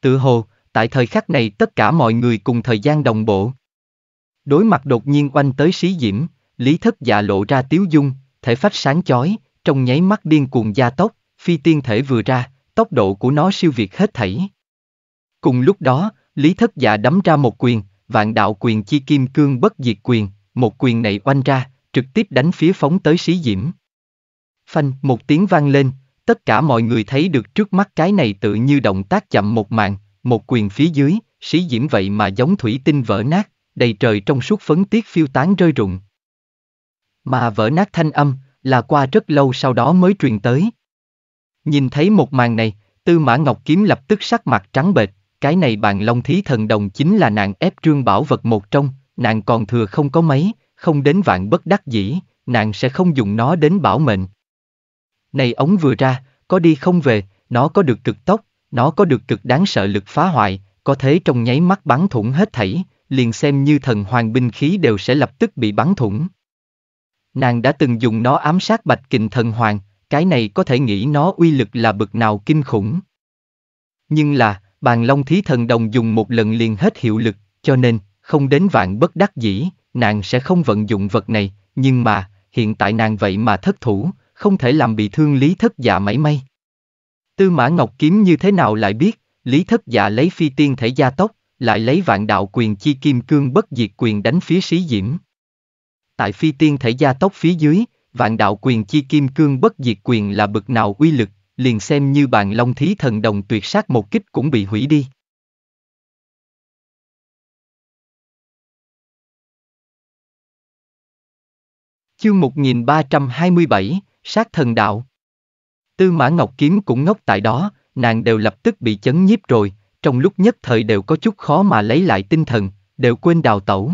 Tự hồ, tại thời khắc này tất cả mọi người cùng thời gian đồng bộ. Đối mặt đột nhiên oanh tới xí diễm, lý thất dạ lộ ra tiếu dung, thể phách sáng chói, trong nháy mắt điên cuồng gia tốc, phi tiên thể vừa ra, tốc độ của nó siêu việt hết thảy. Cùng lúc đó, Lý Thất Dạ đấm ra một quyền, vạn đạo quyền chi kim cương bất diệt quyền, một quyền này oanh ra, trực tiếp đánh phía phóng tới xí diễm. Phanh, một tiếng vang lên, tất cả mọi người thấy được trước mắt cái này tự như động tác chậm một mạng, một quyền phía dưới, xí diễm vậy mà giống thủy tinh vỡ nát, đầy trời trong suốt phấn tiết phiêu tán rơi rụng. Mà vỡ nát thanh âm, là qua rất lâu sau đó mới truyền tới. Nhìn thấy một màn này, Tư Mã Ngọc Kiếm lập tức sắc mặt trắng bệch, cái này bàn long thí thần đồng chính là nạn ép trương bảo vật một trong, nạn còn thừa không có mấy, không đến vạn bất đắc dĩ, nạn sẽ không dùng nó đến bảo mệnh. Này ống vừa ra, có đi không về, nó có được cực tốc, nó có được cực đáng sợ lực phá hoại, có thế trong nháy mắt bắn thủng hết thảy, liền xem như thần hoàng binh khí đều sẽ lập tức bị bắn thủng. Nàng đã từng dùng nó ám sát bạch kình thần hoàng, cái này có thể nghĩ nó uy lực là bực nào kinh khủng. Nhưng là, bàn long thí thần đồng dùng một lần liền hết hiệu lực, cho nên, không đến vạn bất đắc dĩ, nàng sẽ không vận dụng vật này, nhưng mà, hiện tại nàng vậy mà thất thủ, không thể làm bị thương lý thất dạ mảy may. Tư mã ngọc kiếm như thế nào lại biết, lý thất dạ lấy phi tiên thể gia tốc, lại lấy vạn đạo quyền chi kim cương bất diệt quyền đánh phía xí diễm. Tại phi tiên thể gia tốc phía dưới, vạn đạo quyền chi kim cương bất diệt quyền là bực nào uy lực, liền xem như bàn long thí thần đồng tuyệt sát một kích cũng bị hủy đi. Chương 1327, Sát thần đạo Tư mã Ngọc Kiếm cũng ngốc tại đó, nàng đều lập tức bị chấn nhiếp rồi, trong lúc nhất thời đều có chút khó mà lấy lại tinh thần, đều quên đào tẩu.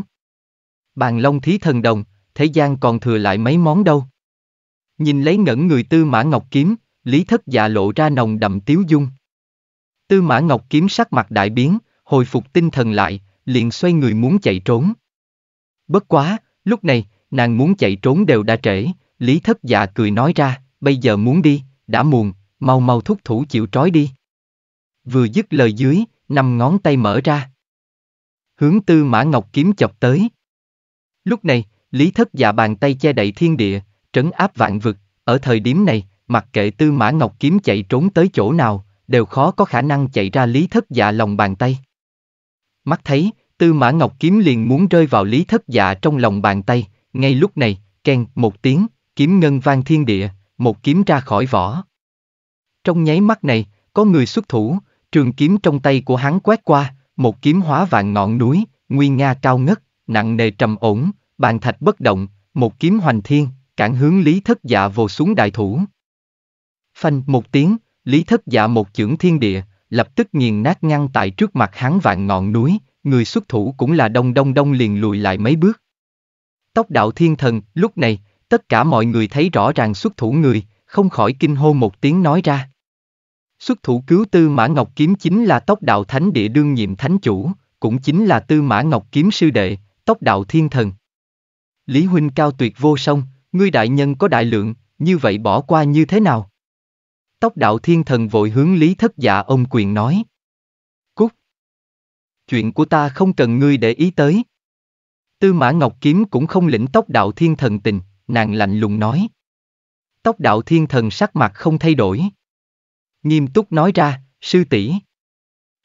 Bàn long thí thần đồng, thế gian còn thừa lại mấy món đâu. Nhìn lấy ngẩn người tư mã ngọc kiếm, lý thất dạ lộ ra nồng đậm tiếu dung. Tư mã ngọc kiếm sắc mặt đại biến, hồi phục tinh thần lại, liền xoay người muốn chạy trốn. Bất quá, lúc này, nàng muốn chạy trốn đều đã trễ, lý thất dạ cười nói ra, bây giờ muốn đi, đã muộn, mau mau thúc thủ chịu trói đi. Vừa dứt lời dưới, năm ngón tay mở ra. Hướng tư mã ngọc kiếm chọc tới. Lúc này, Lý thất dạ bàn tay che đậy thiên địa, trấn áp vạn vực, ở thời điểm này, mặc kệ tư mã ngọc kiếm chạy trốn tới chỗ nào, đều khó có khả năng chạy ra lý thất dạ lòng bàn tay. Mắt thấy, tư mã ngọc kiếm liền muốn rơi vào lý thất dạ trong lòng bàn tay, ngay lúc này, keng một tiếng, kiếm ngân vang thiên địa, một kiếm ra khỏi vỏ. Trong nháy mắt này, có người xuất thủ, trường kiếm trong tay của hắn quét qua, một kiếm hóa vàng ngọn núi, nguy nga cao ngất, nặng nề trầm ổn, bàn thạch bất động, một kiếm hoành thiên, cản hướng Lý Thất Dạ vồ xuống đại thủ. Phanh một tiếng, Lý Thất Dạ một chưởng thiên địa, lập tức nghiền nát ngăn tại trước mặt hắn vạn ngọn núi, người xuất thủ cũng là đông đông đông liền lùi lại mấy bước. Tốc đạo thiên thần, lúc này, tất cả mọi người thấy rõ ràng xuất thủ người, không khỏi kinh hô một tiếng nói ra. Xuất thủ cứu tư Mã Ngọc Kiếm chính là tốc đạo thánh địa đương nhiệm thánh chủ, cũng chính là tư Mã Ngọc Kiếm sư đệ, tốc đạo thiên thần. Lý huynh cao tuyệt vô song, ngươi đại nhân có đại lượng, như vậy bỏ qua như thế nào? Tóc đạo thiên thần vội hướng Lý thất dạ ông quyền nói. Cút! Chuyện của ta không cần ngươi để ý tới. Tư mã ngọc kiếm cũng không lĩnh tóc đạo thiên thần tình, nàng lạnh lùng nói. Tóc đạo thiên thần sắc mặt không thay đổi. Nghiêm túc nói ra, sư tỷ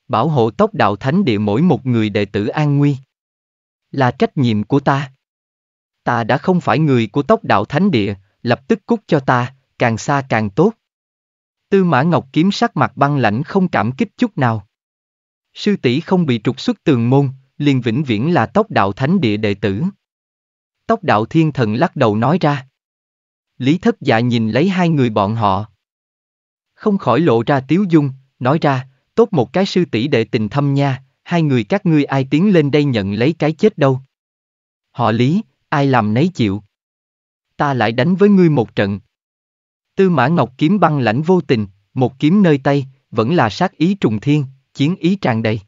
Bảo hộ tóc đạo thánh địa mỗi một người đệ tử an nguy. Là trách nhiệm của ta ta đã không phải người của tốc đạo thánh địa, lập tức cút cho ta, càng xa càng tốt. Tư mã ngọc kiếm sắc mặt băng lãnh không cảm kích chút nào. Sư tỷ không bị trục xuất tường môn, liền vĩnh viễn là tốc đạo thánh địa đệ tử. Tốc đạo thiên thần lắc đầu nói ra. Lý thất dạ nhìn lấy hai người bọn họ. Không khỏi lộ ra tiếu dung, nói ra, tốt một cái sư tỷ đệ tình thâm nha, hai người các ngươi ai tiến lên đây nhận lấy cái chết đâu. Họ Lý, ai làm nấy chịu. Ta lại đánh với ngươi một trận. Tư mã ngọc kiếm băng lãnh vô tình, một kiếm nơi tay, vẫn là sát ý trùng thiên, chiến ý tràn đầy.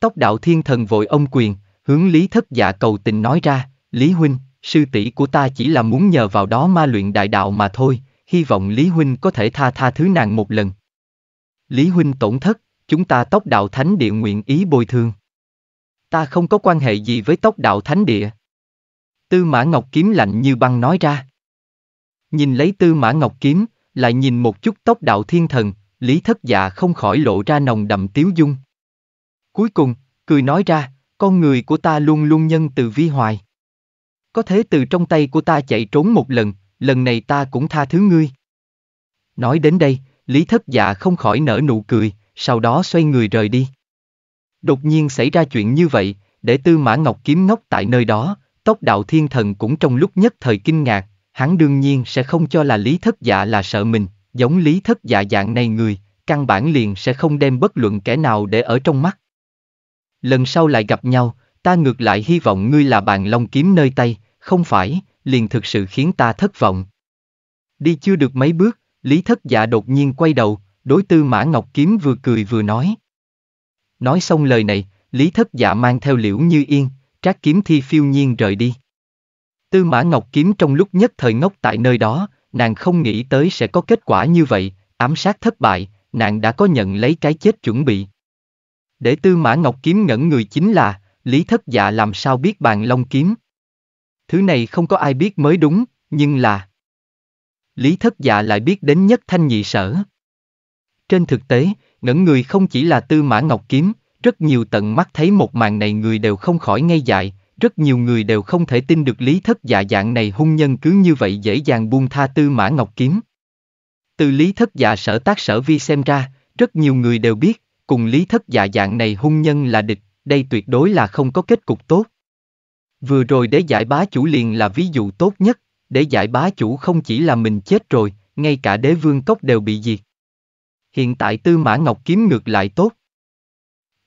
Tóc đạo thiên thần vội ông quyền, hướng Lý Thất Dạ cầu tình nói ra, Lý Huynh, sư tỷ của ta chỉ là muốn nhờ vào đó ma luyện đại đạo mà thôi, hy vọng Lý Huynh có thể tha tha thứ nàng một lần. Lý Huynh tổn thất, chúng ta tóc đạo thánh địa nguyện ý bồi thường. Ta không có quan hệ gì với tóc đạo thánh địa. Tư Mã Ngọc Kiếm lạnh như băng nói ra. Nhìn lấy Tư Mã Ngọc Kiếm, lại nhìn một chút tốc đạo thiên thần, Lý Thất Dạ không khỏi lộ ra nồng đậm tiếu dung. Cuối cùng, cười nói ra, con người của ta luôn luôn nhân từ vi hoài. Có thế từ trong tay của ta chạy trốn một lần, lần này ta cũng tha thứ ngươi. Nói đến đây, Lý Thất Dạ không khỏi nở nụ cười, sau đó xoay người rời đi. Đột nhiên xảy ra chuyện như vậy, để Tư Mã Ngọc Kiếm ngốc tại nơi đó, Tốc đạo thiên thần cũng trong lúc nhất thời kinh ngạc, hắn đương nhiên sẽ không cho là lý thất dạ là sợ mình, giống lý thất dạ dạng này người, căn bản liền sẽ không đem bất luận kẻ nào để ở trong mắt. Lần sau lại gặp nhau, ta ngược lại hy vọng ngươi là bàn long kiếm nơi tay, không phải, liền thực sự khiến ta thất vọng. Đi chưa được mấy bước, Lý Thất Dạ đột nhiên quay đầu, đối tư Mã Ngọc Kiếm vừa cười vừa nói. Nói xong lời này, Lý Thất Dạ mang theo liễu như yên, Trác kiếm thi phiêu nhiên rời đi. Tư mã ngọc kiếm trong lúc nhất thời ngốc tại nơi đó, nàng không nghĩ tới sẽ có kết quả như vậy, ám sát thất bại, nàng đã có nhận lấy cái chết chuẩn bị. Để tư mã ngọc kiếm ngẩn người chính là, lý thất dạ làm sao biết bàn long kiếm. Thứ này không có ai biết mới đúng, nhưng là... Lý thất dạ lại biết đến nhất thanh nhị sở. Trên thực tế, ngẩn người không chỉ là tư mã ngọc kiếm, rất nhiều tận mắt thấy một màn này người đều không khỏi ngây dại, rất nhiều người đều không thể tin được lý thất giả dạ dạng này hung nhân cứ như vậy dễ dàng buông tha tư mã ngọc kiếm. Từ lý thất giả dạ sở tác sở vi xem ra, rất nhiều người đều biết, cùng lý thất giả dạ dạng này hung nhân là địch, đây tuyệt đối là không có kết cục tốt. Vừa rồi để giải bá chủ liền là ví dụ tốt nhất, để giải bá chủ không chỉ là mình chết rồi, ngay cả đế vương cốc đều bị diệt. Hiện tại tư mã ngọc kiếm ngược lại tốt.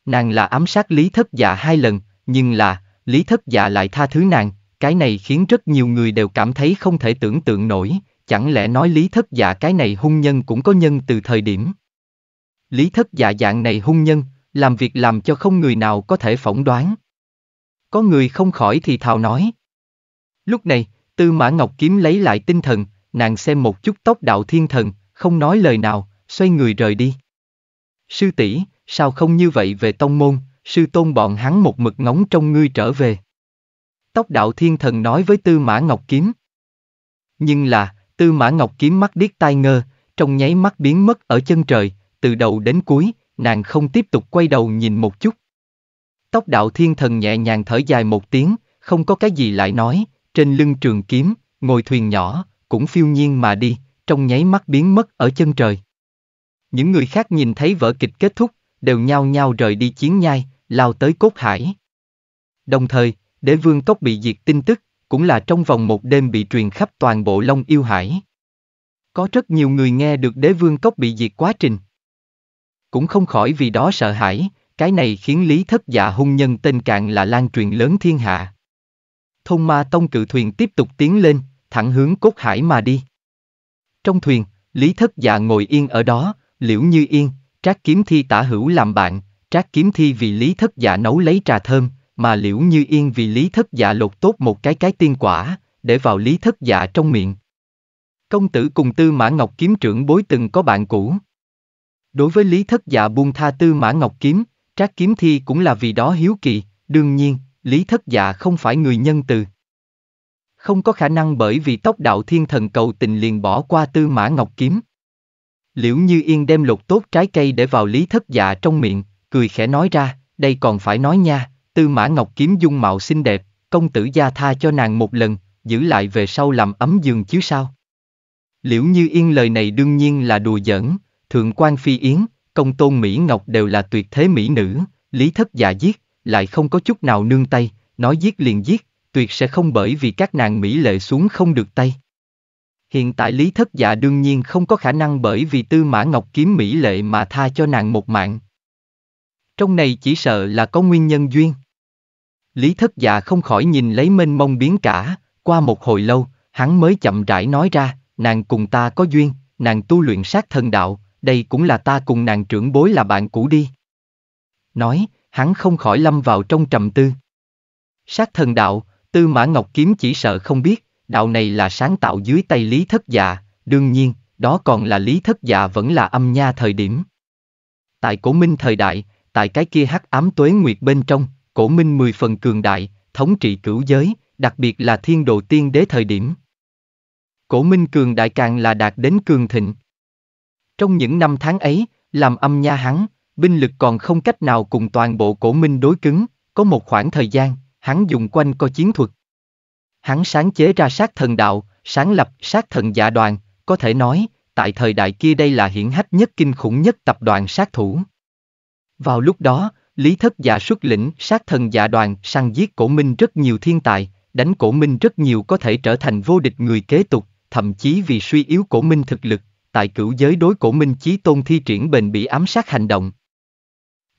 Nàng là ám sát Lý Thất Dạ hai lần, nhưng là, Lý Thất Dạ lại tha thứ nàng, cái này khiến rất nhiều người đều cảm thấy không thể tưởng tượng nổi, chẳng lẽ nói Lý Thất Dạ cái này hung nhân cũng có nhân từ thời điểm. Lý Thất Dạ dạng này hung nhân, làm việc làm cho không người nào có thể phỏng đoán. Có người không khỏi thì thào nói. Lúc này, Tư Mã Ngọc Kiếm lấy lại tinh thần, nàng xem một chút tóc đạo thiên thần, không nói lời nào, xoay người rời đi. Sư tỷ, sao không như vậy về tông môn, sư tôn bọn hắn một mực ngóng trong ngươi trở về. Tóc đạo thiên thần nói với tư mã ngọc kiếm. Nhưng là, tư mã ngọc kiếm mắt điếc tai ngơ, trong nháy mắt biến mất ở chân trời, từ đầu đến cuối, nàng không tiếp tục quay đầu nhìn một chút. Tóc đạo thiên thần nhẹ nhàng thở dài một tiếng, không có cái gì lại nói, trên lưng trường kiếm, ngồi thuyền nhỏ, cũng phiêu nhiên mà đi, trong nháy mắt biến mất ở chân trời. Những người khác nhìn thấy vở kịch kết thúc, đều nhao nhao rời đi chiến nhai, lao tới cốt hải. Đồng thời, đế vương cốc bị diệt tin tức, cũng là trong vòng một đêm bị truyền khắp toàn bộ Long Yêu Hải. Có rất nhiều người nghe được đế vương cốc bị diệt quá trình. Cũng không khỏi vì đó sợ hãi, cái này khiến Lý Thất Dạ hung nhân tên cạn là lan truyền lớn thiên hạ. Thông ma tông cự thuyền tiếp tục tiến lên, thẳng hướng cốt hải mà đi. Trong thuyền, Lý Thất Dạ ngồi yên ở đó, liễu như yên, Trác Kiếm Thi tả hữu làm bạn, Trác Kiếm Thi vì Lý Thất Dạ nấu lấy trà thơm, mà Liễu Như Yên vì Lý Thất Dạ lột tốt một cái cái tiên quả, để vào Lý Thất Dạ trong miệng. Công tử cùng Tư Mã Ngọc Kiếm trưởng bối từng có bạn cũ. Đối với Lý Thất Dạ buông tha Tư Mã Ngọc Kiếm, Trác Kiếm Thi cũng là vì đó hiếu kỳ, đương nhiên, Lý Thất Dạ không phải người nhân từ. Không có khả năng bởi vì tốc đạo thiên thần cầu tình liền bỏ qua Tư Mã Ngọc Kiếm. Liễu Như Yên đem lục tốt trái cây để vào lý thất dạ trong miệng, cười khẽ nói ra, đây còn phải nói nha, tư mã ngọc kiếm dung mạo xinh đẹp, công tử gia tha cho nàng một lần, giữ lại về sau làm ấm giường chứ sao. Liễu Như Yên lời này đương nhiên là đùa giỡn, thượng quan phi yến, công tôn Mỹ Ngọc đều là tuyệt thế mỹ nữ, lý thất dạ giết, lại không có chút nào nương tay, nói giết liền giết, tuyệt sẽ không bởi vì các nàng Mỹ lệ xuống không được tay. Hiện tại Lý Thất Dạ đương nhiên không có khả năng bởi vì Tư Mã Ngọc kiếm mỹ lệ mà tha cho nàng một mạng. Trong này chỉ sợ là có nguyên nhân duyên. Lý Thất Dạ không khỏi nhìn lấy mênh mông biến cả, qua một hồi lâu, hắn mới chậm rãi nói ra, nàng cùng ta có duyên, nàng tu luyện sát thần đạo, đây cũng là ta cùng nàng trưởng bối là bạn cũ đi. Nói, hắn không khỏi lâm vào trong trầm tư. Sát thần đạo, Tư Mã Ngọc Kiếm chỉ sợ không biết, đạo này là sáng tạo dưới tay lý thất dạ, đương nhiên, đó còn là lý thất dạ vẫn là âm nha thời điểm. Tại cổ minh thời đại, tại cái kia hắc ám tuế nguyệt bên trong, cổ minh mười phần cường đại, thống trị cửu giới, đặc biệt là thiên đồ tiên đế thời điểm. Cổ minh cường đại càng là đạt đến cường thịnh. Trong những năm tháng ấy, làm âm nha hắn, binh lực còn không cách nào cùng toàn bộ cổ minh đối cứng, có một khoảng thời gian, hắn dùng quanh co chiến thuật. Hắn sáng chế ra sát thần đạo, sáng lập sát thần giả đoàn, có thể nói, tại thời đại kia đây là hiển hách nhất kinh khủng nhất tập đoàn sát thủ. Vào lúc đó, Lý Thất Dạ xuất lĩnh sát thần giả đoàn săn giết cổ minh rất nhiều thiên tài, đánh cổ minh rất nhiều có thể trở thành vô địch người kế tục, thậm chí vì suy yếu cổ minh thực lực, tại cửu giới đối cổ minh chí tôn thi triển bền bị ám sát hành động.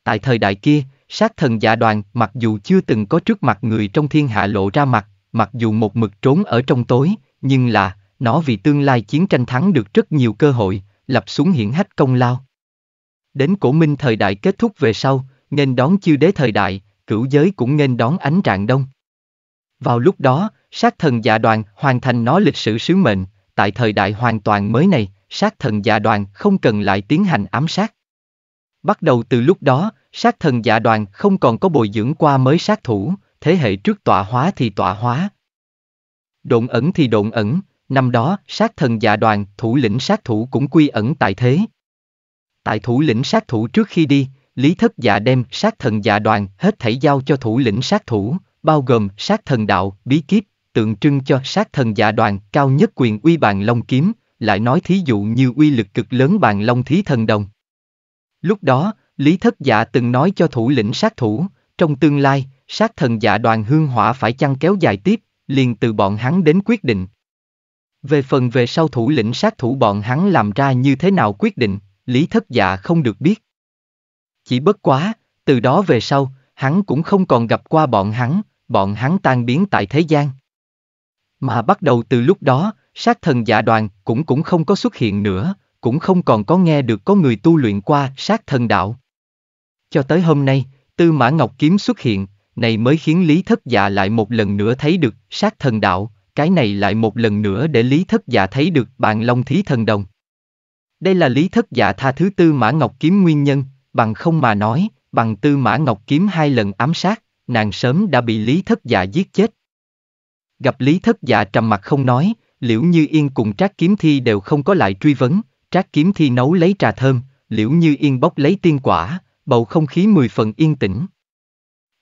Tại thời đại kia, sát thần giả đoàn mặc dù chưa từng có trước mặt người trong thiên hạ lộ ra mặt, mặc dù một mực trốn ở trong tối, nhưng là, nó vì tương lai chiến tranh thắng được rất nhiều cơ hội, lập xuống hiển hách công lao. Đến cổ minh thời đại kết thúc về sau, nên đón chiêu đế thời đại, cửu giới cũng nên đón ánh trạng đông. Vào lúc đó, sát thần giả dạ đoàn hoàn thành nó lịch sử sứ mệnh, tại thời đại hoàn toàn mới này, sát thần giả dạ đoàn không cần lại tiến hành ám sát. Bắt đầu từ lúc đó, sát thần giả dạ đoàn không còn có bồi dưỡng qua mới sát thủ, thế hệ trước tọa hóa thì tọa hóa. Độn ẩn thì độn ẩn, năm đó sát thần dạ đoàn, thủ lĩnh sát thủ cũng quy ẩn tại thế. Tại thủ lĩnh sát thủ trước khi đi, Lý Thất Dạ đem sát thần dạ đoàn hết thảy giao cho thủ lĩnh sát thủ, bao gồm sát thần đạo, bí kíp, tượng trưng cho sát thần dạ đoàn cao nhất quyền uy bàn long kiếm, lại nói thí dụ như uy lực cực lớn bàn long thí thần đồng. Lúc đó, Lý Thất Dạ từng nói cho thủ lĩnh sát thủ, trong tương lai, sát thần giả đoàn hương hỏa phải chăng kéo dài tiếp, liền từ bọn hắn đến quyết định. Về phần về sau thủ lĩnh sát thủ bọn hắn làm ra như thế nào quyết định, lý thất giả dạ không được biết. Chỉ bất quá, từ đó về sau, hắn cũng không còn gặp qua bọn hắn, bọn hắn tan biến tại thế gian. Mà bắt đầu từ lúc đó, sát thần giả đoàn cũng cũng không có xuất hiện nữa, cũng không còn có nghe được có người tu luyện qua sát thần đạo. Cho tới hôm nay, Tư Mã Ngọc Kiếm xuất hiện, này mới khiến Lý Thất Dạ lại một lần nữa thấy được sát thần đạo, cái này lại một lần nữa để Lý Thất Dạ thấy được bạn Long Thí Thần Đồng. Đây là Lý Thất Dạ tha thứ Tư Mã Ngọc Kiếm nguyên nhân, bằng không mà nói, bằng Tư Mã Ngọc Kiếm hai lần ám sát, nàng sớm đã bị Lý Thất Dạ giết chết. Gặp Lý Thất Dạ trầm mặt không nói, Liễu Như Yên cùng Trác Kiếm Thi đều không có lại truy vấn, Trác Kiếm Thi nấu lấy trà thơm, Liễu Như Yên bóc lấy tiên quả, bầu không khí mười phần yên tĩnh.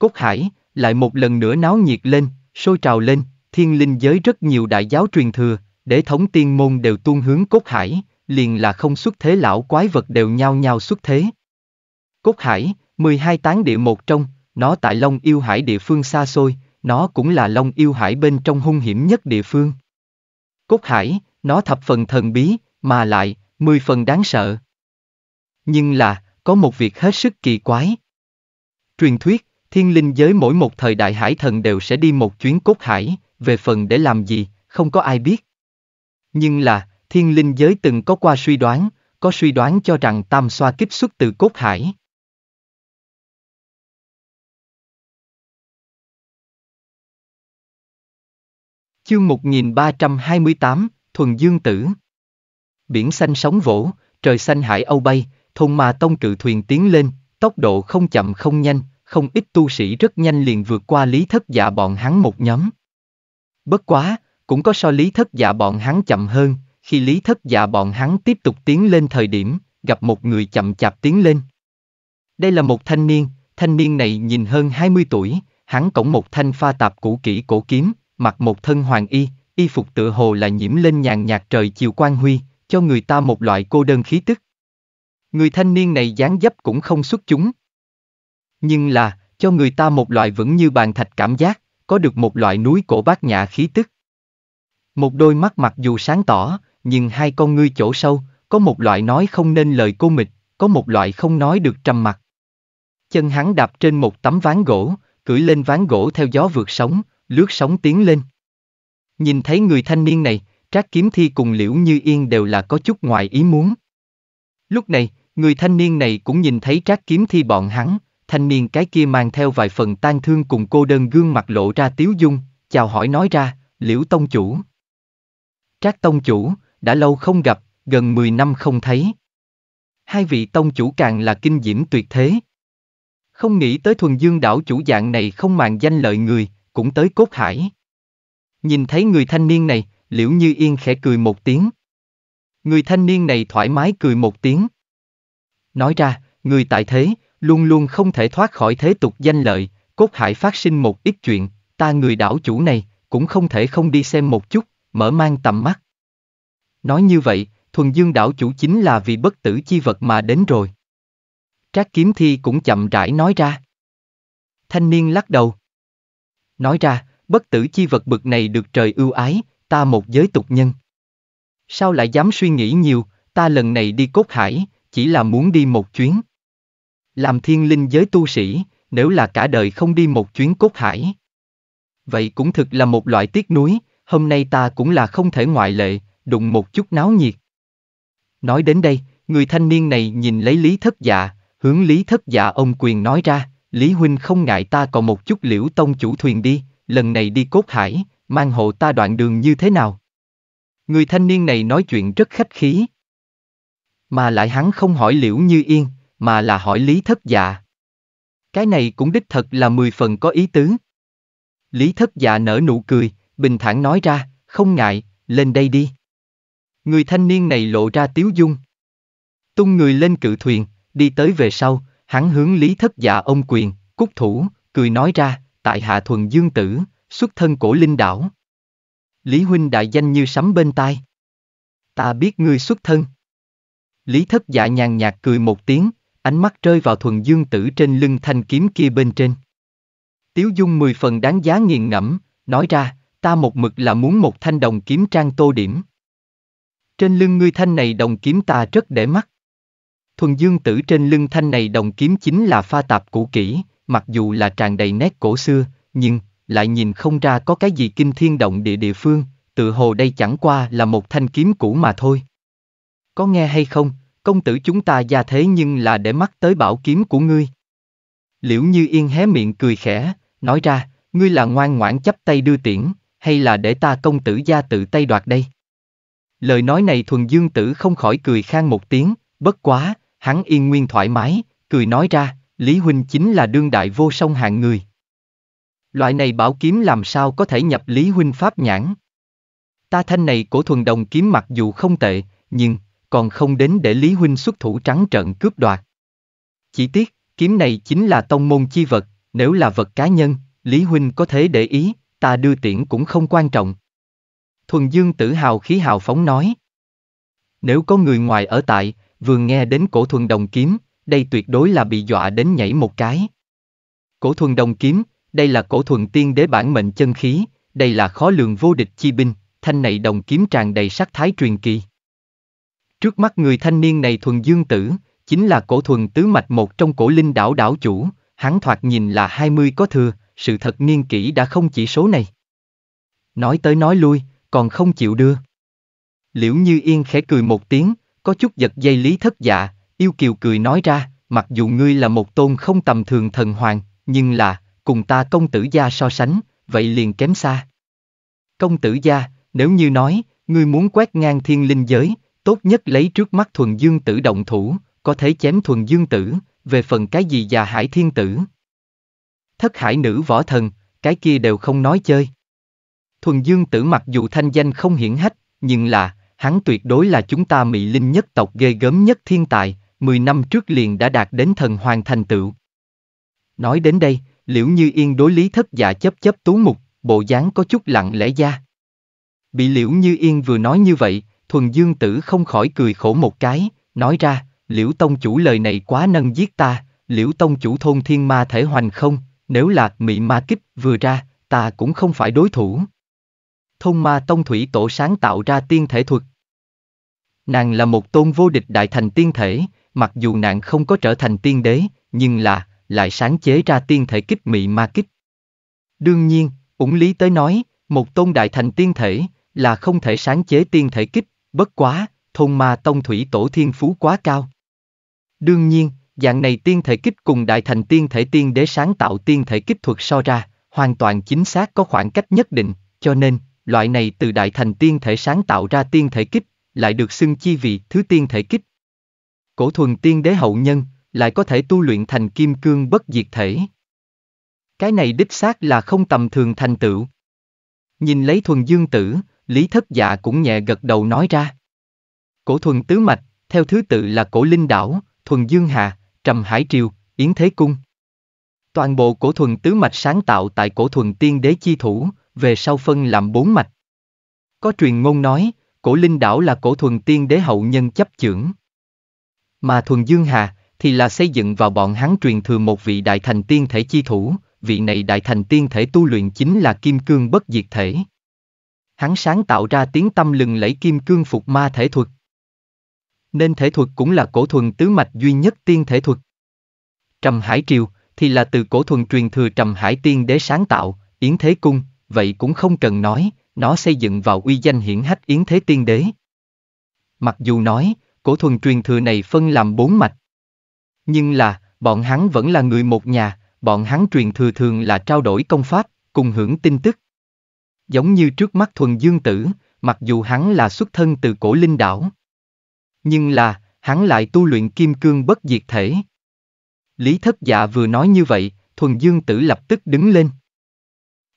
Cốt Hải, lại một lần nữa náo nhiệt lên, sôi trào lên, thiên linh giới rất nhiều đại giáo truyền thừa, để thống tiên môn đều tuôn hướng Cốt Hải, liền là không xuất thế lão quái vật đều nhao nhao xuất thế. Cốt Hải, 12 tán địa một trong, nó tại Long Yêu Hải địa phương xa xôi, nó cũng là Long Yêu Hải bên trong hung hiểm nhất địa phương. Cốt Hải, nó thập phần thần bí, mà lại, mười phần đáng sợ. Nhưng là, có một việc hết sức kỳ quái. Truyền thuyết, Thiên linh giới mỗi một thời đại hải thần đều sẽ đi một chuyến cốt hải, về phần để làm gì, không có ai biết. Nhưng là, thiên linh giới từng có qua suy đoán, có suy đoán cho rằng tam xoa kích xuất từ cốt hải. Chương 1328, Thuần Dương Tử Biển xanh sóng vỗ, trời xanh hải âu bay, thôn ma tông cự thuyền tiến lên, tốc độ không chậm không nhanh, không ít tu sĩ rất nhanh liền vượt qua lý thất dạ bọn hắn một nhóm. Bất quá, cũng có so lý thất dạ bọn hắn chậm hơn, khi lý thất dạ bọn hắn tiếp tục tiến lên thời điểm, gặp một người chậm chạp tiến lên. Đây là một thanh niên, thanh niên này nhìn hơn 20 tuổi, hắn cổng một thanh pha tạp cũ kỹ cổ kiếm, mặc một thân hoàng y, y phục tựa hồ là nhiễm lên nhàn nhạt trời chiều quang huy, cho người ta một loại cô đơn khí tức. Người thanh niên này dáng dấp cũng không xuất chúng, nhưng là, cho người ta một loại vững như bàn thạch cảm giác, có được một loại núi cổ bát nhã khí tức. Một đôi mắt mặc dù sáng tỏ, nhưng hai con ngươi chỗ sâu, có một loại nói không nên lời cô mịch, có một loại không nói được trầm mặc. Chân hắn đạp trên một tấm ván gỗ, cưỡi lên ván gỗ theo gió vượt sóng, lướt sóng tiến lên. Nhìn thấy người thanh niên này, Trác Kiếm Thi cùng Liễu Như Yên đều là có chút ngoài ý muốn. Lúc này, người thanh niên này cũng nhìn thấy Trác Kiếm Thi bọn hắn, thanh niên cái kia mang theo vài phần tan thương cùng cô đơn gương mặt lộ ra tiếu dung, chào hỏi nói ra, liễu tông chủ. Trác tông chủ, đã lâu không gặp, gần 10 năm không thấy. Hai vị tông chủ càng là kinh diễm tuyệt thế. Không nghĩ tới thuần dương đảo chủ dạng này không màng danh lợi người, cũng tới cốt hải. Nhìn thấy người thanh niên này, liễu như yên khẽ cười một tiếng. Người thanh niên này thoải mái cười một tiếng. Nói ra, người tại thế, luôn luôn không thể thoát khỏi thế tục danh lợi, cốt hải phát sinh một ít chuyện, ta người đảo chủ này, cũng không thể không đi xem một chút, mở mang tầm mắt. Nói như vậy, thuần dương đảo chủ chính là vì bất tử chi vật mà đến rồi. Trác kiếm thi cũng chậm rãi nói ra. Thanh niên lắc đầu. Nói ra, bất tử chi vật bực này được trời ưu ái, ta một giới tục nhân. Sao lại dám suy nghĩ nhiều, ta lần này đi cốt hải, chỉ là muốn đi một chuyến. Làm thiên linh giới tu sĩ, nếu là cả đời không đi một chuyến cốt hải. Vậy cũng thực là một loại tiếc nuối, hôm nay ta cũng là không thể ngoại lệ, đụng một chút náo nhiệt. Nói đến đây, người thanh niên này nhìn lấy Lý Thất Dạ, hướng Lý Thất Dạ ông quyền nói ra, Lý Huynh không ngại ta còn một chút liễu tông chủ thuyền đi, lần này đi cốt hải, mang hộ ta đoạn đường như thế nào? Người thanh niên này nói chuyện rất khách khí. Mà lại hắn không hỏi liễu như yên, mà là hỏi Lý Thất Dạ. Cái này cũng đích thật là mười phần có ý tứ. Lý Thất Dạ nở nụ cười, bình thản nói ra, không ngại, lên đây đi. Người thanh niên này lộ ra tiếu dung. Tung người lên cự thuyền, đi tới về sau, hắn hướng Lý Thất Dạ ông quyền, cúc thủ, cười nói ra, tại hạ thuần dương tử, xuất thân cổ linh đảo. Lý huynh đại danh như sắm bên tai. Ta biết ngươi xuất thân. Lý thất dạ nhàn nhạt cười một tiếng, ánh mắt rơi vào thuần dương tử trên lưng thanh kiếm kia bên trên. Tiếu Dung mười phần đáng giá nghiền ngẫm, nói ra, ta một mực là muốn một thanh đồng kiếm trang tô điểm. Trên lưng ngươi thanh này đồng kiếm ta rất để mắt. Thuần dương tử trên lưng thanh này đồng kiếm chính là pha tạp cũ kỹ, mặc dù là tràn đầy nét cổ xưa, nhưng, lại nhìn không ra có cái gì kinh thiên động địa địa phương, tự hồ đây chẳng qua là một thanh kiếm cũ mà thôi. Có nghe hay không, công tử chúng ta gia thế nhưng là để mắt tới bảo kiếm của ngươi. Liễu Như Yên hé miệng cười khẽ, nói ra, ngươi là ngoan ngoãn chấp tay đưa tiễn, hay là để ta công tử gia tự tay đoạt đây? Lời nói này thuần dương tử không khỏi cười khang một tiếng, bất quá, hắn yên nguyên thoải mái, cười nói ra, Lý Huynh chính là đương đại vô song hạng người. Loại này bảo kiếm làm sao có thể nhập Lý Huynh pháp nhãn? Ta thanh này của thuần đồng kiếm mặc dù không tệ, nhưng, còn không đến để Lý Huynh xuất thủ trắng trận cướp đoạt. Chỉ tiếc, kiếm này chính là tông môn chi vật, nếu là vật cá nhân, Lý Huynh có thể để ý, ta đưa tiễn cũng không quan trọng. Thuần Dương tự hào khí hào phóng nói. Nếu có người ngoài ở tại, vừa nghe đến cổ thuần đồng kiếm, đây tuyệt đối là bị dọa đến nhảy một cái. Cổ thuần đồng kiếm, đây là cổ thuần tiên đế bản mệnh chân khí, đây là khó lường vô địch chi binh, thanh này đồng kiếm tràn đầy sắc thái truyền kỳ. Trước mắt người thanh niên này thuần dương tử, chính là cổ thuần tứ mạch một trong cổ linh đảo đảo chủ, hắn thoạt nhìn là 20 có thừa, sự thật niên kỷ đã không chỉ số này. Nói tới nói lui, còn không chịu đưa. Liễu Như Yên khẽ cười một tiếng, có chút giật dây lý thất dạ, yêu kiều cười nói ra, mặc dù ngươi là một tôn không tầm thường thần hoàng, nhưng là, cùng ta công tử gia so sánh, vậy liền kém xa. Công tử gia, nếu như nói, ngươi muốn quét ngang thiên linh giới, tốt nhất lấy trước mắt thuần dương tử động thủ, có thể chém thuần dương tử, về phần cái gì già hải thiên tử. Thất hải nữ võ thần, cái kia đều không nói chơi. Thuần dương tử mặc dù thanh danh không hiển hách, nhưng là, hắn tuyệt đối là chúng ta mỹ linh nhất tộc ghê gớm nhất thiên tài, 10 năm trước liền đã đạt đến thần hoàng thành tựu. Nói đến đây, liễu như yên đối lý thất giả chấp chấp tú mục, bộ dáng có chút lặng lẽ ra. Bị liễu như yên vừa nói như vậy, thuần dương tử không khỏi cười khổ một cái, nói ra, liễu tông chủ lời này quá nâng giết ta, liễu tông chủ thôn thiên ma thể hoành không, nếu là mị ma kích vừa ra, ta cũng không phải đối thủ. Thôn ma tông thủy tổ sáng tạo ra tiên thể thuật. Nàng là một tôn vô địch đại thành tiên thể, mặc dù nàng không có trở thành tiên đế, nhưng là, lại sáng chế ra tiên thể kích mị ma kích. Đương nhiên, ủng lý tới nói, một tôn đại thành tiên thể, là không thể sáng chế tiên thể kích, Bất quá, thôn ma tông thủy tổ thiên phú quá cao. Đương nhiên, dạng này tiên thể kích cùng đại thành tiên thể tiên đế sáng tạo tiên thể kích thuật so ra, hoàn toàn chính xác có khoảng cách nhất định, cho nên, loại này từ đại thành tiên thể sáng tạo ra tiên thể kích, lại được xưng chi vị thứ tiên thể kích. Cổ thuần tiên đế hậu nhân, lại có thể tu luyện thành kim cương bất diệt thể. Cái này đích xác là không tầm thường thành tựu. Nhìn lấy thuần dương tử, Lý Thất Dạ cũng nhẹ gật đầu nói ra. Cổ thuần tứ mạch, theo thứ tự là cổ linh đảo, thuần dương hà, trầm hải triều, yến thế cung. Toàn bộ cổ thuần tứ mạch sáng tạo tại cổ thuần tiên đế chi thủ, về sau phân làm bốn mạch. Có truyền ngôn nói, cổ linh đảo là cổ thuần tiên đế hậu nhân chấp chưởng. Mà thuần dương hà thì là xây dựng vào bọn hắn truyền thừa một vị đại thành tiên thể chi thủ, vị này đại thành tiên thể tu luyện chính là kim cương bất diệt thể hắn sáng tạo ra tiếng tâm lừng lẫy kim cương phục ma thể thuật. Nên thể thuật cũng là cổ thuần tứ mạch duy nhất tiên thể thuật. Trầm Hải Triều thì là từ cổ thuần truyền thừa Trầm Hải Tiên đế sáng tạo, Yến Thế Cung, vậy cũng không cần nói, nó xây dựng vào uy danh hiển hách Yến Thế Tiên đế. Mặc dù nói, cổ thuần truyền thừa này phân làm bốn mạch. Nhưng là, bọn hắn vẫn là người một nhà, bọn hắn truyền thừa thường là trao đổi công pháp, cùng hưởng tin tức. Giống như trước mắt thuần dương tử, mặc dù hắn là xuất thân từ cổ linh đảo. Nhưng là, hắn lại tu luyện kim cương bất diệt thể. Lý thất dạ vừa nói như vậy, thuần dương tử lập tức đứng lên.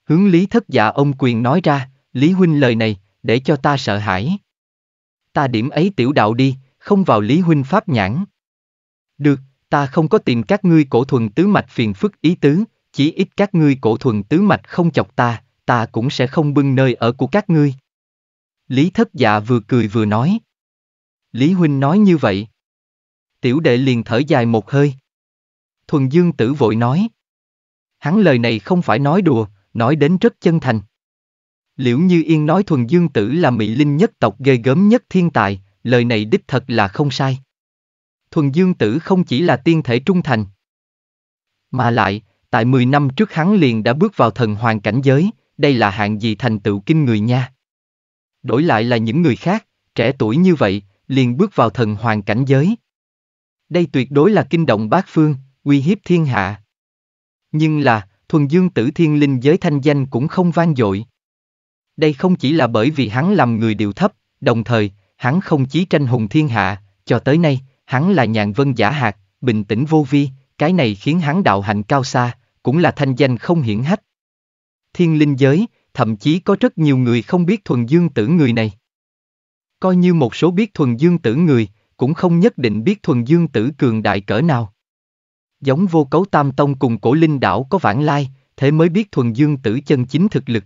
Hướng lý thất dạ ông quyền nói ra, Lý Huynh lời này, để cho ta sợ hãi. Ta điểm ấy tiểu đạo đi, không vào Lý Huynh pháp nhãn. Được, ta không có tìm các ngươi cổ thuần tứ mạch phiền phức ý tứ, chỉ ít các ngươi cổ thuần tứ mạch không chọc ta, ta cũng sẽ không bưng nơi ở của các ngươi. Lý thất dạ vừa cười vừa nói. Lý huynh nói như vậy. Tiểu đệ liền thở dài một hơi. Thuần dương tử vội nói. Hắn lời này không phải nói đùa, nói đến rất chân thành. Liễu Như Yên nói Thuần Dương Tử là mỹ linh nhất tộc ghê gớm nhất thiên tài, lời này đích thật là không sai. Thuần Dương Tử không chỉ là tiên thể trung thành, mà lại, tại 10 năm trước hắn liền đã bước vào thần hoàng cảnh giới, đây là hạng gì thành tựu kinh người nha. Đổi lại là những người khác, trẻ tuổi như vậy, liền bước vào thần hoàng cảnh giới. Đây tuyệt đối là kinh động bát phương, uy hiếp thiên hạ. Nhưng là, thuần dương tử thiên linh giới thanh danh cũng không vang dội. Đây không chỉ là bởi vì hắn làm người điều thấp, đồng thời, hắn không chí tranh hùng thiên hạ, cho tới nay, hắn là nhàn vân giả hạt, bình tĩnh vô vi, cái này khiến hắn đạo hạnh cao xa, cũng là thanh danh không hiển hách thiên linh giới, thậm chí có rất nhiều người không biết thuần dương tử người này. Coi như một số biết thuần dương tử người, cũng không nhất định biết thuần dương tử cường đại cỡ nào. Giống vô cấu tam tông cùng cổ linh đảo có vãng lai, thế mới biết thuần dương tử chân chính thực lực.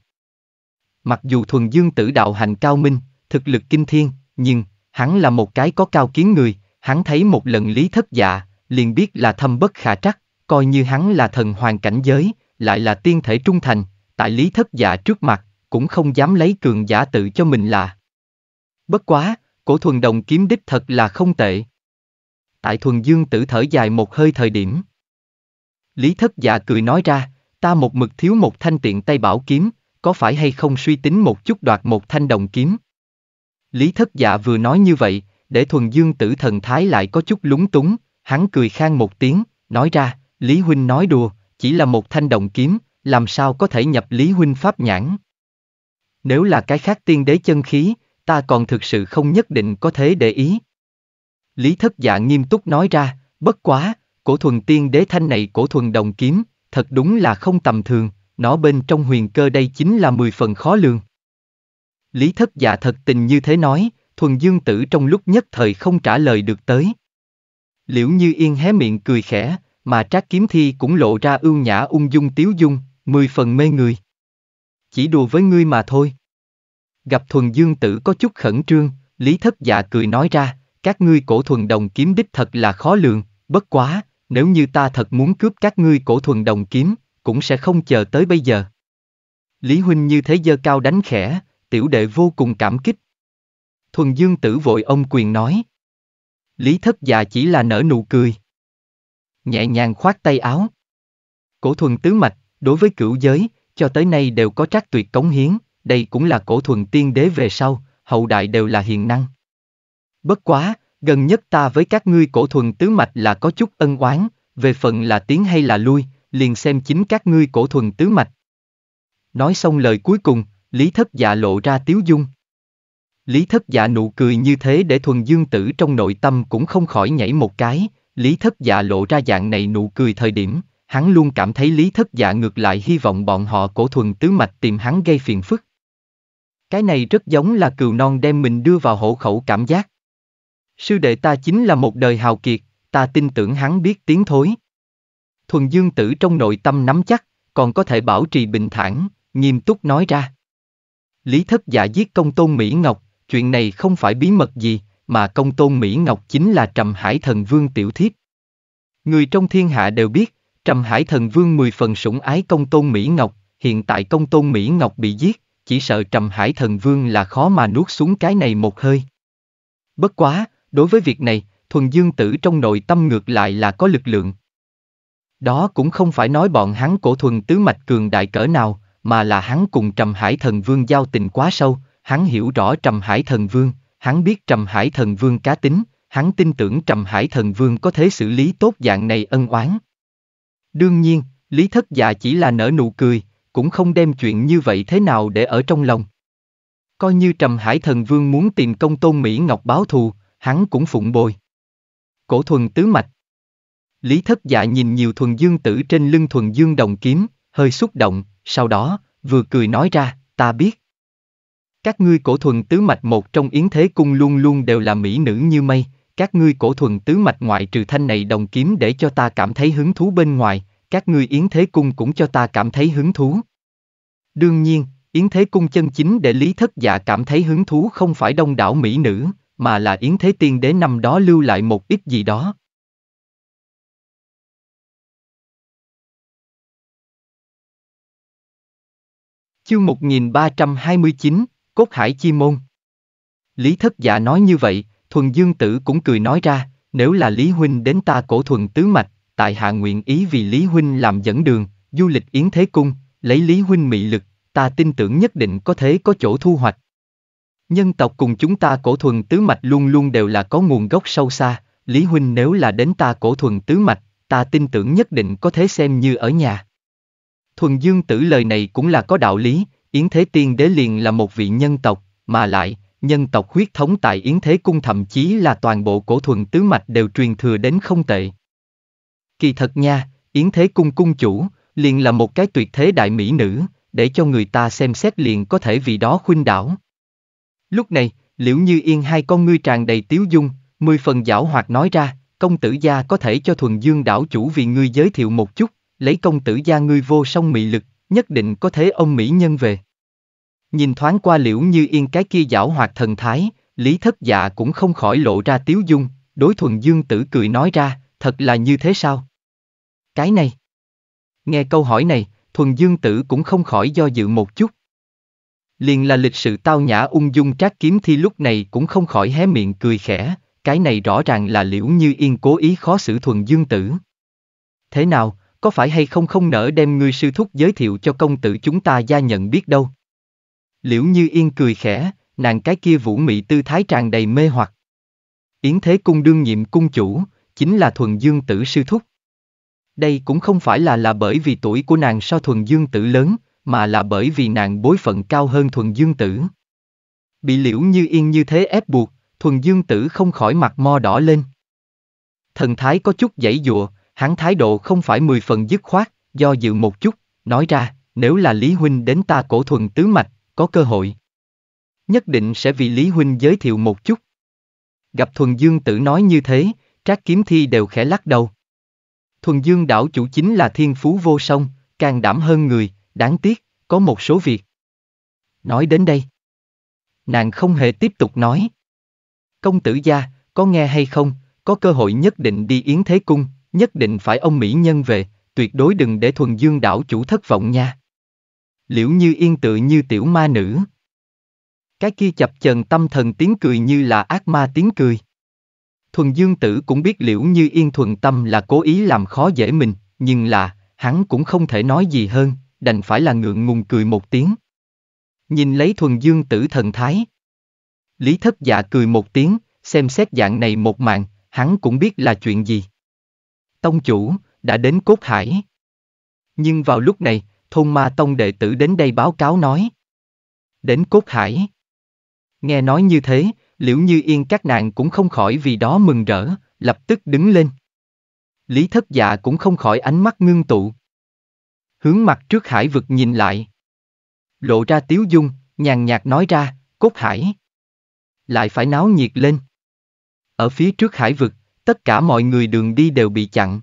Mặc dù thuần dương tử đạo hành cao minh, thực lực kinh thiên, nhưng, hắn là một cái có cao kiến người, hắn thấy một lần lý thất dạ, liền biết là thâm bất khả trắc, coi như hắn là thần hoàng cảnh giới, lại là tiên thể trung thành, tại lý thất dạ trước mặt, cũng không dám lấy cường giả tự cho mình là. Bất quá, cổ thuần đồng kiếm đích thật là không tệ. Tại thuần dương tử thở dài một hơi thời điểm. Lý thất dạ cười nói ra, ta một mực thiếu một thanh tiện tay bảo kiếm, có phải hay không suy tính một chút đoạt một thanh đồng kiếm. Lý thất dạ vừa nói như vậy, để thuần dương tử thần thái lại có chút lúng túng, hắn cười khang một tiếng, nói ra, Lý Huynh nói đùa, chỉ là một thanh đồng kiếm, làm sao có thể nhập Lý Huynh Pháp nhãn? Nếu là cái khác tiên đế chân khí, ta còn thực sự không nhất định có thế để ý. Lý Thất Dạ nghiêm túc nói ra, bất quá, cổ thuần tiên đế thanh này cổ thuần đồng kiếm, thật đúng là không tầm thường, nó bên trong huyền cơ đây chính là mười phần khó lường. Lý Thất Dạ thật tình như thế nói, thuần dương tử trong lúc nhất thời không trả lời được tới. Liễu Như Yên hé miệng cười khẽ, mà Trác Kiếm Thi cũng lộ ra ưu nhã ung dung tiếu dung, mười phần mê người. Chỉ đùa với ngươi mà thôi. Gặp thuần dương tử có chút khẩn trương, Lý Thất Dạ cười nói ra, các ngươi cổ thuần đồng kiếm đích thật là khó lường, bất quá, nếu như ta thật muốn cướp các ngươi cổ thuần đồng kiếm, cũng sẽ không chờ tới bây giờ. Lý Huynh như thế dơ cao đánh khẽ, tiểu đệ vô cùng cảm kích. Thuần Dương tử vội ông quyền nói. Lý Thất Dạ chỉ là nở nụ cười. Nhẹ nhàng khoát tay áo. Cổ thuần tứ mạch, đối với cửu giới, cho tới nay đều có trác tuyệt cống hiến, đây cũng là cổ thuần tiên đế về sau, hậu đại đều là hiền năng. Bất quá, gần nhất ta với các ngươi cổ thuần tứ mạch là có chút ân oán, về phần là tiến hay là lui, liền xem chính các ngươi cổ thuần tứ mạch. Nói xong lời cuối cùng, Lý Thất Dạ lộ ra tiếu dung. Lý Thất Dạ nụ cười như thế để thuần dương tử trong nội tâm cũng không khỏi nhảy một cái, Lý Thất Dạ lộ ra dạng này nụ cười thời điểm, hắn luôn cảm thấy lý thất dạ ngược lại hy vọng bọn họ cổ thuần tứ mạch tìm hắn gây phiền phức. Cái này rất giống là cừu non đem mình đưa vào hộ khẩu cảm giác. Sư đệ ta chính là một đời hào kiệt, ta tin tưởng hắn biết tiếng thối. Thuần dương tử trong nội tâm nắm chắc, còn có thể bảo trì bình thản, nghiêm túc nói ra. Lý thất dạ giết công tôn Mỹ Ngọc, chuyện này không phải bí mật gì, mà công tôn Mỹ Ngọc chính là trầm hải thần vương tiểu thiếp. Người trong thiên hạ đều biết, Trầm Hải Thần Vương mười phần sủng ái công tôn Mỹ Ngọc, hiện tại công tôn Mỹ Ngọc bị giết, chỉ sợ Trầm Hải Thần Vương là khó mà nuốt xuống cái này một hơi. Bất quá, đối với việc này, thuần dương tử trong nội tâm ngược lại là có lực lượng. Đó cũng không phải nói bọn hắn cổ thuần tứ mạch cường đại cỡ nào, mà là hắn cùng Trầm Hải Thần Vương giao tình quá sâu, hắn hiểu rõ Trầm Hải Thần Vương, hắn biết Trầm Hải Thần Vương cá tính, hắn tin tưởng Trầm Hải Thần Vương có thể xử lý tốt dạng này ân oán. Đương nhiên, Lý Thất Dạ chỉ là nở nụ cười, cũng không đem chuyện như vậy thế nào để ở trong lòng. Coi như Trầm Hải Thần Vương muốn tìm công tôn Mỹ Ngọc báo thù, hắn cũng phụng bồi. Cổ thuần tứ mạch Lý Thất Dạ nhìn nhiều thuần dương tử trên lưng thuần dương đồng kiếm, hơi xúc động, sau đó, vừa cười nói ra, ta biết. Các ngươi cổ thuần tứ mạch một trong yến thế cung luôn luôn đều là mỹ nữ như mây, các ngươi cổ thuần tứ mạch ngoại trừ thanh này đồng kiếm để cho ta cảm thấy hứng thú bên ngoài, các ngươi yến thế cung cũng cho ta cảm thấy hứng thú. Đương nhiên, yến thế cung chân chính để lý thất dạ cảm thấy hứng thú không phải đông đảo mỹ nữ, mà là yến thế tiên đế năm đó lưu lại một ít gì đó. Chương 1329, Cốt Hải Chi Môn Lý Thất Dạ nói như vậy, Thuần Dương Tử cũng cười nói ra, nếu là Lý Huynh đến ta cổ thuần tứ mạch, tại hạ nguyện ý vì Lý Huynh làm dẫn đường, du lịch yến thế cung, lấy Lý Huynh mị lực, ta tin tưởng nhất định có thế có chỗ thu hoạch. Nhân tộc cùng chúng ta cổ thuần tứ mạch luôn luôn đều là có nguồn gốc sâu xa, Lý Huynh nếu là đến ta cổ thuần tứ mạch, ta tin tưởng nhất định có thế xem như ở nhà. Thuần Dương Tử lời này cũng là có đạo lý, Yến Thế Tiên Đế liền là một vị nhân tộc, mà lại, nhân tộc huyết thống tại Yến Thế Cung thậm chí là toàn bộ cổ thuần tứ mạch đều truyền thừa đến không tệ. Kỳ thật nha, Yến Thế Cung cung chủ, liền là một cái tuyệt thế đại mỹ nữ, để cho người ta xem xét liền có thể vì đó khuynh đảo. Lúc này, liễu như yên hai con ngươi tràn đầy tiếu dung, mười phần giảo hoạt nói ra, công tử gia có thể cho thuần dương đảo chủ vì ngươi giới thiệu một chút, lấy công tử gia ngươi vô song mị lực, nhất định có thể ông mỹ nhân về. Nhìn thoáng qua liễu như yên cái kia giảo hoạt thần thái, lý thất dạ cũng không khỏi lộ ra tiếu dung, đối thuần dương tử cười nói ra, thật là như thế sao? Cái này. Nghe câu hỏi này, thuần dương tử cũng không khỏi do dự một chút. Liền là lịch sự tao nhã ung dung trác kiếm thi lúc này cũng không khỏi hé miệng cười khẽ, cái này rõ ràng là liễu như yên cố ý khó xử thuần dương tử. Thế nào, có phải hay không không nỡ đem ngươi sư thúc giới thiệu cho công tử chúng ta gia nhận biết đâu? Liễu Như Yên cười khẽ, nàng cái kia vũ mị tư thái tràn đầy mê hoặc. Yến Thế Cung đương nhiệm cung chủ, chính là thuần dương tử sư thúc. Đây cũng không phải là là bởi vì tuổi của nàng so thuần dương tử lớn, mà là bởi vì nàng bối phận cao hơn thuần dương tử. Bị liễu như yên như thế ép buộc, thuần dương tử không khỏi mặt mo đỏ lên. Thần thái có chút dãy dụa, hắn thái độ không phải mười phần dứt khoát, do dự một chút, nói ra, nếu là Lý Huynh đến ta cổ thuần tứ mạch, có cơ hội. Nhất định sẽ vì Lý Huynh giới thiệu một chút. Gặp Thuần Dương Tử nói như thế, Trác Kiếm Thi đều khẽ lắc đầu. Thuần Dương đảo chủ chính là thiên phú vô song, càng đảm hơn người, đáng tiếc, có một số việc. Nói đến đây. Nàng không hề tiếp tục nói. Công tử gia, có nghe hay không, có cơ hội nhất định đi Yến Thế Cung, nhất định phải ông Mỹ Nhân về, tuyệt đối đừng để Thuần Dương đảo chủ thất vọng nha liễu như yên tự như tiểu ma nữ. Cái kia chập chờn tâm thần tiếng cười như là ác ma tiếng cười. Thuần Dương Tử cũng biết liễu như yên thuần tâm là cố ý làm khó dễ mình, nhưng là, hắn cũng không thể nói gì hơn, đành phải là ngượng ngùng cười một tiếng. Nhìn lấy Thuần Dương Tử thần thái. Lý thất dạ cười một tiếng, xem xét dạng này một mạng, hắn cũng biết là chuyện gì. Tông chủ, đã đến cốt hải. Nhưng vào lúc này, thôn ma tông đệ tử đến đây báo cáo nói. Đến Cốt Hải. Nghe nói như thế, liễu như yên các nàng cũng không khỏi vì đó mừng rỡ, lập tức đứng lên. Lý thất dạ cũng không khỏi ánh mắt ngưng tụ. Hướng mặt trước hải vực nhìn lại. Lộ ra tiếu dung, nhàn nhạt nói ra, cốt hải. Lại phải náo nhiệt lên. Ở phía trước hải vực, tất cả mọi người đường đi đều bị chặn.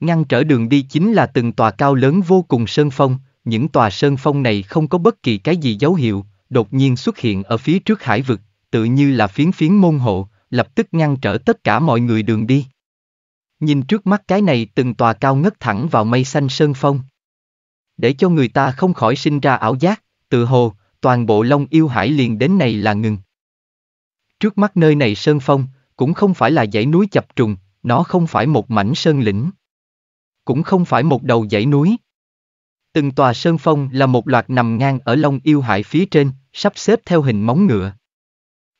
Ngăn trở đường đi chính là từng tòa cao lớn vô cùng sơn phong, những tòa sơn phong này không có bất kỳ cái gì dấu hiệu, đột nhiên xuất hiện ở phía trước hải vực, tự như là phiến phiến môn hộ, lập tức ngăn trở tất cả mọi người đường đi. Nhìn trước mắt cái này từng tòa cao ngất thẳng vào mây xanh sơn phong. Để cho người ta không khỏi sinh ra ảo giác, tự hồ, toàn bộ Long yêu hải liền đến này là ngừng. Trước mắt nơi này sơn phong, cũng không phải là dãy núi chập trùng, nó không phải một mảnh sơn lĩnh cũng không phải một đầu dãy núi. Từng tòa sơn phong là một loạt nằm ngang ở long yêu hải phía trên, sắp xếp theo hình móng ngựa.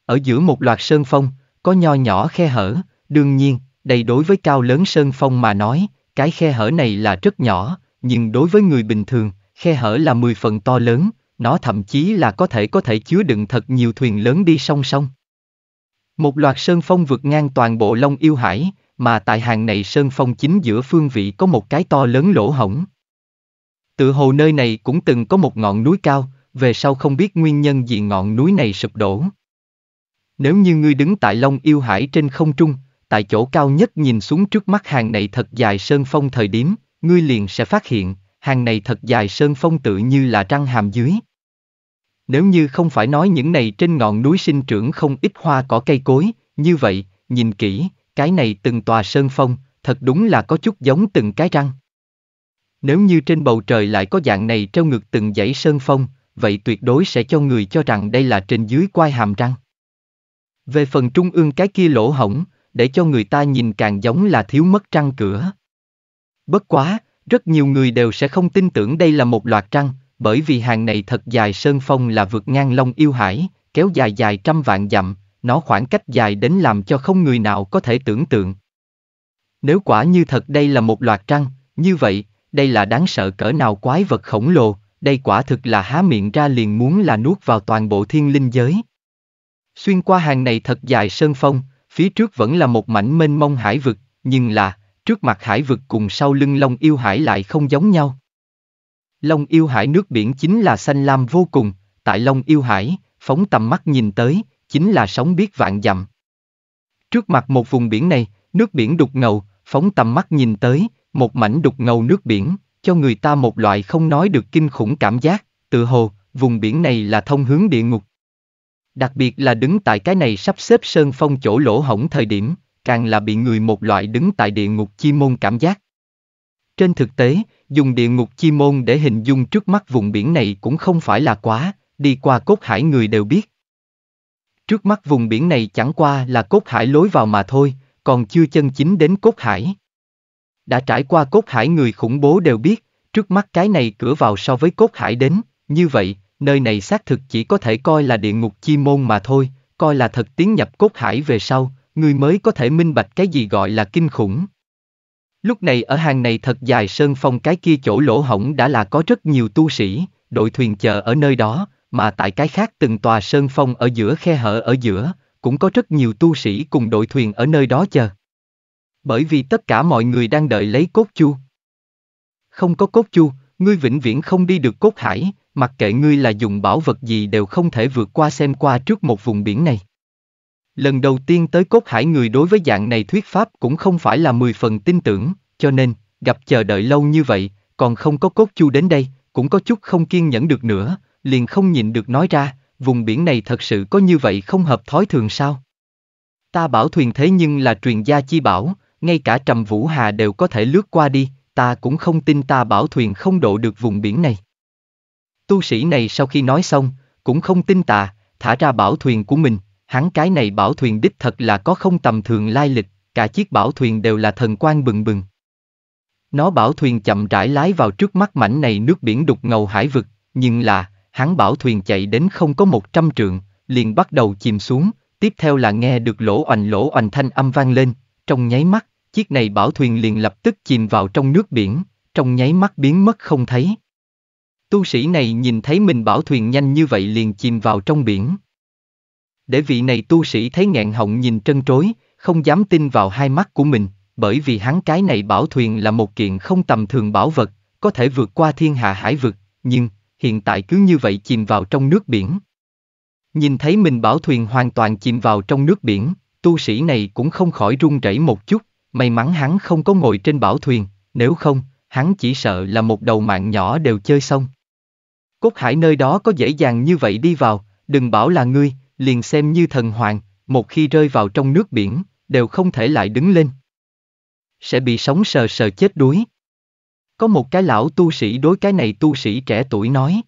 Ở giữa một loạt sơn phong, có nho nhỏ khe hở, đương nhiên, đây đối với cao lớn sơn phong mà nói, cái khe hở này là rất nhỏ, nhưng đối với người bình thường, khe hở là 10 phần to lớn, nó thậm chí là có thể có thể chứa đựng thật nhiều thuyền lớn đi song song. Một loạt sơn phong vượt ngang toàn bộ Long Yêu Hải, mà tại hàng này sơn phong chính giữa phương vị có một cái to lớn lỗ hổng. Tự hồ nơi này cũng từng có một ngọn núi cao, về sau không biết nguyên nhân gì ngọn núi này sụp đổ. Nếu như ngươi đứng tại Long Yêu Hải trên không trung, tại chỗ cao nhất nhìn xuống trước mắt hàng này thật dài sơn phong thời điểm, ngươi liền sẽ phát hiện, hàng này thật dài sơn phong tự như là trăng hàm dưới. Nếu như không phải nói những này trên ngọn núi sinh trưởng không ít hoa cỏ cây cối, như vậy, nhìn kỹ, cái này từng tòa sơn phong, thật đúng là có chút giống từng cái răng. Nếu như trên bầu trời lại có dạng này treo ngược từng dãy sơn phong, vậy tuyệt đối sẽ cho người cho rằng đây là trên dưới quai hàm răng. Về phần trung ương cái kia lỗ hổng, để cho người ta nhìn càng giống là thiếu mất trăng cửa. Bất quá, rất nhiều người đều sẽ không tin tưởng đây là một loạt trăng, bởi vì hàng này thật dài sơn phong là vượt ngang long yêu hải, kéo dài dài trăm vạn dặm, nó khoảng cách dài đến làm cho không người nào có thể tưởng tượng. Nếu quả như thật đây là một loạt trăng, như vậy, đây là đáng sợ cỡ nào quái vật khổng lồ, đây quả thực là há miệng ra liền muốn là nuốt vào toàn bộ thiên linh giới. Xuyên qua hàng này thật dài sơn phong, phía trước vẫn là một mảnh mênh mông hải vực, nhưng là, trước mặt hải vực cùng sau lưng long yêu hải lại không giống nhau. Long yêu hải nước biển chính là xanh lam vô cùng, tại long yêu hải, phóng tầm mắt nhìn tới, chính là sóng biết vạn dặm. Trước mặt một vùng biển này, nước biển đục ngầu, phóng tầm mắt nhìn tới, một mảnh đục ngầu nước biển, cho người ta một loại không nói được kinh khủng cảm giác, tự hồ, vùng biển này là thông hướng địa ngục. Đặc biệt là đứng tại cái này sắp xếp sơn phong chỗ lỗ hổng thời điểm, càng là bị người một loại đứng tại địa ngục chi môn cảm giác. Trên thực tế, dùng địa ngục chi môn để hình dung trước mắt vùng biển này cũng không phải là quá, đi qua cốt hải người đều biết. Trước mắt vùng biển này chẳng qua là cốt hải lối vào mà thôi, còn chưa chân chính đến cốt hải. Đã trải qua cốt hải người khủng bố đều biết, trước mắt cái này cửa vào so với cốt hải đến, như vậy, nơi này xác thực chỉ có thể coi là địa ngục chi môn mà thôi, coi là thật tiến nhập cốt hải về sau, người mới có thể minh bạch cái gì gọi là kinh khủng. Lúc này ở hàng này thật dài sơn phong cái kia chỗ lỗ hổng đã là có rất nhiều tu sĩ, đội thuyền chờ ở nơi đó, mà tại cái khác từng tòa sơn phong ở giữa khe hở ở giữa, cũng có rất nhiều tu sĩ cùng đội thuyền ở nơi đó chờ. Bởi vì tất cả mọi người đang đợi lấy cốt chu. Không có cốt chu, ngươi vĩnh viễn không đi được cốt hải, mặc kệ ngươi là dùng bảo vật gì đều không thể vượt qua xem qua trước một vùng biển này. Lần đầu tiên tới cốt hải người đối với dạng này thuyết pháp cũng không phải là 10 phần tin tưởng, cho nên, gặp chờ đợi lâu như vậy, còn không có cốt chu đến đây, cũng có chút không kiên nhẫn được nữa, liền không nhịn được nói ra, vùng biển này thật sự có như vậy không hợp thói thường sao? Ta bảo thuyền thế nhưng là truyền gia chi bảo, ngay cả trầm vũ hà đều có thể lướt qua đi, ta cũng không tin ta bảo thuyền không độ được vùng biển này. Tu sĩ này sau khi nói xong, cũng không tin tà, thả ra bảo thuyền của mình, hắn cái này bảo thuyền đích thật là có không tầm thường lai lịch, cả chiếc bảo thuyền đều là thần quan bừng bừng. Nó bảo thuyền chậm rãi lái vào trước mắt mảnh này nước biển đục ngầu hải vực, nhưng là, hắn bảo thuyền chạy đến không có một trăm trượng, liền bắt đầu chìm xuống, tiếp theo là nghe được lỗ oành lỗ oành thanh âm vang lên, trong nháy mắt, chiếc này bảo thuyền liền lập tức chìm vào trong nước biển, trong nháy mắt biến mất không thấy. Tu sĩ này nhìn thấy mình bảo thuyền nhanh như vậy liền chìm vào trong biển. Để vị này tu sĩ thấy ngạn họng nhìn trân trối, không dám tin vào hai mắt của mình, bởi vì hắn cái này bảo thuyền là một kiện không tầm thường bảo vật, có thể vượt qua thiên hạ hải vực, nhưng hiện tại cứ như vậy chìm vào trong nước biển. Nhìn thấy mình bảo thuyền hoàn toàn chìm vào trong nước biển, tu sĩ này cũng không khỏi run rẩy một chút, may mắn hắn không có ngồi trên bảo thuyền, nếu không, hắn chỉ sợ là một đầu mạng nhỏ đều chơi xong. Cốt hải nơi đó có dễ dàng như vậy đi vào, đừng bảo là ngươi, liền xem như thần hoàng, một khi rơi vào trong nước biển, đều không thể lại đứng lên. Sẽ bị sóng sờ sờ chết đuối. Có một cái lão tu sĩ đối cái này tu sĩ trẻ tuổi nói.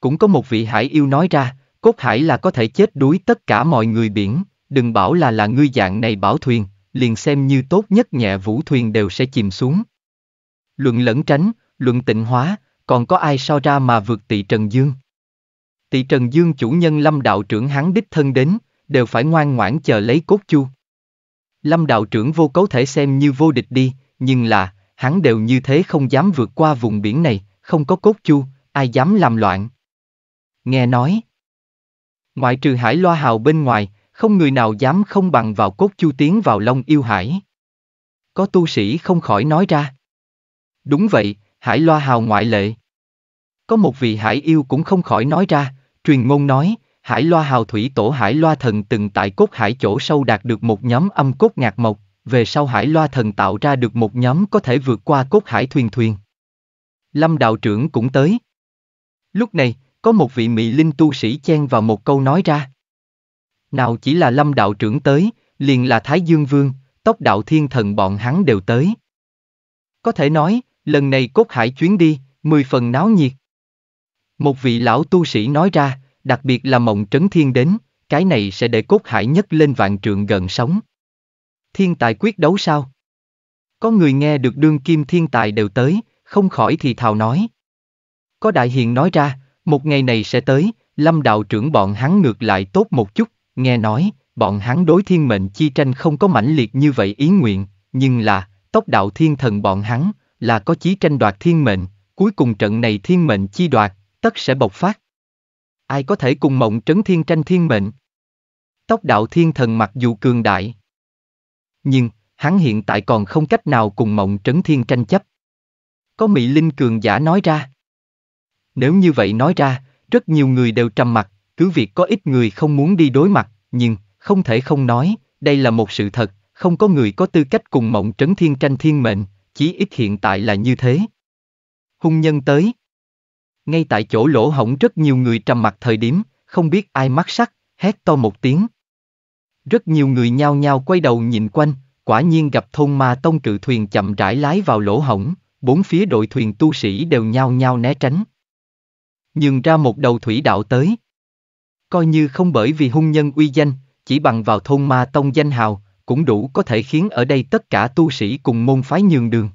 Cũng có một vị hải yêu nói ra, cốt hải là có thể chết đuối tất cả mọi người biển, đừng bảo là là ngươi dạng này bảo thuyền, liền xem như tốt nhất nhẹ vũ thuyền đều sẽ chìm xuống. Luận lẫn tránh, luận tịnh hóa, còn có ai so ra mà vượt tỷ Trần Dương. tỷ Trần Dương chủ nhân lâm đạo trưởng hắn đích thân đến, đều phải ngoan ngoãn chờ lấy cốt chu. Lâm đạo trưởng vô cấu thể xem như vô địch đi, nhưng là, hắn đều như thế không dám vượt qua vùng biển này, không có cốt chu, ai dám làm loạn. Nghe nói, ngoại trừ hải loa hào bên ngoài, không người nào dám không bằng vào cốt chu tiến vào Long Yêu Hải. Có tu sĩ không khỏi nói ra. Đúng vậy, hải loa hào ngoại lệ. Có một vị hải yêu cũng không khỏi nói ra, truyền ngôn nói, hải loa hào thủy tổ hải loa thần từng tại cốt hải chỗ sâu đạt được một nhóm âm cốt ngạc mộc, về sau hải loa thần tạo ra được một nhóm có thể vượt qua cốt hải thuyền thuyền. Lâm đạo trưởng cũng tới. Lúc này, có một vị mỹ linh tu sĩ chen vào một câu nói ra. Nào chỉ là lâm đạo trưởng tới, liền là Thái Dương Vương, tốc đạo thiên thần bọn hắn đều tới. Có thể nói, lần này cốt hải chuyến đi, mười phần náo nhiệt. Một vị lão tu sĩ nói ra, đặc biệt là mộng trấn thiên đến, cái này sẽ để cốt hải nhất lên vạn trượng gần sống thiên tài quyết đấu sao? Có người nghe được đương kim thiên tài đều tới, không khỏi thì thào nói. Có đại hiền nói ra, một ngày này sẽ tới, lâm đạo trưởng bọn hắn ngược lại tốt một chút, nghe nói, bọn hắn đối thiên mệnh chi tranh không có mãnh liệt như vậy ý nguyện, nhưng là, tốc đạo thiên thần bọn hắn, là có chí tranh đoạt thiên mệnh, cuối cùng trận này thiên mệnh chi đoạt, tất sẽ bộc phát. Ai có thể cùng mộng trấn thiên tranh thiên mệnh? Tốc đạo thiên thần mặc dù cường đại, nhưng hắn hiện tại còn không cách nào cùng mộng trấn thiên tranh chấp. Có Mỹ Linh cường giả nói ra. Nếu như vậy nói ra, rất nhiều người đều trầm mặt, cứ việc có ít người không muốn đi đối mặt, nhưng, không thể không nói, đây là một sự thật, không có người có tư cách cùng mộng trấn thiên tranh thiên mệnh, chí ít hiện tại là như thế. Hung nhân tới. Ngay tại chỗ lỗ hổng rất nhiều người trầm mặt thời điểm, không biết ai mắc sắc, hét to một tiếng. Rất nhiều người nhao nhao quay đầu nhìn quanh, quả nhiên gặp thôn ma tông cự thuyền chậm rãi lái vào lỗ hổng, bốn phía đội thuyền tu sĩ đều nhao nhao né tránh. Nhường ra một đầu thủy đạo tới. Coi như không bởi vì hung nhân uy danh, chỉ bằng vào thôn ma tông danh hào, cũng đủ có thể khiến ở đây tất cả tu sĩ cùng môn phái nhường đường.